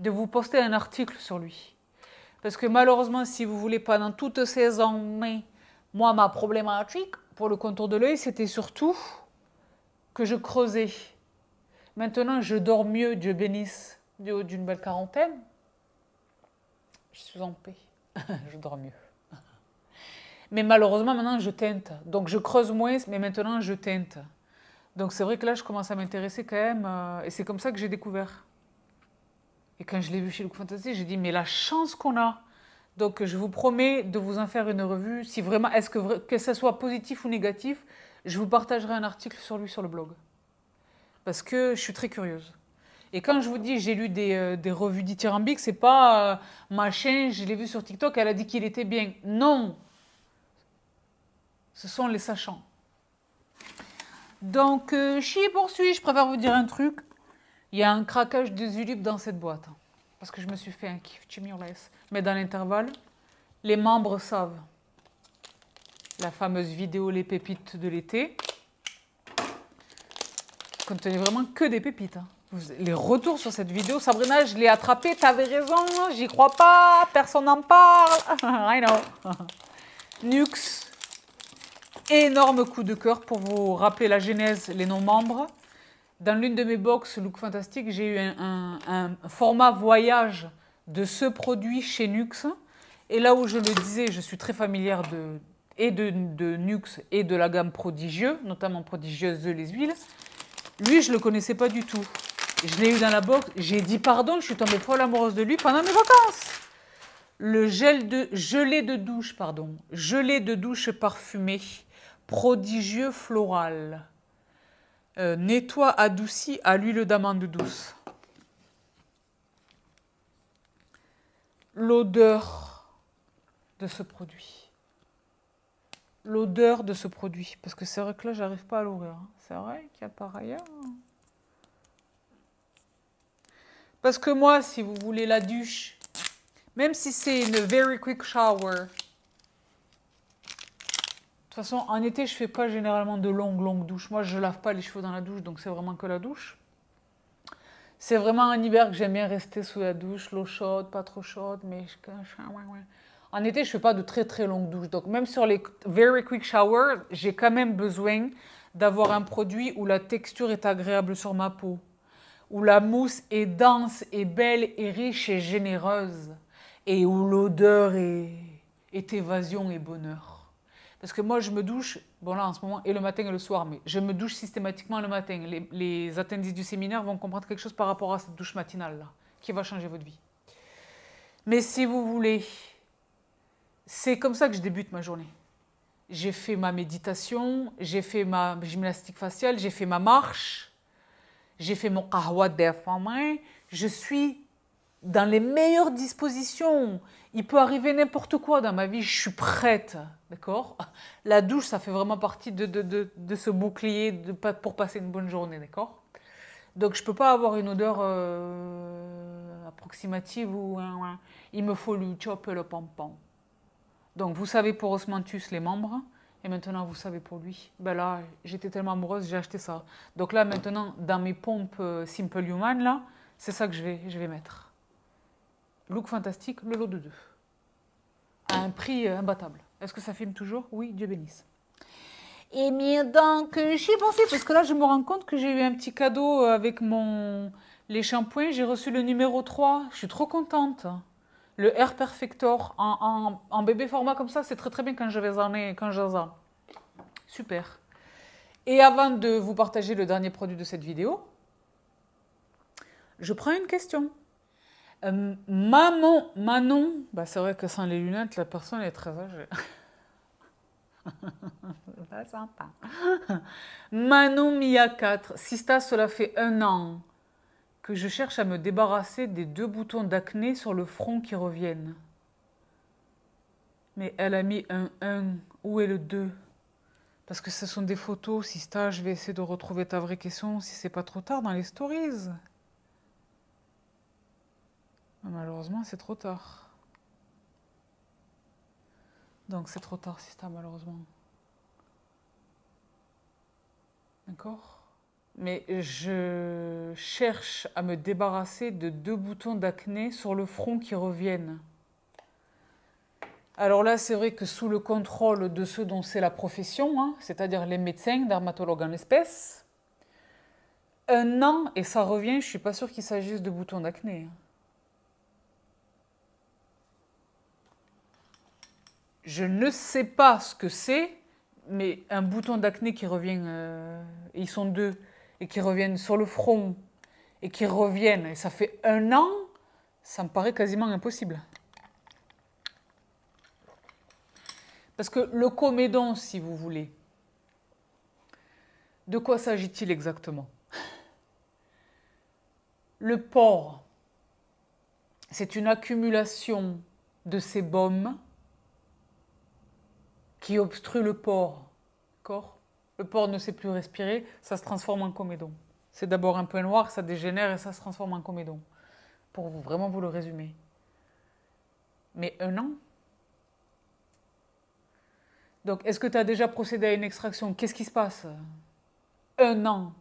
de vous poster un article sur lui. Parce que malheureusement, si vous voulez, pendant toutes ces années, moi, ma problématique pour le contour de l'œil, c'était surtout je creusais. Maintenant, je dors mieux, Dieu bénisse, du haut d'une belle quarantaine. Je suis en paix, je dors mieux. Mais malheureusement, maintenant, je teinte. Donc, je creuse moins, mais maintenant, je teinte. Donc, c'est vrai que là, je commence à m'intéresser quand même. Euh, et c'est comme ça que j'ai découvert. Et quand je l'ai vu chez Look Fantasy, j'ai dit, mais la chance qu'on a. Donc, je vous promets de vous en faire une revue. Si vraiment, est-ce que, que ça soit positif ou négatif, je vous partagerai un article sur lui sur le blog. Parce que je suis très curieuse. Et quand je vous dis j'ai lu des, euh, revues dithyrambiques, c'est pas euh, ma machin, je l'ai vu sur TikTok, elle a dit qu'il était bien. Non Ce sont les sachants. Donc, euh, chi poursuit, je préfère vous dire un truc. Il y a un craquage de Zulip dans cette boîte. Parce que je me suis fait un kiff, Mais dans l'intervalle, les membres savent la fameuse vidéo Les pépites de l'été, contenait vraiment que des pépites. Hein. Les retours sur cette vidéo, Sabrina, je l'ai attrapée, t'avais raison, j'y crois pas, personne n'en parle. I know. Nux, énorme coup de cœur pour vous rappeler la genèse, les non-membres. Dans l'une de mes box Look Fantastique, j'ai eu un, un, format voyage de ce produit chez Nux. Et là où je le disais, je suis très familière de, et de, de Nuxe et de la gamme Prodigieux, notamment Prodigieuse de les huiles. Lui, je ne le connaissais pas du tout. Je l'ai eu dans la box, j'ai dit pardon, je suis tombée folle amoureuse de lui pendant mes vacances. Le gel de gelée de douche, pardon, Gelé de douche parfumée, prodigieux floral. Euh, nettoie adouci à l'huile d'amande douce. L'odeur de ce produit l'odeur de ce produit. Parce que c'est vrai que là, j'arrive pas à l'ouvrir. Hein. C'est vrai qu'il y a par ailleurs. Hein. Parce que moi, si vous voulez la douche, même si c'est une very quick shower, de toute façon, en été, je fais pas généralement de longues, longues douches. Moi, je lave pas les cheveux dans la douche, donc c'est vraiment que la douche. C'est vraiment en hiver que j'aime bien rester sous la douche, l'eau chaude, pas trop chaude, mais je... En été, je fais pas de très très longues douches. Donc même sur les very quick shower, j'ai quand même besoin d'avoir un produit où la texture est agréable sur ma peau, où la mousse est dense et belle et riche et généreuse, et où l'odeur est, est évasion et bonheur. Parce que moi, je me douche, bon là en ce moment, et le matin et le soir, mais je me douche systématiquement le matin. Les, les du séminaire vont comprendre quelque chose par rapport à cette douche matinale-là, qui va changer votre vie. Mais si vous voulez c'est comme ça que je débute ma journée. J'ai fait ma méditation, j'ai fait ma gymnastique faciale, j'ai fait ma marche, j'ai fait mon kahwa main. Je suis dans les meilleures dispositions. Il peut arriver n'importe quoi dans ma vie, je suis prête, d'accord La douche, ça fait vraiment partie de, de, ce bouclier pour passer une bonne journée, d'accord Donc je ne peux pas avoir une odeur euh, approximative ou... Il me faut le chop le pompon. Donc vous savez pour Osmanthus les membres, et maintenant vous savez pour lui. Ben là, j'étais tellement amoureuse, j'ai acheté ça. Donc là, maintenant, dans mes pompes euh, Simple Human, là, c'est ça que je vais, je vais mettre. Look fantastique, le lot de deux. À un prix euh, imbattable. Est-ce que ça filme toujours Oui, Dieu bénisse. Et eh bien donc, euh, j'y pensais, pensé, parce que là, je me rends compte que j'ai eu un petit cadeau avec mon... les shampoings. J'ai reçu le numéro 3. Je suis trop contente le Air Perfector en, bébé format comme ça, c'est très très bien quand vais en ai, quand j'en Super. Et avant de vous partager le dernier produit de cette vidéo, je prends une question. maman, euh, Manon, bah c'est vrai que sans les lunettes, la personne est très âgée. Pas sympa. Manon Mia 4, Sista, cela fait un an je cherche à me débarrasser des deux boutons d'acné sur le front qui reviennent. Mais elle a mis un 1, où est le 2 Parce que ce sont des photos, si ça, je vais essayer de retrouver ta vraie question si c'est pas trop tard dans les stories. malheureusement, c'est trop tard. Donc c'est trop tard, Sista, malheureusement. D'accord mais je cherche à me débarrasser de deux boutons d'acné sur le front qui reviennent. Alors là, c'est vrai que sous le contrôle de ceux dont c'est la profession, hein, c'est-à-dire les médecins, dermatologues en espèce, un an et ça revient, je ne suis pas sûre qu'il s'agisse de boutons d'acné. Hein. Je ne sais pas ce que c'est, mais un bouton d'acné qui revient, euh, ils sont deux et qui reviennent sur le front et qui reviennent, et ça fait un an, ça me paraît quasiment impossible. Parce que le comédon, si vous voulez, de quoi s'agit-il exactement Le porc, c'est une accumulation de sébum qui obstrue le porc, d'accord le porc ne sait plus respirer, ça se transforme en comédon. C'est d'abord un peu noir, ça dégénère et ça se transforme en comédon. Pour vous, vraiment vous le résumer. Mais un an Donc, est-ce que tu as déjà procédé à une extraction Qu'est-ce qui se passe Un an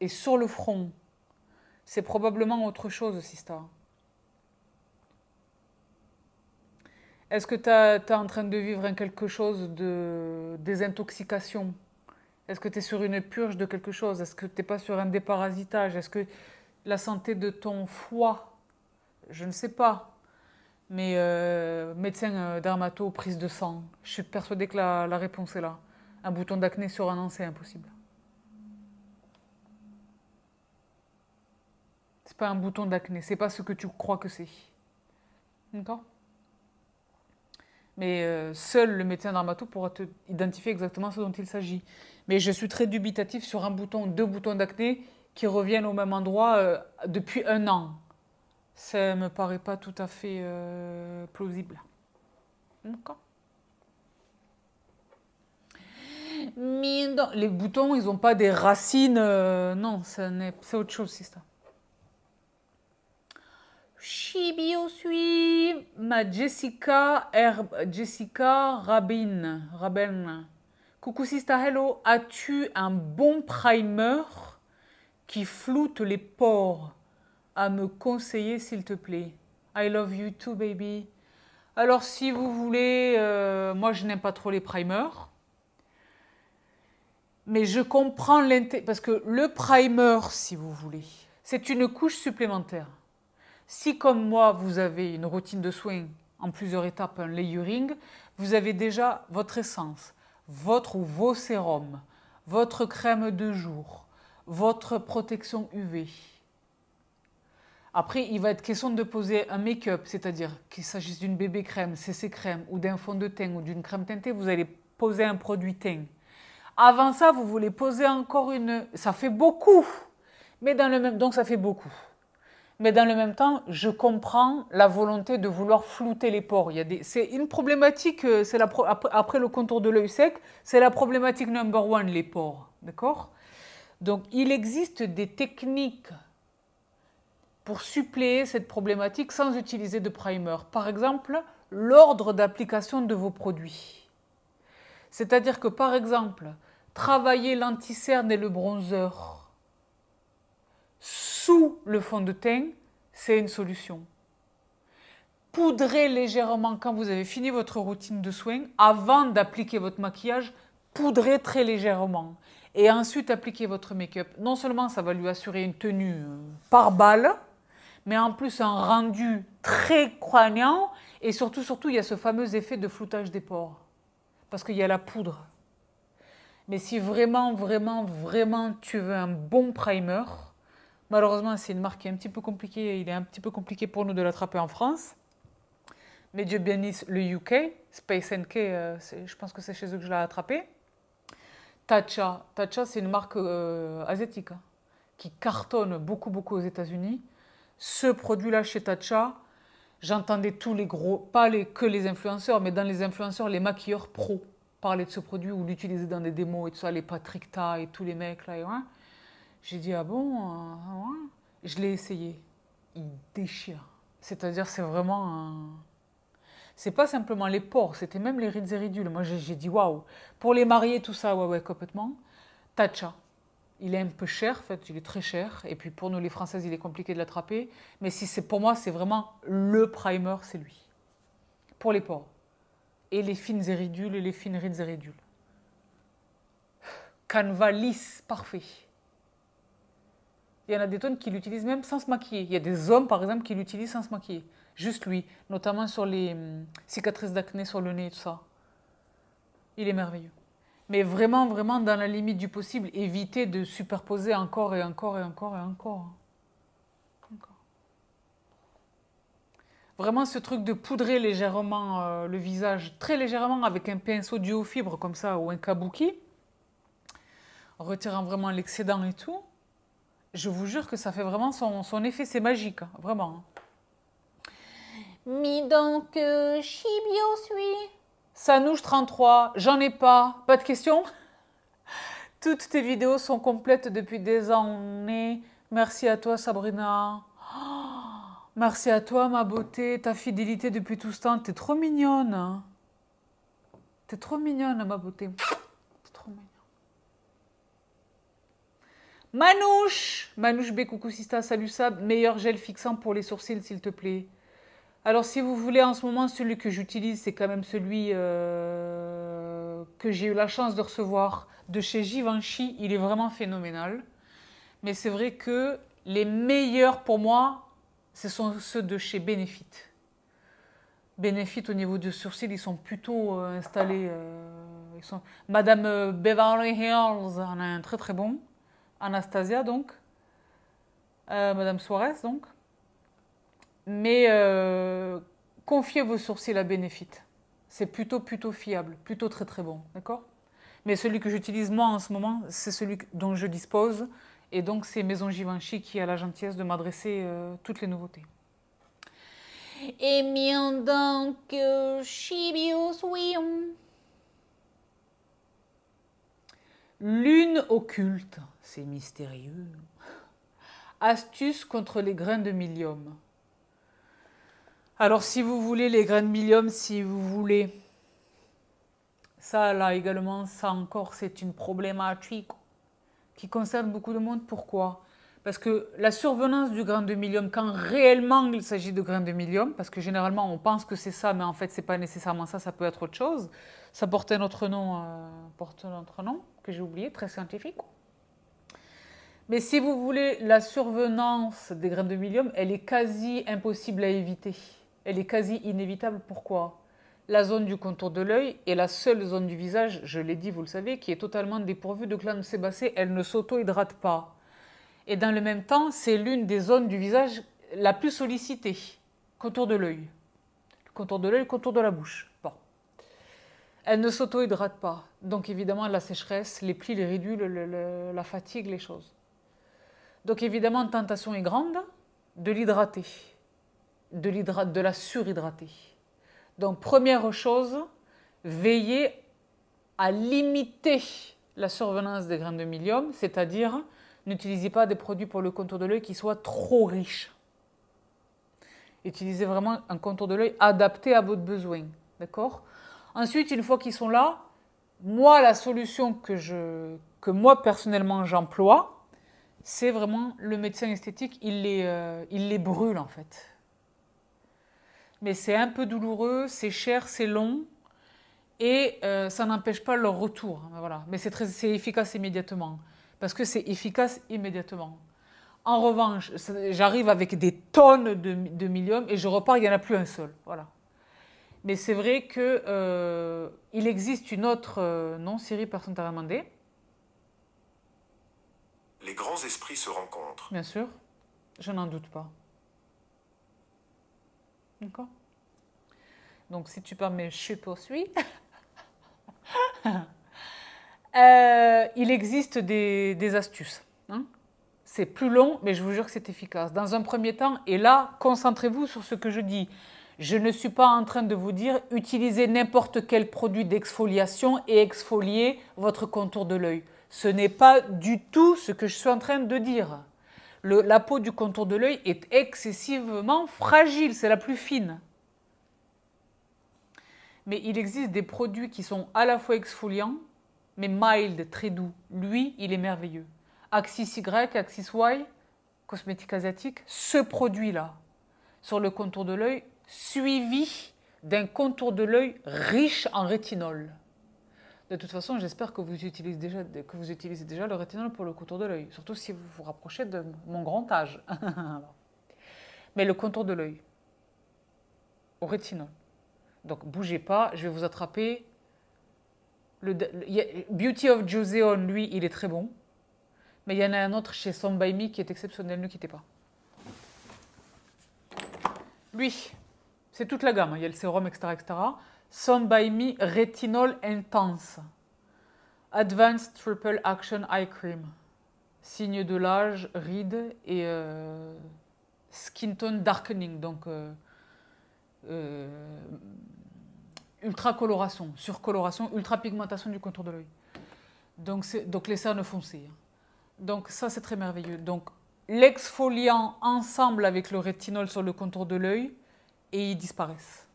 et sur le front, c'est probablement autre chose, Sista. Est-ce que tu es en train de vivre quelque chose de désintoxication est-ce que tu es sur une purge de quelque chose Est-ce que tu n'es pas sur un déparasitage Est-ce que la santé de ton foie Je ne sais pas. Mais euh, médecin euh, d'Armato, prise de sang, je suis persuadée que la, réponse est là. Un bouton d'acné sur un an, c'est impossible. C'est pas un bouton d'acné, c'est pas ce que tu crois que c'est. D'accord Mais euh, seul le médecin d'Armato pourra te identifier exactement ce dont il s'agit mais je suis très dubitatif sur un bouton, deux boutons d'acné qui reviennent au même endroit euh, depuis un an. Ça ne me paraît pas tout à fait euh, plausible. les boutons, ils n'ont pas des racines. Euh, non, c'est autre chose, c'est ça. suis ma Jessica, Jessica Rabin. Rabin. Coucou Sister Hello, as-tu un bon primer qui floute les pores à me conseiller s'il te plaît I love you too baby. Alors si vous voulez, euh, moi je n'aime pas trop les primers. Mais je comprends l'intérêt, parce que le primer, si vous voulez, c'est une couche supplémentaire. Si comme moi, vous avez une routine de soins en plusieurs étapes, un layering, vous avez déjà votre essence votre ou vos sérums, votre crème de jour, votre protection UV. Après, il va être question de poser un make-up, c'est-à-dire qu'il s'agisse d'une bébé crème, CC crème, ou d'un fond de teint, ou d'une crème teintée, vous allez poser un produit teint. Avant ça, vous voulez poser encore une... Ça fait beaucoup, mais dans le même... Donc ça fait beaucoup mais dans le même temps, je comprends la volonté de vouloir flouter les pores. C'est une problématique, euh, c'est après le contour de l'œil sec, c'est la problématique number one, les pores. D'accord Donc, il existe des techniques pour suppléer cette problématique sans utiliser de primer. Par exemple, l'ordre d'application de vos produits. C'est-à-dire que, par exemple, travailler l'anticerne et le bronzer sous le fond de teint, c'est une solution. Poudrez légèrement quand vous avez fini votre routine de soin, avant d'appliquer votre maquillage, poudrez très légèrement. Et ensuite, appliquez votre make-up. Non seulement ça va lui assurer une tenue euh, par balle, mais en plus un rendu très croignant. Et surtout, surtout, il y a ce fameux effet de floutage des pores. Parce qu'il y a la poudre. Mais si vraiment, vraiment, vraiment tu veux un bon primer, Malheureusement, c'est une marque qui est un petit peu compliquée. Il est un petit peu compliqué pour nous de l'attraper en France. Mais Dieu bénisse le UK. Space NK, euh, je pense que c'est chez eux que je l'ai attrapé. Tatcha. Tatcha, c'est une marque euh, asiatique hein, qui cartonne beaucoup, beaucoup aux États-Unis. Ce produit-là chez Tatcha, j'entendais tous les gros, pas les, que les influenceurs, mais dans les influenceurs, les maquilleurs pro parler de ce produit ou l'utiliser dans des démos et tout ça, les Patrick Ta et tous les mecs là. Et ouais. J'ai dit, ah bon euh, ah Je l'ai essayé. Il déchire. C'est-à-dire, c'est vraiment C'est pas simplement les pores, c'était même les rides et ridules. Moi, j'ai dit, waouh. Pour les mariés, tout ça, ouais, ouais, complètement. Tatcha. Il est un peu cher, en fait, il est très cher. Et puis pour nous, les Françaises, il est compliqué de l'attraper. Mais si c'est pour moi, c'est vraiment le primer, c'est lui. Pour les pores. Et les fines ridules, et les fines rides iridules. Canva lisse, parfait. Il y en a des tonnes qui l'utilisent même sans se maquiller. Il y a des hommes, par exemple, qui l'utilisent sans se maquiller. Juste lui, notamment sur les hum, cicatrices d'acné sur le nez et tout ça. Il est merveilleux. Mais vraiment, vraiment, dans la limite du possible, éviter de superposer encore et encore et encore et encore. Vraiment, ce truc de poudrer légèrement euh, le visage, très légèrement, avec un pinceau duo fibre comme ça, ou un kabuki, en retirant vraiment l'excédent et tout. Je vous jure que ça fait vraiment son, effet, c'est magique, hein, vraiment. Hein. Mais donc, euh, Shibio Chibio suis Sanouche 33, j'en ai pas, pas de questions Toutes tes vidéos sont complètes depuis des années. Merci à toi, Sabrina. Oh, merci à toi, ma beauté, ta fidélité depuis tout ce temps. T'es trop mignonne. Hein. T'es trop mignonne, ma beauté. Manouche Manouche Bécoucousista salut ça, Meilleur gel fixant pour les sourcils, s'il te plaît. Alors, si vous voulez, en ce moment, celui que j'utilise, c'est quand même celui euh, que j'ai eu la chance de recevoir de chez Givenchy. Il est vraiment phénoménal. Mais c'est vrai que les meilleurs pour moi, ce sont ceux de chez Benefit. Benefit, au niveau de sourcils, ils sont plutôt euh, installés. Euh, Madame Beverly Hills en a un très très bon. Anastasia donc, euh, Madame Suarez donc. Mais euh, confiez vos sourcils à Benefit. C'est plutôt plutôt fiable, plutôt très très bon, d'accord Mais celui que j'utilise moi en ce moment, c'est celui dont je dispose. Et donc c'est Maison Givenchy qui a la gentillesse de m'adresser euh, toutes les nouveautés. Et eh bien donc, Chibios, oui. Lune occulte, c'est mystérieux. Astuce contre les grains de milium. Alors si vous voulez les grains de milium, si vous voulez... Ça, là également, ça encore, c'est une problématique qui concerne beaucoup de monde. Pourquoi parce que la survenance du grain de milium, quand réellement il s'agit de grain de milium, parce que généralement on pense que c'est ça, mais en fait c'est pas nécessairement ça, ça peut être autre chose. Ça porte un autre nom, euh, porte autre nom que j'ai oublié, très scientifique. Mais si vous voulez, la survenance des grains de milium, elle est quasi impossible à éviter. Elle est quasi inévitable. Pourquoi La zone du contour de l'œil est la seule zone du visage, je l'ai dit, vous le savez, qui est totalement dépourvue de glandes sébacées. Elle ne s'auto-hydrate pas. Et dans le même temps, c'est l'une des zones du visage la plus sollicitée, contour de l'œil. Le contour de l'œil, le contour de la bouche. Bon. Elle ne s'auto-hydrate pas. Donc évidemment, la sécheresse, les plis, les ridules, la fatigue, les choses. Donc évidemment, la tentation est grande de l'hydrater, de, de la surhydrater. Donc première chose, veillez à limiter la survenance des grains de milium, c'est-à-dire n'utilisez pas des produits pour le contour de l'œil qui soient trop riches. Utilisez vraiment un contour de l'œil adapté à votre besoin. D'accord Ensuite, une fois qu'ils sont là, moi, la solution que, je, que moi personnellement j'emploie, c'est vraiment le médecin esthétique, il les, euh, il les brûle en fait. Mais c'est un peu douloureux, c'est cher, c'est long, et euh, ça n'empêche pas leur retour. Voilà. Mais c'est efficace immédiatement parce que c'est efficace immédiatement. En revanche, j'arrive avec des tonnes de, de et je repars, il n'y en a plus un seul. Voilà. Mais c'est vrai qu'il euh, existe une autre, euh, non, Siri demandé Les grands esprits se rencontrent. Bien sûr, je n'en doute pas. D'accord Donc si tu permets, je suis poursuis. Euh, il existe des, astuces. Hein. c'est plus long, mais je vous jure que c'est efficace. Dans un premier temps, et là, concentrez-vous sur ce que je dis. Je ne suis pas en train de vous dire utilisez n'importe quel produit d'exfoliation et exfoliez votre contour de l'œil. Ce n'est pas du tout ce que je suis en train de dire. la peau du contour de l'œil est excessivement fragile, c'est la plus fine. Mais il existe des produits qui sont à la fois exfoliants mais mild, très doux. Lui, il est merveilleux. Axis Y, Axis Y, cosmétique asiatique, ce produit-là, sur le contour de l'œil, suivi d'un contour de l'œil riche en rétinol. De toute façon, j'espère que vous, utilisez déjà, que vous utilisez déjà le rétinol pour le contour de l'œil, surtout si vous vous rapprochez de mon grand âge. mais le contour de l'œil, au rétinol. Donc bougez pas, je vais vous attraper le, Beauty of Joseon, lui, il est très bon. Mais il y en a un autre chez Some By Me qui est exceptionnel, ne quittez pas. Lui, c'est toute la gamme. Hein. Il y a le sérum, etc. etc. Some By Me Retinol Intense. Advanced Triple Action Eye Cream. Signe de l'âge, ride et euh, skin tone darkening. Donc, euh, euh, ultra coloration, surcoloration, ultra pigmentation du contour de l'œil. Donc, donc les cernes foncées. Hein. Donc ça c'est très merveilleux. Donc l'exfoliant ensemble avec le rétinol sur le contour de l'œil et ils disparaissent.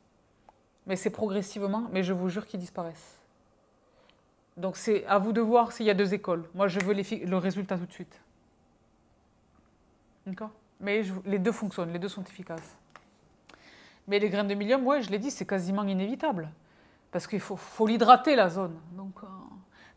Mais c'est progressivement, mais je vous jure qu'ils disparaissent. Donc c'est à vous de voir s'il y a deux écoles. Moi je veux les le résultat tout de suite. D'accord Mais les deux fonctionnent, les deux sont efficaces. Mais les graines de milium, ouais, je l'ai dit, c'est quasiment inévitable parce qu'il faut, l'hydrater, la zone. Donc, euh,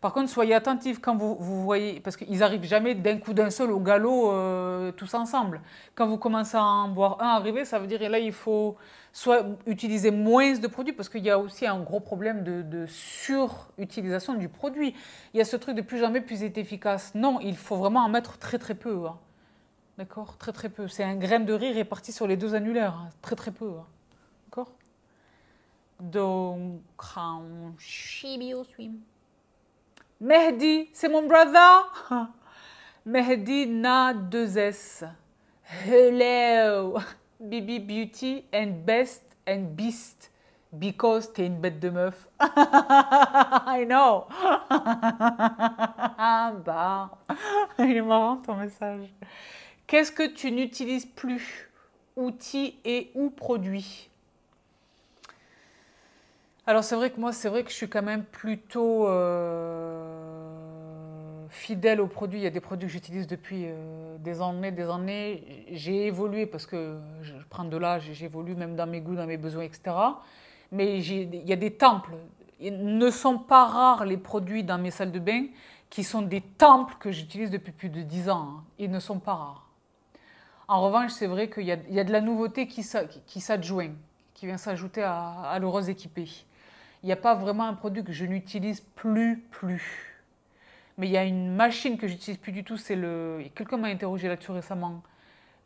par contre, soyez attentifs quand vous, voyez, parce qu'ils n'arrivent jamais d'un coup d'un seul au galop euh, tous ensemble. Quand vous commencez à en boire un arriver, ça veut dire que là, il faut soit utiliser moins de produits, parce qu'il y a aussi un gros problème de, surutilisation du produit. Il y a ce truc de plus jamais plus est efficace. Non, il faut vraiment en mettre très très peu. Hein. D'accord Très très peu. C'est un grain de riz réparti sur les deux annulaires. Hein. Très très peu. Hein. Donc, quand Shibio swim. Mehdi, c'est mon brother. Mehdi na deux s Hello, Bibi Beauty and Best and Beast. Because t'es une bête de meuf. I know. Ah bah, il est marrant ton message. Qu'est-ce que tu n'utilises plus Outils et ou produits alors c'est vrai que moi, c'est vrai que je suis quand même plutôt euh, fidèle aux produits. Il y a des produits que j'utilise depuis euh, des années, des années. J'ai évolué parce que je prends de l'âge, j'évolue même dans mes goûts, dans mes besoins, etc. Mais il y a des temples. Ils ne sont pas rares les produits dans mes salles de bain qui sont des temples que j'utilise depuis plus de 10 ans. Hein. Ils ne sont pas rares. En revanche, c'est vrai qu'il y, a de la nouveauté qui s'adjoint, qui vient s'ajouter à l'heureuse équipée. Il n'y a pas vraiment un produit que je n'utilise plus, plus. Mais il y a une machine que j'utilise plus du tout, c'est le... Quelqu'un m'a interrogé là-dessus récemment.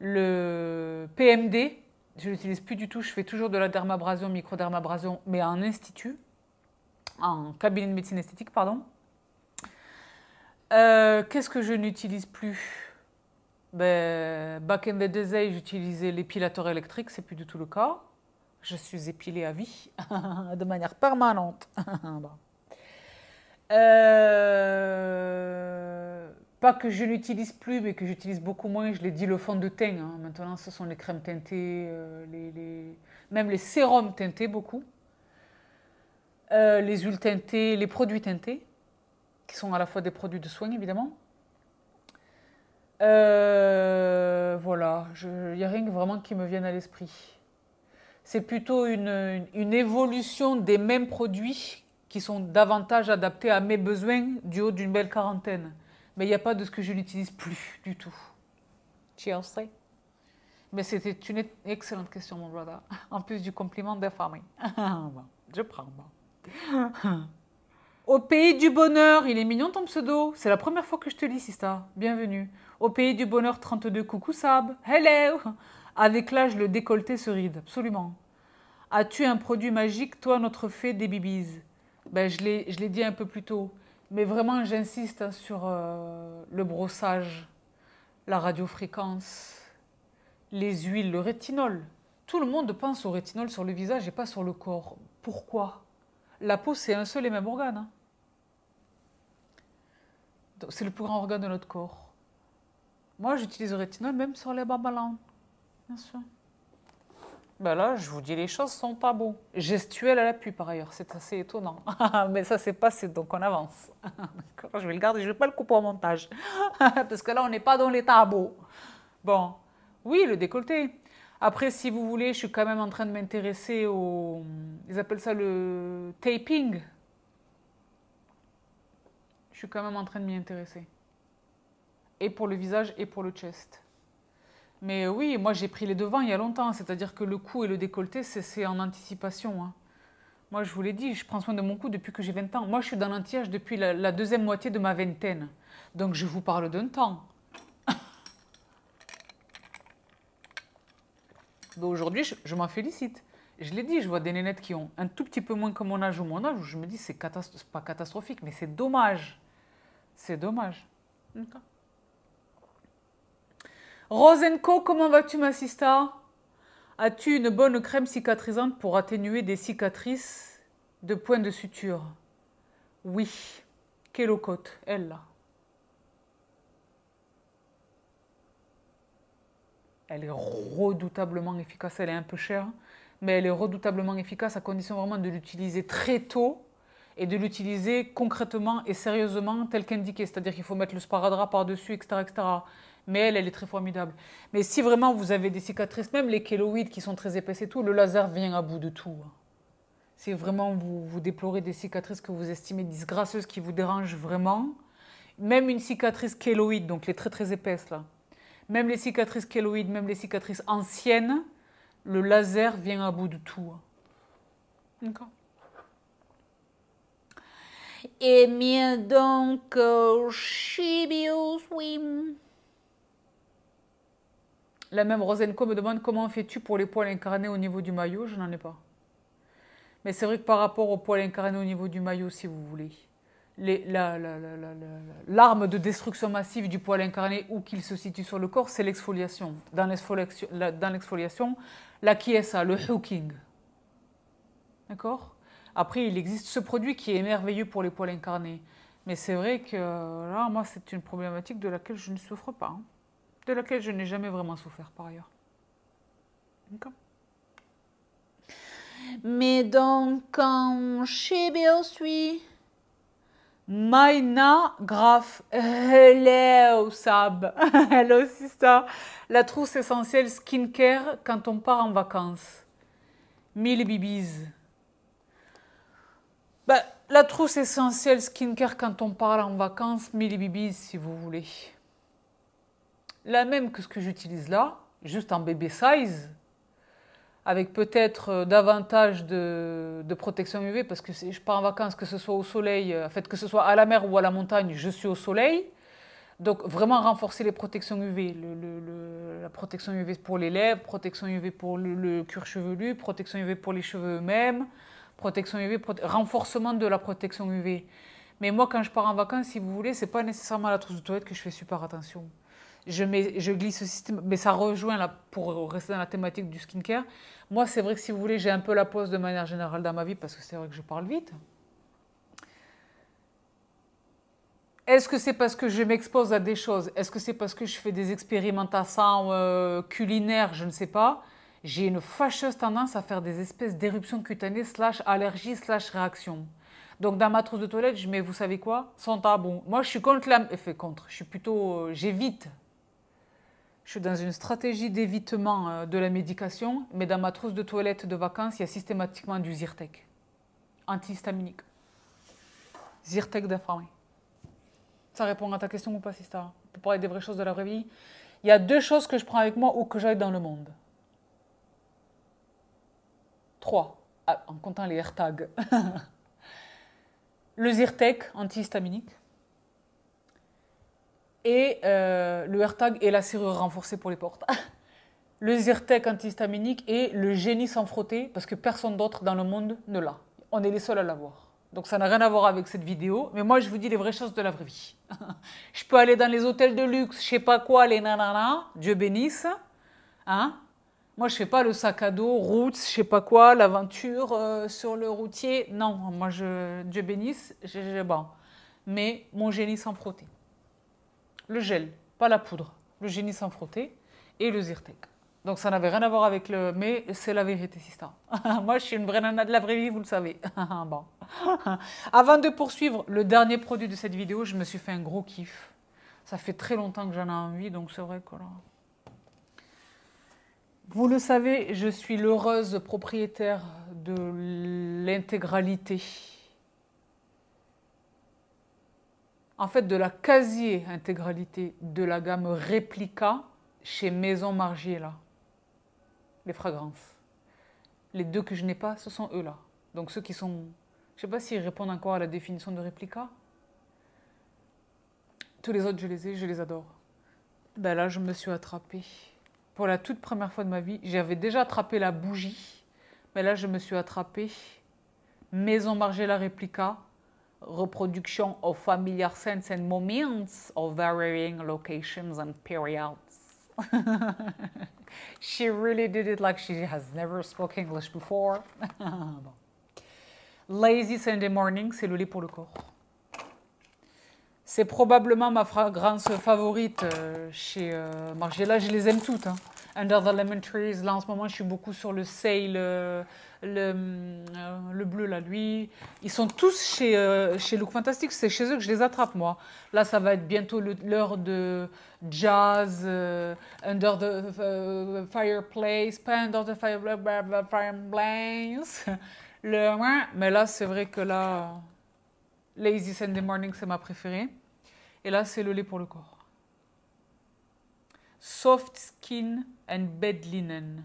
Le PMD, je l'utilise plus du tout. Je fais toujours de la dermabrasion, microdermabrasion, mais en institut, en cabinet de médecine esthétique, pardon. Euh, qu'est-ce que je n'utilise plus ben, Back in the day, j'utilisais l'épilateur électrique, c'est plus du tout le cas je suis épilée à vie, de manière permanente. Euh, pas que je n'utilise plus, mais que j'utilise beaucoup moins. Je l'ai dit, le fond de teint. Hein. Maintenant, ce sont les crèmes teintées, euh, même les sérums teintés, beaucoup. Euh, les huiles teintées, les produits teintés, qui sont à la fois des produits de soins, évidemment. voilà, il n'y a rien vraiment qui me vienne à l'esprit c'est plutôt une, évolution des mêmes produits qui sont davantage adaptés à mes besoins du haut d'une belle quarantaine. Mais il n'y a pas de ce que je n'utilise plus du tout. Cheers. Mais c'était une excellente question, mon brother. En plus du compliment de la famille. je prends, Au pays du bonheur, il est mignon ton pseudo. C'est la première fois que je te lis, Sista. Bienvenue. Au pays du bonheur 32, coucou Sab. Hello. Avec l'âge, le décolleté se ride, absolument. As-tu un produit magique, toi, notre fée des bibis ben, Je l'ai dit un peu plus tôt, mais vraiment, j'insiste hein, sur euh, le brossage, la radiofréquence, les huiles, le rétinol. Tout le monde pense au rétinol sur le visage et pas sur le corps. Pourquoi La peau, c'est un seul et même organe. Hein. c'est le plus grand organe de notre corps. Moi, j'utilise le rétinol même sur les babalans. Bien sûr. Ben là, je vous dis, les choses sont pas beaux. Gestuelle à l'appui, par ailleurs. C'est assez étonnant. Mais ça, s'est passé, donc on avance. je vais le garder, je ne vais pas le couper au montage. Parce que là, on n'est pas dans les tabous. Bon. Oui, le décolleté. Après, si vous voulez, je suis quand même en train de m'intéresser au... Ils appellent ça le taping. Je suis quand même en train de m'y intéresser. Et pour le visage et pour le chest. Mais oui, moi j'ai pris les devants il y a longtemps, c'est-à-dire que le cou et le décolleté, c'est en anticipation. Hein. Moi je vous l'ai dit, je prends soin de mon cou depuis que j'ai 20 ans. Moi je suis dans l'anti-âge depuis la, deuxième moitié de ma vingtaine. Donc je vous parle d'un temps. Aujourd'hui, je, m'en félicite. Je l'ai dit, je vois des nénettes qui ont un tout petit peu moins que mon âge ou mon âge, je me dis c'est n'est pas catastrophique, mais c'est dommage. C'est dommage. D'accord Rosenko, comment vas-tu ma sista As-tu une bonne crème cicatrisante pour atténuer des cicatrices de points de suture Oui. Kelocote, elle là. Elle est redoutablement efficace, elle est un peu chère, mais elle est redoutablement efficace à condition vraiment de l'utiliser très tôt et de l'utiliser concrètement et sérieusement tel qu'indiqué. C'est-à-dire qu'il faut mettre le sparadrap par-dessus, etc., etc mais elle, elle est très formidable. Mais si vraiment vous avez des cicatrices, même les kéloïdes qui sont très épaisses et tout, le laser vient à bout de tout. Si vraiment vous, vous déplorez des cicatrices que vous estimez disgracieuses, qui vous dérangent vraiment. Même une cicatrice kéloïde, donc les très très épaisses là, même les cicatrices kéloïdes, même les cicatrices anciennes, le laser vient à bout de tout. D'accord Et eh bien donc, euh, she swim. La même Rosenko me demande comment fais-tu pour les poils incarnés au niveau du maillot Je n'en ai pas. Mais c'est vrai que par rapport aux poils incarnés au niveau du maillot, si vous voulez, l'arme de destruction massive du poil incarné où qu'il se situe sur le corps, c'est l'exfoliation. Dans l'exfoliation, la, ça le hooking. D'accord Après, il existe ce produit qui est merveilleux pour les poils incarnés. Mais c'est vrai que là, moi, c'est une problématique de laquelle je ne souffre pas. Hein de laquelle je n'ai jamais vraiment souffert par ailleurs. Mais donc, quand je suis Maina Graf, hello Sab, hello sister la trousse essentielle skincare quand on part en vacances. Mille bibis. Bah, la trousse essentielle skincare quand on part en vacances, mille bibis si vous voulez la même que ce que j'utilise là, juste en bébé size, avec peut-être euh, davantage de, protection UV, parce que je pars en vacances, que ce soit au soleil, euh, en fait, que ce soit à la mer ou à la montagne, je suis au soleil. Donc vraiment renforcer les protections UV, la protection UV pour les lèvres, protection UV pour le, cuir chevelu, protection UV pour les cheveux eux-mêmes, protection UV, renforcement de la protection UV. Mais moi quand je pars en vacances, si vous voulez, c'est pas nécessairement la trousse de toilette que je fais super attention je, je glisse ce système, mais ça rejoint, là, pour rester dans la thématique du skincare, moi, c'est vrai que si vous voulez, j'ai un peu la pause de manière générale dans ma vie, parce que c'est vrai que je parle vite. Est-ce que c'est parce que je m'expose à des choses Est-ce que c'est parce que je fais des expérimentations euh, culinaires Je ne sais pas. J'ai une fâcheuse tendance à faire des espèces d'éruptions cutanées, slash allergies, slash réactions. Donc dans ma trousse de toilette, je mets, vous savez quoi Sans bon. Moi, je suis contre l'effet contre. Je suis plutôt... Euh, j'évite je suis dans une stratégie d'évitement euh, de la médication, mais dans ma trousse de toilette de vacances, il y a systématiquement du Zyrtec, antihistaminique. Zyrtec d'infirmier. Ça répond à ta question ou pas, Sista Pour parler des vraies choses de la vraie vie, il y a deux choses que je prends avec moi ou que j'aille dans le monde. Trois, ah, en comptant les AirTags. le Zyrtec antihistaminique et euh, le AirTag et la serrure renforcée pour les portes. le Zyrtec antihistaminique et le génie sans frotter parce que personne d'autre dans le monde ne l'a. On est les seuls à l'avoir. Donc ça n'a rien à voir avec cette vidéo, mais moi je vous dis les vraies choses de la vraie vie. je peux aller dans les hôtels de luxe, je sais pas quoi, les nanana. Dieu bénisse. Hein. moi je fais pas le sac à dos, routes, je sais pas quoi, l'aventure euh, sur le routier. Non, moi je, Dieu bénisse, je, bon. Mais mon génie sans frotter le gel, pas la poudre, le génie sans frotter et le Zyrtec. Donc ça n'avait rien à voir avec le... Mais c'est la vérité, ça. Moi, je suis une vraie nana de la vraie vie, vous le savez. Avant de poursuivre le dernier produit de cette vidéo, je me suis fait un gros kiff. Ça fait très longtemps que j'en ai envie, donc c'est vrai que là... Vous le savez, je suis l'heureuse propriétaire de l'intégralité en fait de la quasi-intégralité de la gamme réplica chez Maison Margiela. Les fragrances. Les deux que je n'ai pas, ce sont eux-là. Donc ceux qui sont... Je ne sais pas s'ils répondent encore à la définition de réplica. Tous les autres, je les ai, je les adore. Ben là, je me suis attrapée. Pour la toute première fois de ma vie, j'avais déjà attrapé la bougie. Mais là, je me suis attrapée. Maison Margiela réplica reproduction of familiar scents and moments of varying locations and periods. she really did it like she has never spoken English before. Lazy Sunday morning, c'est le lait pour le corps. C'est probablement ma fragrance favorite euh, chez Margiela. Euh, je les aime toutes. Hein. Under the Lemon Trees, là en ce moment, je suis beaucoup sur le sale. Euh, euh, le, bleu là, lui. Ils sont tous chez, euh, chez Look Fantastic, c'est chez eux que je les attrape moi. Là, ça va être bientôt l'heure de jazz, euh, Under the Fireplace, pas Under the Fireplace, Mais là, c'est vrai que là, Lazy Sunday Morning, c'est ma préférée. Et là, c'est le lait pour le corps. Soft skin and bed linen.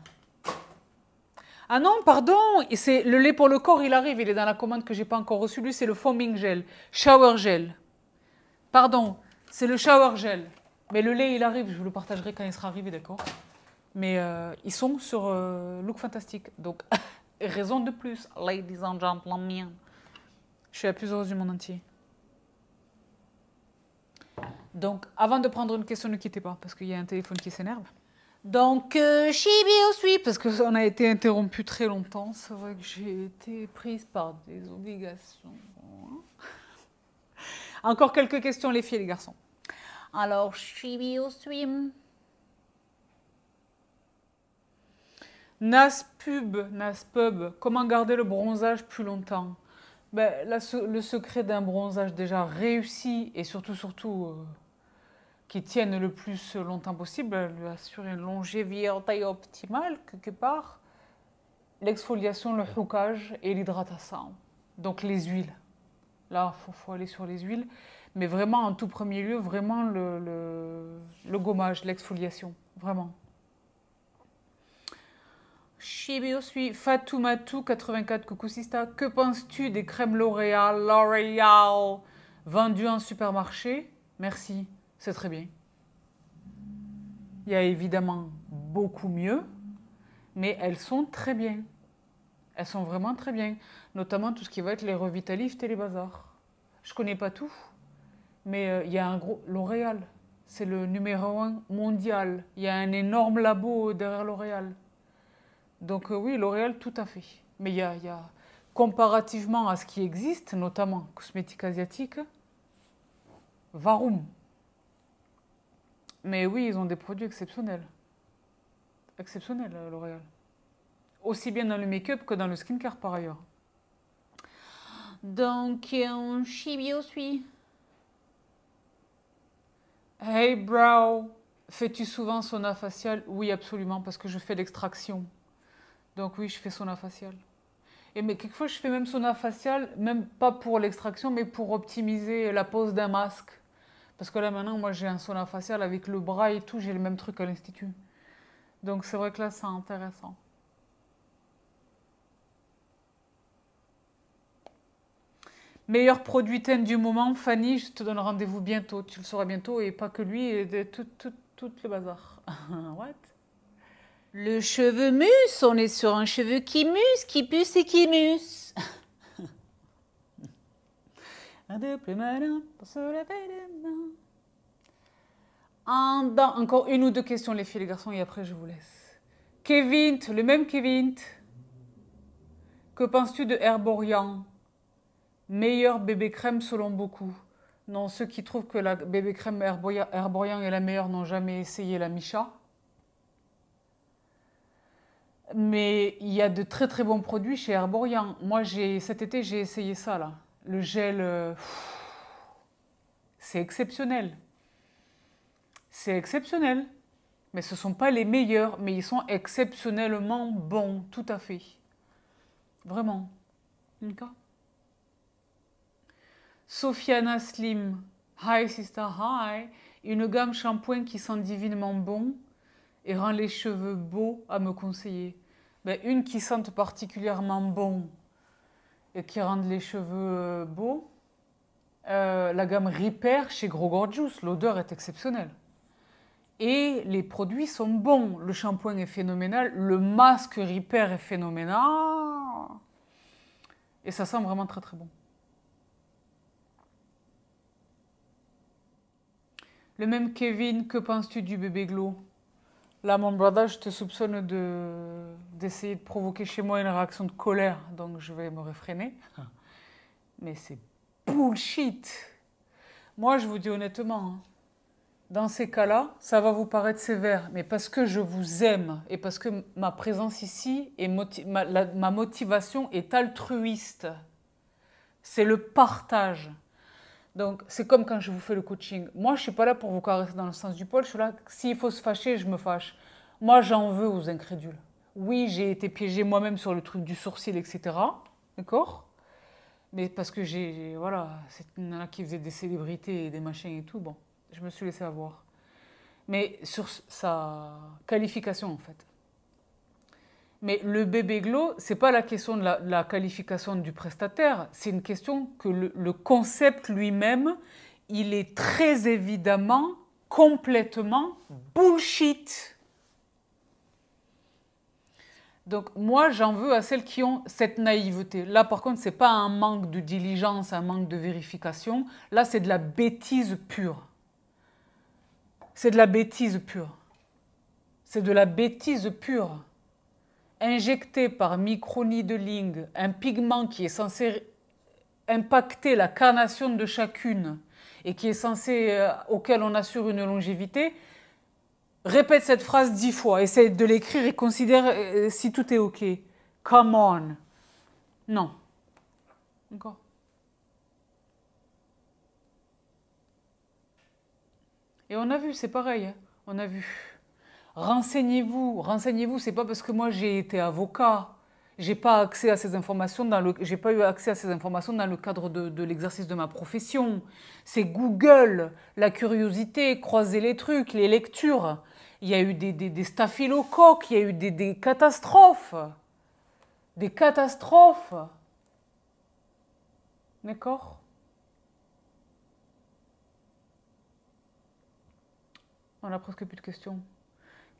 Ah non, pardon, c'est le lait pour le corps, il arrive, il est dans la commande que j'ai pas encore reçu. Lui, c'est le foaming gel, shower gel. Pardon, c'est le shower gel. Mais le lait, il arrive, je vous le partagerai quand il sera arrivé, d'accord Mais euh, ils sont sur euh, Look Fantastique. Donc, raison de plus, ladies and gentlemen. Je suis la plus heureuse du monde entier. Donc, avant de prendre une question, ne quittez pas, parce qu'il y a un téléphone qui s'énerve. Donc, euh, swim parce qu'on a été interrompu très longtemps. C'est vrai que j'ai été prise par des obligations. Hein. Encore quelques questions, les filles et les garçons. Alors, Shibi pub, Nas Pub, comment garder le bronzage plus longtemps ben, Le secret d'un bronzage déjà réussi et surtout, surtout. Euh, qui tiennent le plus longtemps possible, lui assurer une longévité optimale, quelque part, l'exfoliation, le hookage et l'hydratation. Donc les huiles. Là, il faut, aller sur les huiles. Mais vraiment, en tout premier lieu, vraiment le, gommage, l'exfoliation. Vraiment. Shibio suis Fatou84 Coucou Sista. Que penses-tu des crèmes L'Oréal L'Oréal vendues en supermarché Merci c'est très bien. Il y a évidemment beaucoup mieux, mais elles sont très bien. Elles sont vraiment très bien, notamment tout ce qui va être les revitalistes et les bazars. Je connais pas tout, mais euh, il y a un gros L'Oréal, c'est le numéro un mondial. Il y a un énorme labo derrière L'Oréal. Donc euh, oui, L'Oréal, tout à fait. Mais il y a, comparativement à ce qui existe, notamment cosmétique asiatique, Varum, mais oui, ils ont des produits exceptionnels. Exceptionnels, euh, L'Oréal. Aussi bien dans le make-up que dans le skincare, par ailleurs. Donc, un euh, chibio aussi. Hey, bro. Fais-tu souvent sauna facial Oui, absolument, parce que je fais l'extraction. Donc oui, je fais sauna facial. Et mais quelquefois, je fais même sauna facial, même pas pour l'extraction, mais pour optimiser la pose d'un masque. Parce que là, maintenant, moi, j'ai un sauna facial avec le bras et tout, j'ai le même truc à l'institut. Donc, c'est vrai que là, c'est intéressant. Meilleur produit ten du moment, Fanny, je te donne rendez-vous bientôt. Tu le sauras bientôt et pas que lui, et tout, tout, le bazar. What? Le cheveu mus, on est sur un cheveu qui muse, qui puce et qui mus. de plus malin encore une ou deux questions, les filles et les garçons, et après je vous laisse. Kevin, le même Kevin. Que penses-tu de Herborian Meilleur bébé crème selon beaucoup. Non, ceux qui trouvent que la bébé crème Herborian est la meilleure n'ont jamais essayé la Micha. Mais il y a de très très bons produits chez Herborian. Moi, cet été, j'ai essayé ça là le gel, euh, c'est exceptionnel. C'est exceptionnel. Mais ce ne sont pas les meilleurs, mais ils sont exceptionnellement bons, tout à fait. Vraiment. D'accord Sofiana Slim. Hi, sister, hi. Une gamme shampoing qui sent divinement bon et rend les cheveux beaux à me conseiller. Ben, une qui sente particulièrement bon, qui rendent les cheveux euh, beaux. Euh, la gamme Repair chez Gros Gorgeous, l'odeur est exceptionnelle. Et les produits sont bons. Le shampoing est phénoménal, le masque Repair est phénoménal. Et ça sent vraiment très très bon. Le même Kevin, que penses-tu du bébé Glow Là, mon brother, je te soupçonne de, d'essayer de provoquer chez moi une réaction de colère, donc je vais me réfréner. Mais c'est bullshit. Moi, je vous dis honnêtement, hein, dans ces cas-là, ça va vous paraître sévère, mais parce que je vous aime et parce que ma présence ici et ma motivation est altruiste, c'est le partage. Donc, c'est comme quand je vous fais le coaching. Moi, je suis pas là pour vous caresser dans le sens du poil. Je suis là, s'il faut se fâcher, je me fâche. Moi, j'en veux aux incrédules. Oui, j'ai été piégée moi-même sur le truc du sourcil, etc. D'accord Mais parce que j'ai. Voilà, c'est une qui faisait des célébrités et des machins et tout. Bon, je me suis laissée avoir. Mais sur sa qualification, en fait. Mais le bébé ce c'est pas la question de la, qualification du prestataire, c'est une question que le, le concept lui-même, il est très évidemment complètement bullshit. Donc moi, j'en veux à celles qui ont cette naïveté. Là, par contre, c'est pas un manque de diligence, un manque de vérification. Là, c'est de la bêtise pure. C'est de la bêtise pure. C'est de la bêtise pure injecté par micro un pigment qui est censé impacter la carnation de chacune et qui est censé, euh, auquel on assure une longévité, répète cette phrase dix fois, essaie de l'écrire et considère euh, si tout est OK. Come on. Non. Encore. Et on a vu, c'est pareil. Hein. On a vu renseignez-vous. Renseignez-vous, c'est pas parce que moi j'ai été avocat, j'ai pas accès à ces informations dans le, j'ai pas eu accès à ces informations dans le cadre de, l'exercice de ma profession. C'est Google, la curiosité, croiser les trucs, les lectures. Il y a eu des, des, staphylocoques, il y a eu des, des catastrophes. Des catastrophes. D'accord On a presque plus de questions.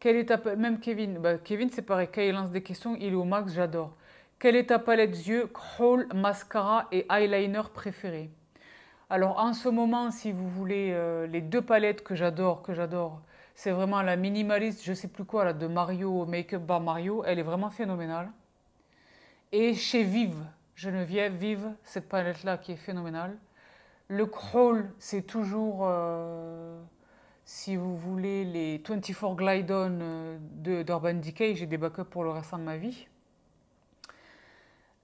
Quelle Même Kevin, bah, Kevin c'est pareil, quand il lance des questions, il est au max, j'adore. Quelle est ta palette yeux, crawl, mascara et eyeliner préférée Alors en ce moment, si vous voulez, euh, les deux palettes que j'adore, que j'adore, c'est vraiment la minimaliste, je sais plus quoi, là, de Mario, Makeup Bar Mario, elle est vraiment phénoménale. Et chez Vive, Geneviève, Vive, cette palette-là qui est phénoménale. Le crawl, c'est toujours... Euh, si vous voulez, les 24 Glide-On euh, d'Urban Decay, j'ai des backups pour le restant de ma vie.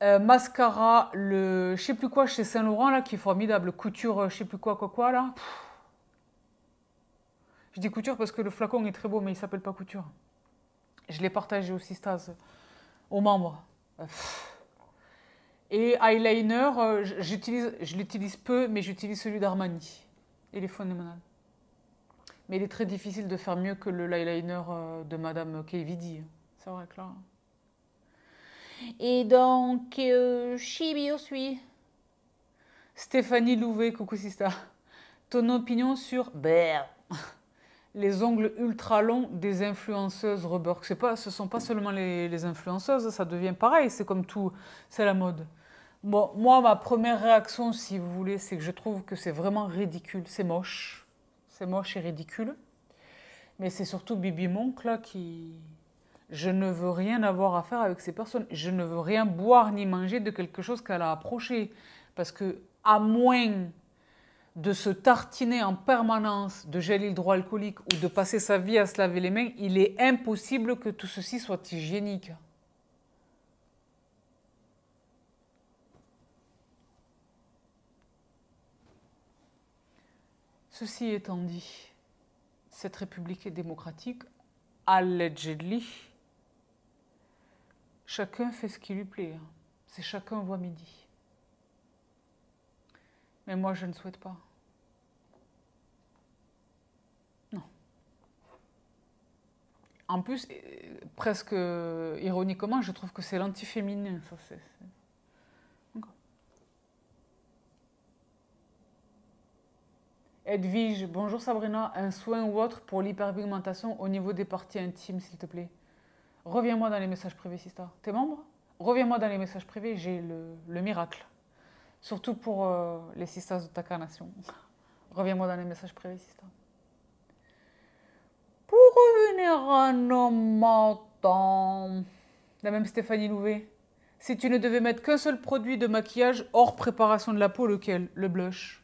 Euh, mascara, le je sais plus quoi chez Saint Laurent, là, qui est formidable. Couture, euh, je sais plus quoi, quoi, quoi, là. Je dis couture parce que le flacon est très beau, mais il s'appelle pas couture. Je l'ai partagé aussi, Stas, aux membres. Et eyeliner, j'utilise, je l'utilise peu, mais j'utilise celui d'Armani. Il est phénoménal. Mais il est très difficile de faire mieux que le eyeliner euh, de Madame KVD. C'est vrai que là. Et donc, euh, Chibi aussi. Stéphanie Louvet, coucou Sista. Ton opinion sur les ongles ultra longs des influenceuses rubber. C'est pas, ce sont pas seulement les, les influenceuses, ça devient pareil. C'est comme tout, c'est la mode. Bon, moi, ma première réaction, si vous voulez, c'est que je trouve que c'est vraiment ridicule, c'est moche c'est moche et ridicule. Mais c'est surtout Bibi Monk qui. Je ne veux rien avoir à faire avec ces personnes. Je ne veux rien boire ni manger de quelque chose qu'elle a approché. Parce que, à moins de se tartiner en permanence de gel hydroalcoolique ou de passer sa vie à se laver les mains, il est impossible que tout ceci soit hygiénique. Ceci étant dit, cette République est démocratique, allegedly. Chacun fait ce qui lui plaît. Hein. C'est chacun voit midi. Mais moi, je ne souhaite pas. Non. En plus, euh, presque ironiquement, je trouve que c'est l'antiféminin. Ça, c'est... Edwige, bonjour Sabrina, un soin ou autre pour l'hyperpigmentation au niveau des parties intimes, s'il te plaît. Reviens-moi dans les messages privés, Sista. T'es membre Reviens-moi dans les messages privés, j'ai le, le, miracle. Surtout pour euh, les Sistas de ta carnation. Reviens-moi dans les messages privés, Sista. Pour revenir à nos matins, La même Stéphanie Louvet. Si tu ne devais mettre qu'un seul produit de maquillage hors préparation de la peau, lequel Le blush.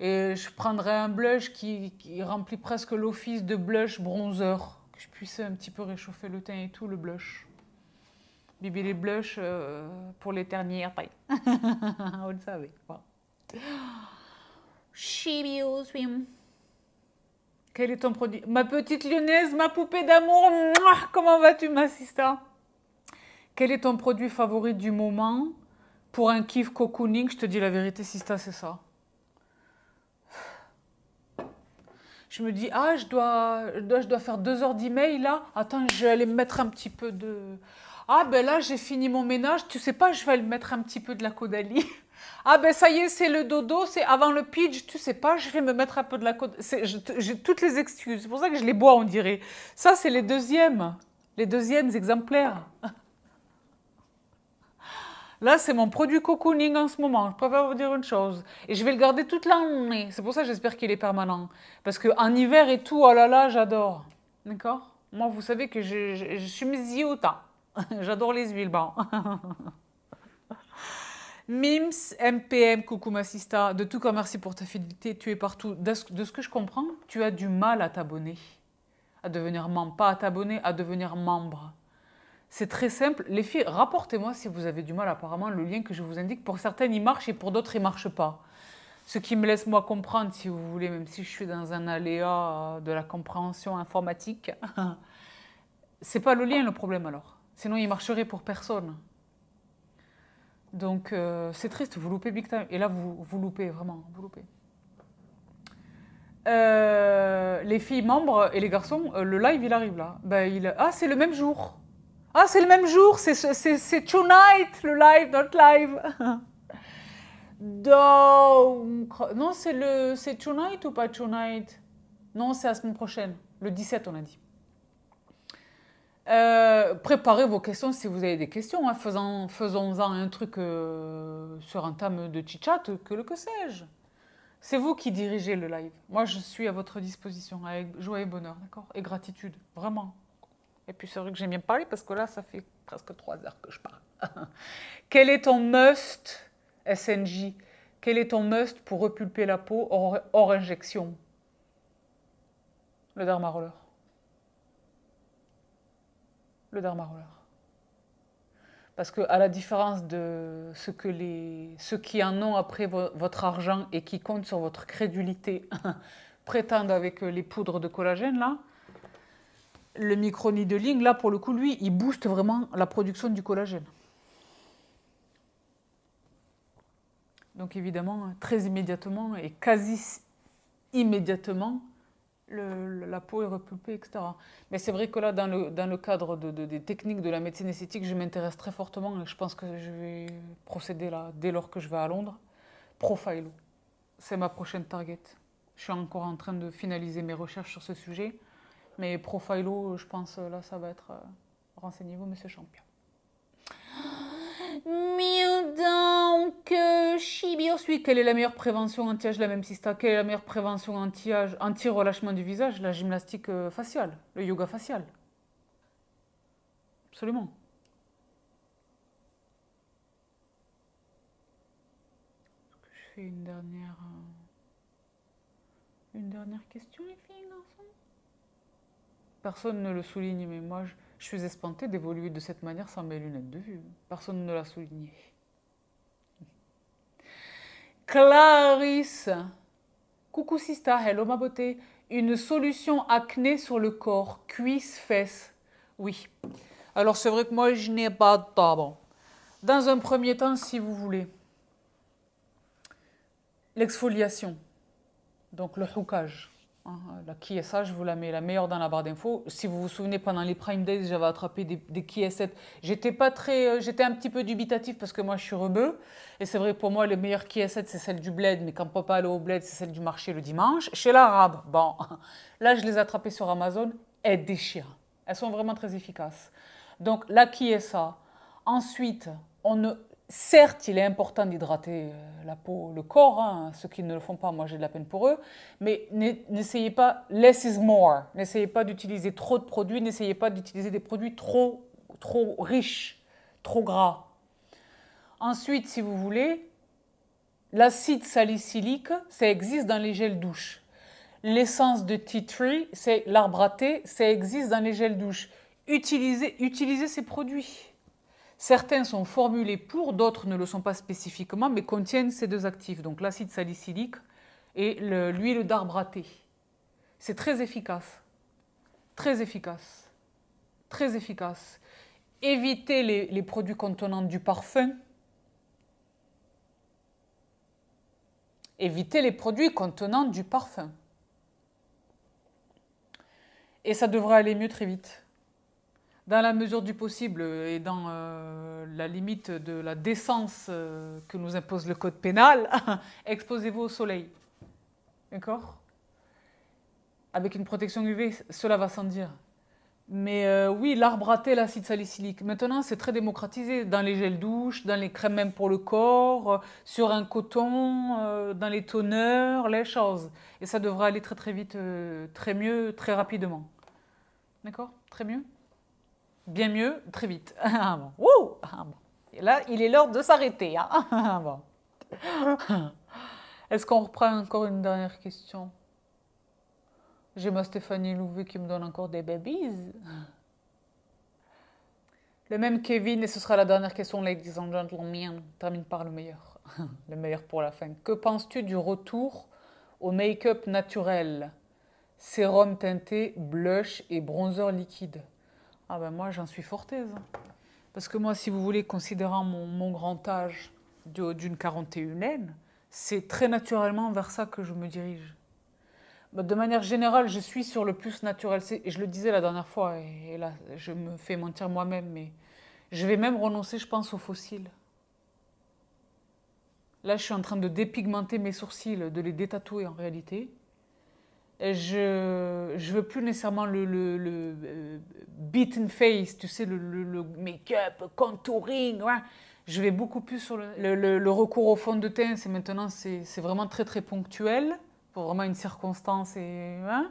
Et je prendrai un blush qui, remplit presque l'office de blush bronzer, que je puisse un petit peu réchauffer le teint et tout, le blush. Bibi les blushs euh, pour les dernières tailles. Vous le savez. she Swim. Quel est ton produit Ma petite lyonnaise, ma poupée d'amour, comment vas-tu ma sista Quel est ton produit favori du moment pour un kiff cocooning Je te dis la vérité, sista, c'est ça. je me dis, ah, je dois, je dois, faire deux heures d'email là. Attends, je vais aller mettre un petit peu de. Ah, ben là, j'ai fini mon ménage. Tu sais pas, je vais aller mettre un petit peu de la Caudalie. Ah, ben ça y est, c'est le dodo, c'est avant le pitch. Tu sais pas, je vais me mettre un peu de la Caudalie. J'ai toutes les excuses. C'est pour ça que je les bois, on dirait. Ça, c'est les deuxièmes, les deuxièmes exemplaires. Là, c'est mon produit cocooning en ce moment. Je préfère vous dire une chose. Et je vais le garder toute l'année. C'est pour ça que j'espère qu'il est permanent. Parce qu'en hiver et tout, oh là là, j'adore. D'accord Moi, vous savez que je, je, je suis j'adore les huiles, Mims, MPM, coucou Massista. De tout cas, merci pour ta fidélité. Tu es partout. De ce que je comprends, tu as du mal à t'abonner. À devenir membre. Pas à t'abonner, à devenir membre. C'est très simple. Les filles, rapportez-moi si vous avez du mal. Apparemment, le lien que je vous indique, pour certaines, il marche et pour d'autres, il ne marche pas. Ce qui me laisse, moi, comprendre, si vous voulez, même si je suis dans un aléa de la compréhension informatique, c'est pas le lien le problème alors. Sinon, il marcherait pour personne. Donc, euh, c'est triste, vous loupez big time. Et là, vous, vous loupez, vraiment, vous loupez. Euh, les filles membres et les garçons, euh, le live, il arrive là. Ben, ah, c'est le même jour. Ah, c'est le même jour, c'est, tonight, le live, notre live. Donc, non, c'est, le, c'est tonight ou pas tonight Non, c'est la semaine prochaine, le 17, on a dit. Euh, préparez vos questions si vous avez des questions. Hein. Faisons, faisons-en un truc euh, sur un thème de chit-chat, que le que sais-je. C'est vous qui dirigez le live. Moi, je suis à votre disposition avec joie et bonheur, d'accord Et gratitude, vraiment. Et puis c'est vrai que j'aime bien parler parce que là, ça fait presque trois heures que je parle. Quel est ton must, SNJ Quel est ton must pour repulper la peau hors, injection Le Dermaroller. Roller. Le Dermaroller. Parce que, à la différence de ce que les, ceux qui en ont après votre argent et qui comptent sur votre crédulité prétendent avec les poudres de collagène, là, le micro-needling, là, pour le coup, lui, il booste vraiment la production du collagène. Donc évidemment, très immédiatement et quasi immédiatement, la peau est repulpée, etc. Mais c'est vrai que là, dans le, dans le cadre de, des techniques de la médecine esthétique, je m'intéresse très fortement et je pense que je vais procéder là, dès lors que je vais à Londres. Profilo, c'est ma prochaine target. Je suis encore en train de finaliser mes recherches sur ce sujet. Mais Profilo, je pense, euh, là, ça va être. Euh, Renseignez-vous, monsieur champion. Mieux donc, euh, Chibios, suis. quelle est la meilleure prévention anti-âge, la même sista Quelle est la meilleure prévention anti-âge, anti-relâchement du visage La gymnastique faciale, le yoga facial. Absolument. est je fais une dernière, une dernière question Personne ne le souligne, mais moi, je, suis espantée d'évoluer de cette manière sans mes lunettes de vue. Personne ne l'a souligné. Clarisse. Coucou Sista, hello ma beauté. Une solution acné sur le corps, cuisse, fesses. Oui. Alors c'est vrai que moi, je n'ai pas de temps. Dans un premier temps, si vous voulez, l'exfoliation, donc le hookage. Hein, la ça je vous la mets la meilleure dans la barre d'infos. Si vous vous souvenez, pendant les Prime Days, j'avais attrapé des, des 7. J'étais pas très, euh, j'étais un petit peu dubitatif parce que moi, je suis rebeu. Et c'est vrai, pour moi, les meilleures 7, c'est celle du bled. Mais quand papa allait au bled, c'est celle du marché le dimanche. Chez l'arabe, bon, là, je les ai sur Amazon. Elles déchirent. Elles sont vraiment très efficaces. Donc, la ça Ensuite, on ne certes, il est important d'hydrater euh, la peau, le corps, hein, ceux qui ne le font pas, moi j'ai de la peine pour eux, mais n'essayez pas, less is more, n'essayez pas d'utiliser trop de produits, n'essayez pas d'utiliser des produits trop, trop riches, trop gras. Ensuite, si vous voulez, l'acide salicylique, ça existe dans les gels douche. L'essence de tea tree, c'est l'arbre à thé, ça existe dans les gels douche. utilisez, utilisez ces produits. Certains sont formulés pour, d'autres ne le sont pas spécifiquement, mais contiennent ces deux actifs, donc l'acide salicylique et l'huile d'arbre à thé. C'est très efficace, très efficace, très efficace. Évitez les, les produits contenant du parfum. Évitez les produits contenant du parfum. Et ça devrait aller mieux très vite dans la mesure du possible et dans euh, la limite de la décence euh, que nous impose le code pénal, exposez-vous au soleil. D'accord Avec une protection UV, cela va sans dire. Mais euh, oui, l'arbre à l'acide salicylique. Maintenant, c'est très démocratisé dans les gels douches, dans les crèmes même pour le corps, sur un coton, dans les tonneurs, les choses. Et ça devrait aller très très vite, très mieux, très rapidement. D'accord Très mieux bien mieux très vite. Ah, Wouh ah, Et là, il est l'heure de s'arrêter. Hein. Ah, Est-ce qu'on reprend encore une dernière question J'ai ma Stéphanie Louvet qui me donne encore des babies. Le même Kevin, et ce sera la dernière question, ladies and gentlemen, termine par le meilleur. le meilleur pour la fin. Que penses-tu du retour au make-up naturel Sérum teinté, blush et bronzer liquide ah ben moi, j'en suis aise, Parce que moi, si vous voulez, considérant mon, grand âge d'une 41aine, c'est très naturellement vers ça que je me dirige. Bah, de manière générale, je suis sur le plus naturel. Et je le disais la dernière fois, et là, je me fais mentir moi-même, mais je vais même renoncer, je pense, aux fossiles. Là, je suis en train de dépigmenter mes sourcils, de les détatouer en réalité je ne veux plus nécessairement le, le, le euh, beaten face, tu sais, le, le make-up, contouring. Je vais beaucoup plus sur le, recours au fond de teint. C'est maintenant, c'est vraiment très très ponctuel pour vraiment une circonstance et. Hein.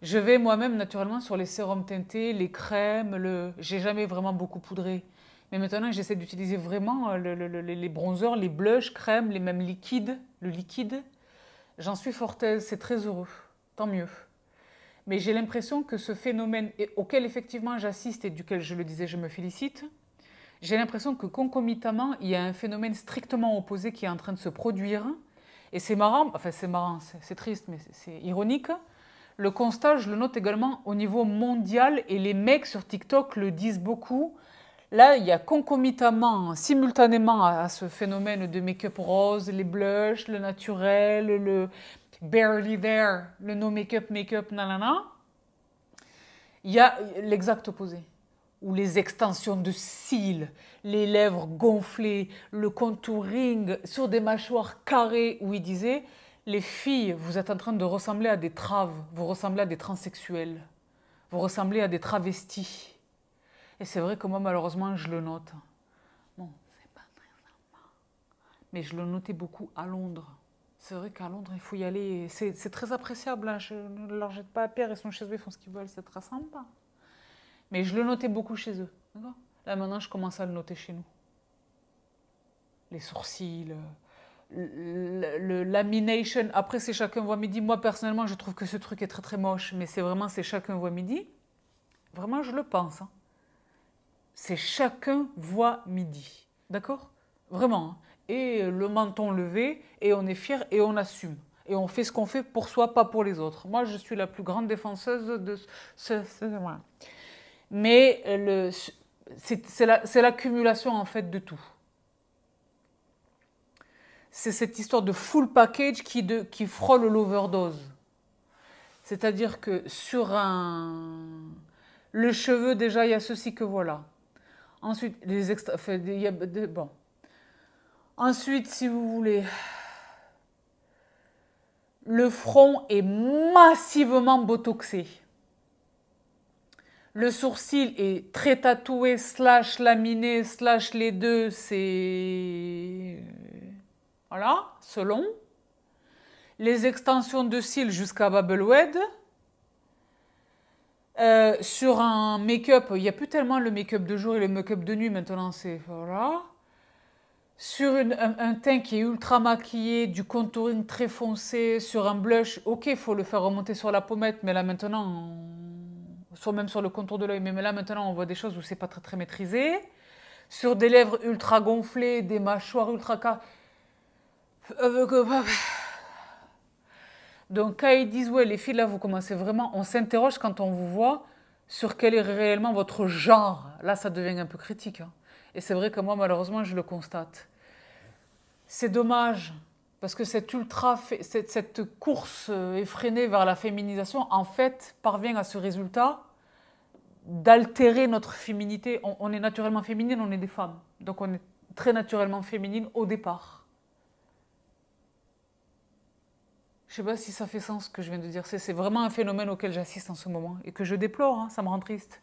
Je vais moi-même naturellement sur les sérums teintés, les crèmes, le. J'ai jamais vraiment beaucoup poudré. Mais maintenant, j'essaie d'utiliser vraiment euh, le, le, les bronzers, les blushs, crèmes, les mêmes liquides, le liquide. J'en suis forte, c'est très heureux tant mieux. Mais j'ai l'impression que ce phénomène auquel effectivement j'assiste et duquel je le disais, je me félicite, j'ai l'impression que concomitamment, il y a un phénomène strictement opposé qui est en train de se produire. Et c'est marrant, enfin c'est marrant, c'est triste, mais c'est ironique. Le constat, je le note également au niveau mondial, et les mecs sur TikTok le disent beaucoup. Là, il y a concomitamment, simultanément à ce phénomène de make-up rose, les blushs, le naturel, le, Barely There, le no make-up, make-up, nanana. Il y a l'exact opposé, ou les extensions de cils, les lèvres gonflées, le contouring sur des mâchoires carrées, où il disait Les filles, vous êtes en train de ressembler à des traves, vous ressemblez à des transsexuels, vous ressemblez à des travestis. Et c'est vrai que moi, malheureusement, je le note. Bon, c'est pas très Mais je le notais beaucoup à Londres c'est vrai qu'à Londres, il faut y aller. C'est très appréciable. Hein. Je ne leur jette pas à pierre. Ils sont chez eux, ils font ce qu'ils veulent. C'est très sympa. Mais je le notais beaucoup chez eux. Là, maintenant, je commence à le noter chez nous. Les sourcils, le, lamination. Après, c'est chacun voit midi. Moi, personnellement, je trouve que ce truc est très, très moche. Mais c'est vraiment, c'est chacun voit midi. Vraiment, je le pense. Hein. C'est chacun voit midi. D'accord Vraiment. Hein et le menton levé et on est fier et on assume. Et on fait ce qu'on fait pour soi, pas pour les autres. Moi, je suis la plus grande défenseuse de ce... Mais euh, le, c'est l'accumulation en fait de tout. C'est cette histoire de full package qui, de, frôle l'overdose. C'est-à-dire que sur un... Le cheveu, déjà, il y a ceci que voilà. Ensuite, les extra... bon, Ensuite, si vous voulez, le front est massivement botoxé. Le sourcil est très tatoué, slash laminé, slash les deux, c'est... Voilà, selon. Les extensions de cils jusqu'à bubble Euh, sur un make-up, il n'y a plus tellement le make-up de jour et le make-up de nuit maintenant, c'est... Voilà sur un, teint qui est ultra maquillé, du contouring très foncé, sur un blush, ok, il faut le faire remonter sur la pommette, mais là maintenant, soit même sur le contour de l'œil, mais là maintenant on voit des choses où c'est pas très très maîtrisé. Sur des lèvres ultra gonflées, des mâchoires ultra... Donc quand ils disent, les filles, là, vous commencez vraiment, on s'interroge quand on vous voit sur quel est réellement votre genre. Là, ça devient un peu critique. Hein. Et c'est vrai que moi, malheureusement, je le constate. C'est dommage, parce que cette, ultra, cette course euh, effrénée vers la féminisation, en fait, parvient à ce résultat d'altérer notre féminité. On, est naturellement féminine, on est des femmes. Donc on est très naturellement féminine au départ. Je ne sais pas si ça fait sens ce que je viens de dire. C'est vraiment un phénomène auquel j'assiste en ce moment et que je déplore. Hein. ça me rend triste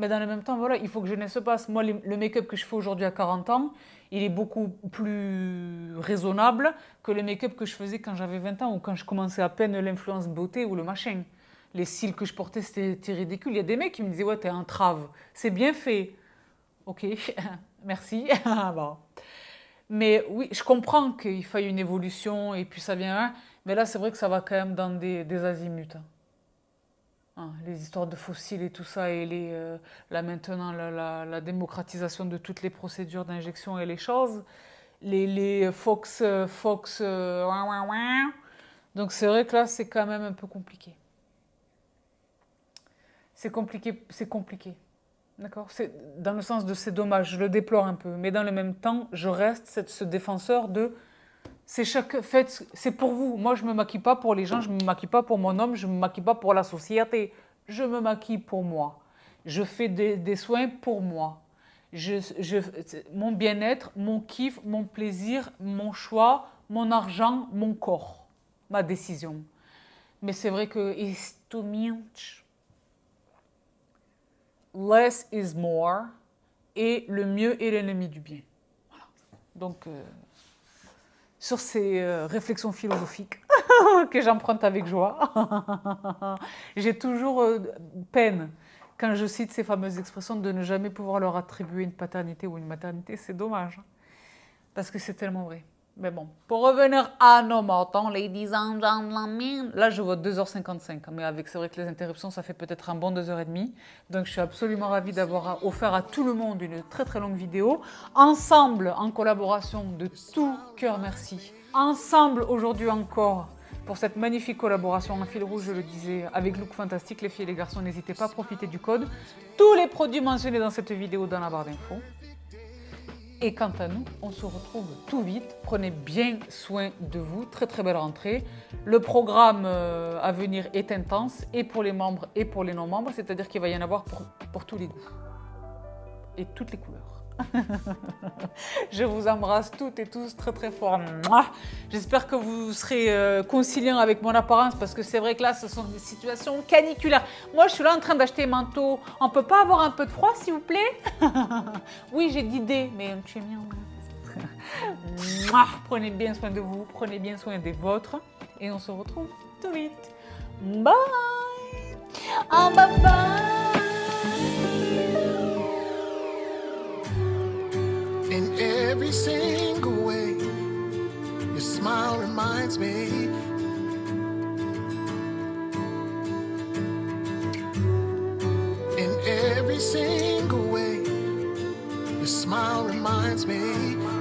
mais dans le même temps, voilà, il faut que je ne se passe. Moi, le make-up que je fais aujourd'hui à 40 ans, il est beaucoup plus raisonnable que le make-up que je faisais quand j'avais 20 ans ou quand je commençais à peine l'influence beauté ou le machin. Les cils que je portais, c'était ridicule. Il y a des mecs qui me disaient, ouais, t'es un trave, c'est bien fait. Ok, merci. bon. Mais oui, je comprends qu'il faille une évolution et puis ça vient. Hein. mais là, c'est vrai que ça va quand même dans des, des azimuts. Hein. Hein, les histoires de fossiles et tout ça, et les, euh, maintenant la, démocratisation de toutes les procédures d'injection et les choses, les, Fox, Fox, euh, donc c'est vrai que là c'est quand même un peu compliqué. C'est compliqué, c'est compliqué, d'accord. C'est dans le sens de c'est dommage, je le déplore un peu, mais dans le même temps, je reste cette, ce défenseur de c'est chaque fait. c'est pour vous. Moi, je me maquille pas pour les gens, je me maquille pas pour mon homme, je me maquille pas pour la société. Je me maquille pour moi. Je fais des, soins pour moi. Je, je, mon bien-être, mon kiff, mon plaisir, mon choix, mon argent, mon corps, ma décision. Mais c'est vrai que Less is more. Et le mieux est l'ennemi du bien. Donc. Euh, sur ces euh, réflexions philosophiques que j'emprunte avec joie. J'ai toujours euh, peine quand je cite ces fameuses expressions de ne jamais pouvoir leur attribuer une paternité ou une maternité. C'est dommage, hein, parce que c'est tellement vrai. Mais bon, pour revenir à nos moutons, les 10 ans, là je vois 2h55, hein, mais avec, c'est vrai que les interruptions, ça fait peut-être un bon 2h30. Donc je suis absolument ravie d'avoir offert à tout le monde une très très longue vidéo. Ensemble, en collaboration de tout cœur, merci. Ensemble, aujourd'hui encore, pour cette magnifique collaboration en fil rouge, je le disais, avec Look Fantastique, les filles et les garçons, n'hésitez pas à profiter du code. Tous les produits mentionnés dans cette vidéo dans la barre d'infos. Et quant à nous, on se retrouve tout vite. Prenez bien soin de vous. Très très belle rentrée. Le programme euh, à venir est intense et pour les membres et pour les non-membres, c'est-à-dire qu'il va y en avoir pour, tous les goûts et toutes les couleurs. je vous embrasse toutes et tous très très fort. J'espère que vous serez euh, conciliants avec mon apparence parce que c'est vrai que là, ce sont des situations caniculaires. Moi, je suis là en train d'acheter manteau. On peut pas avoir un peu de froid, s'il vous plaît Oui, j'ai d'idées, mais tu es mignon. Prenez bien soin de vous, prenez bien soin des vôtres et on se retrouve tout vite. Bye au bye in every single way. Your smile reminds me. In every single way, your smile reminds me.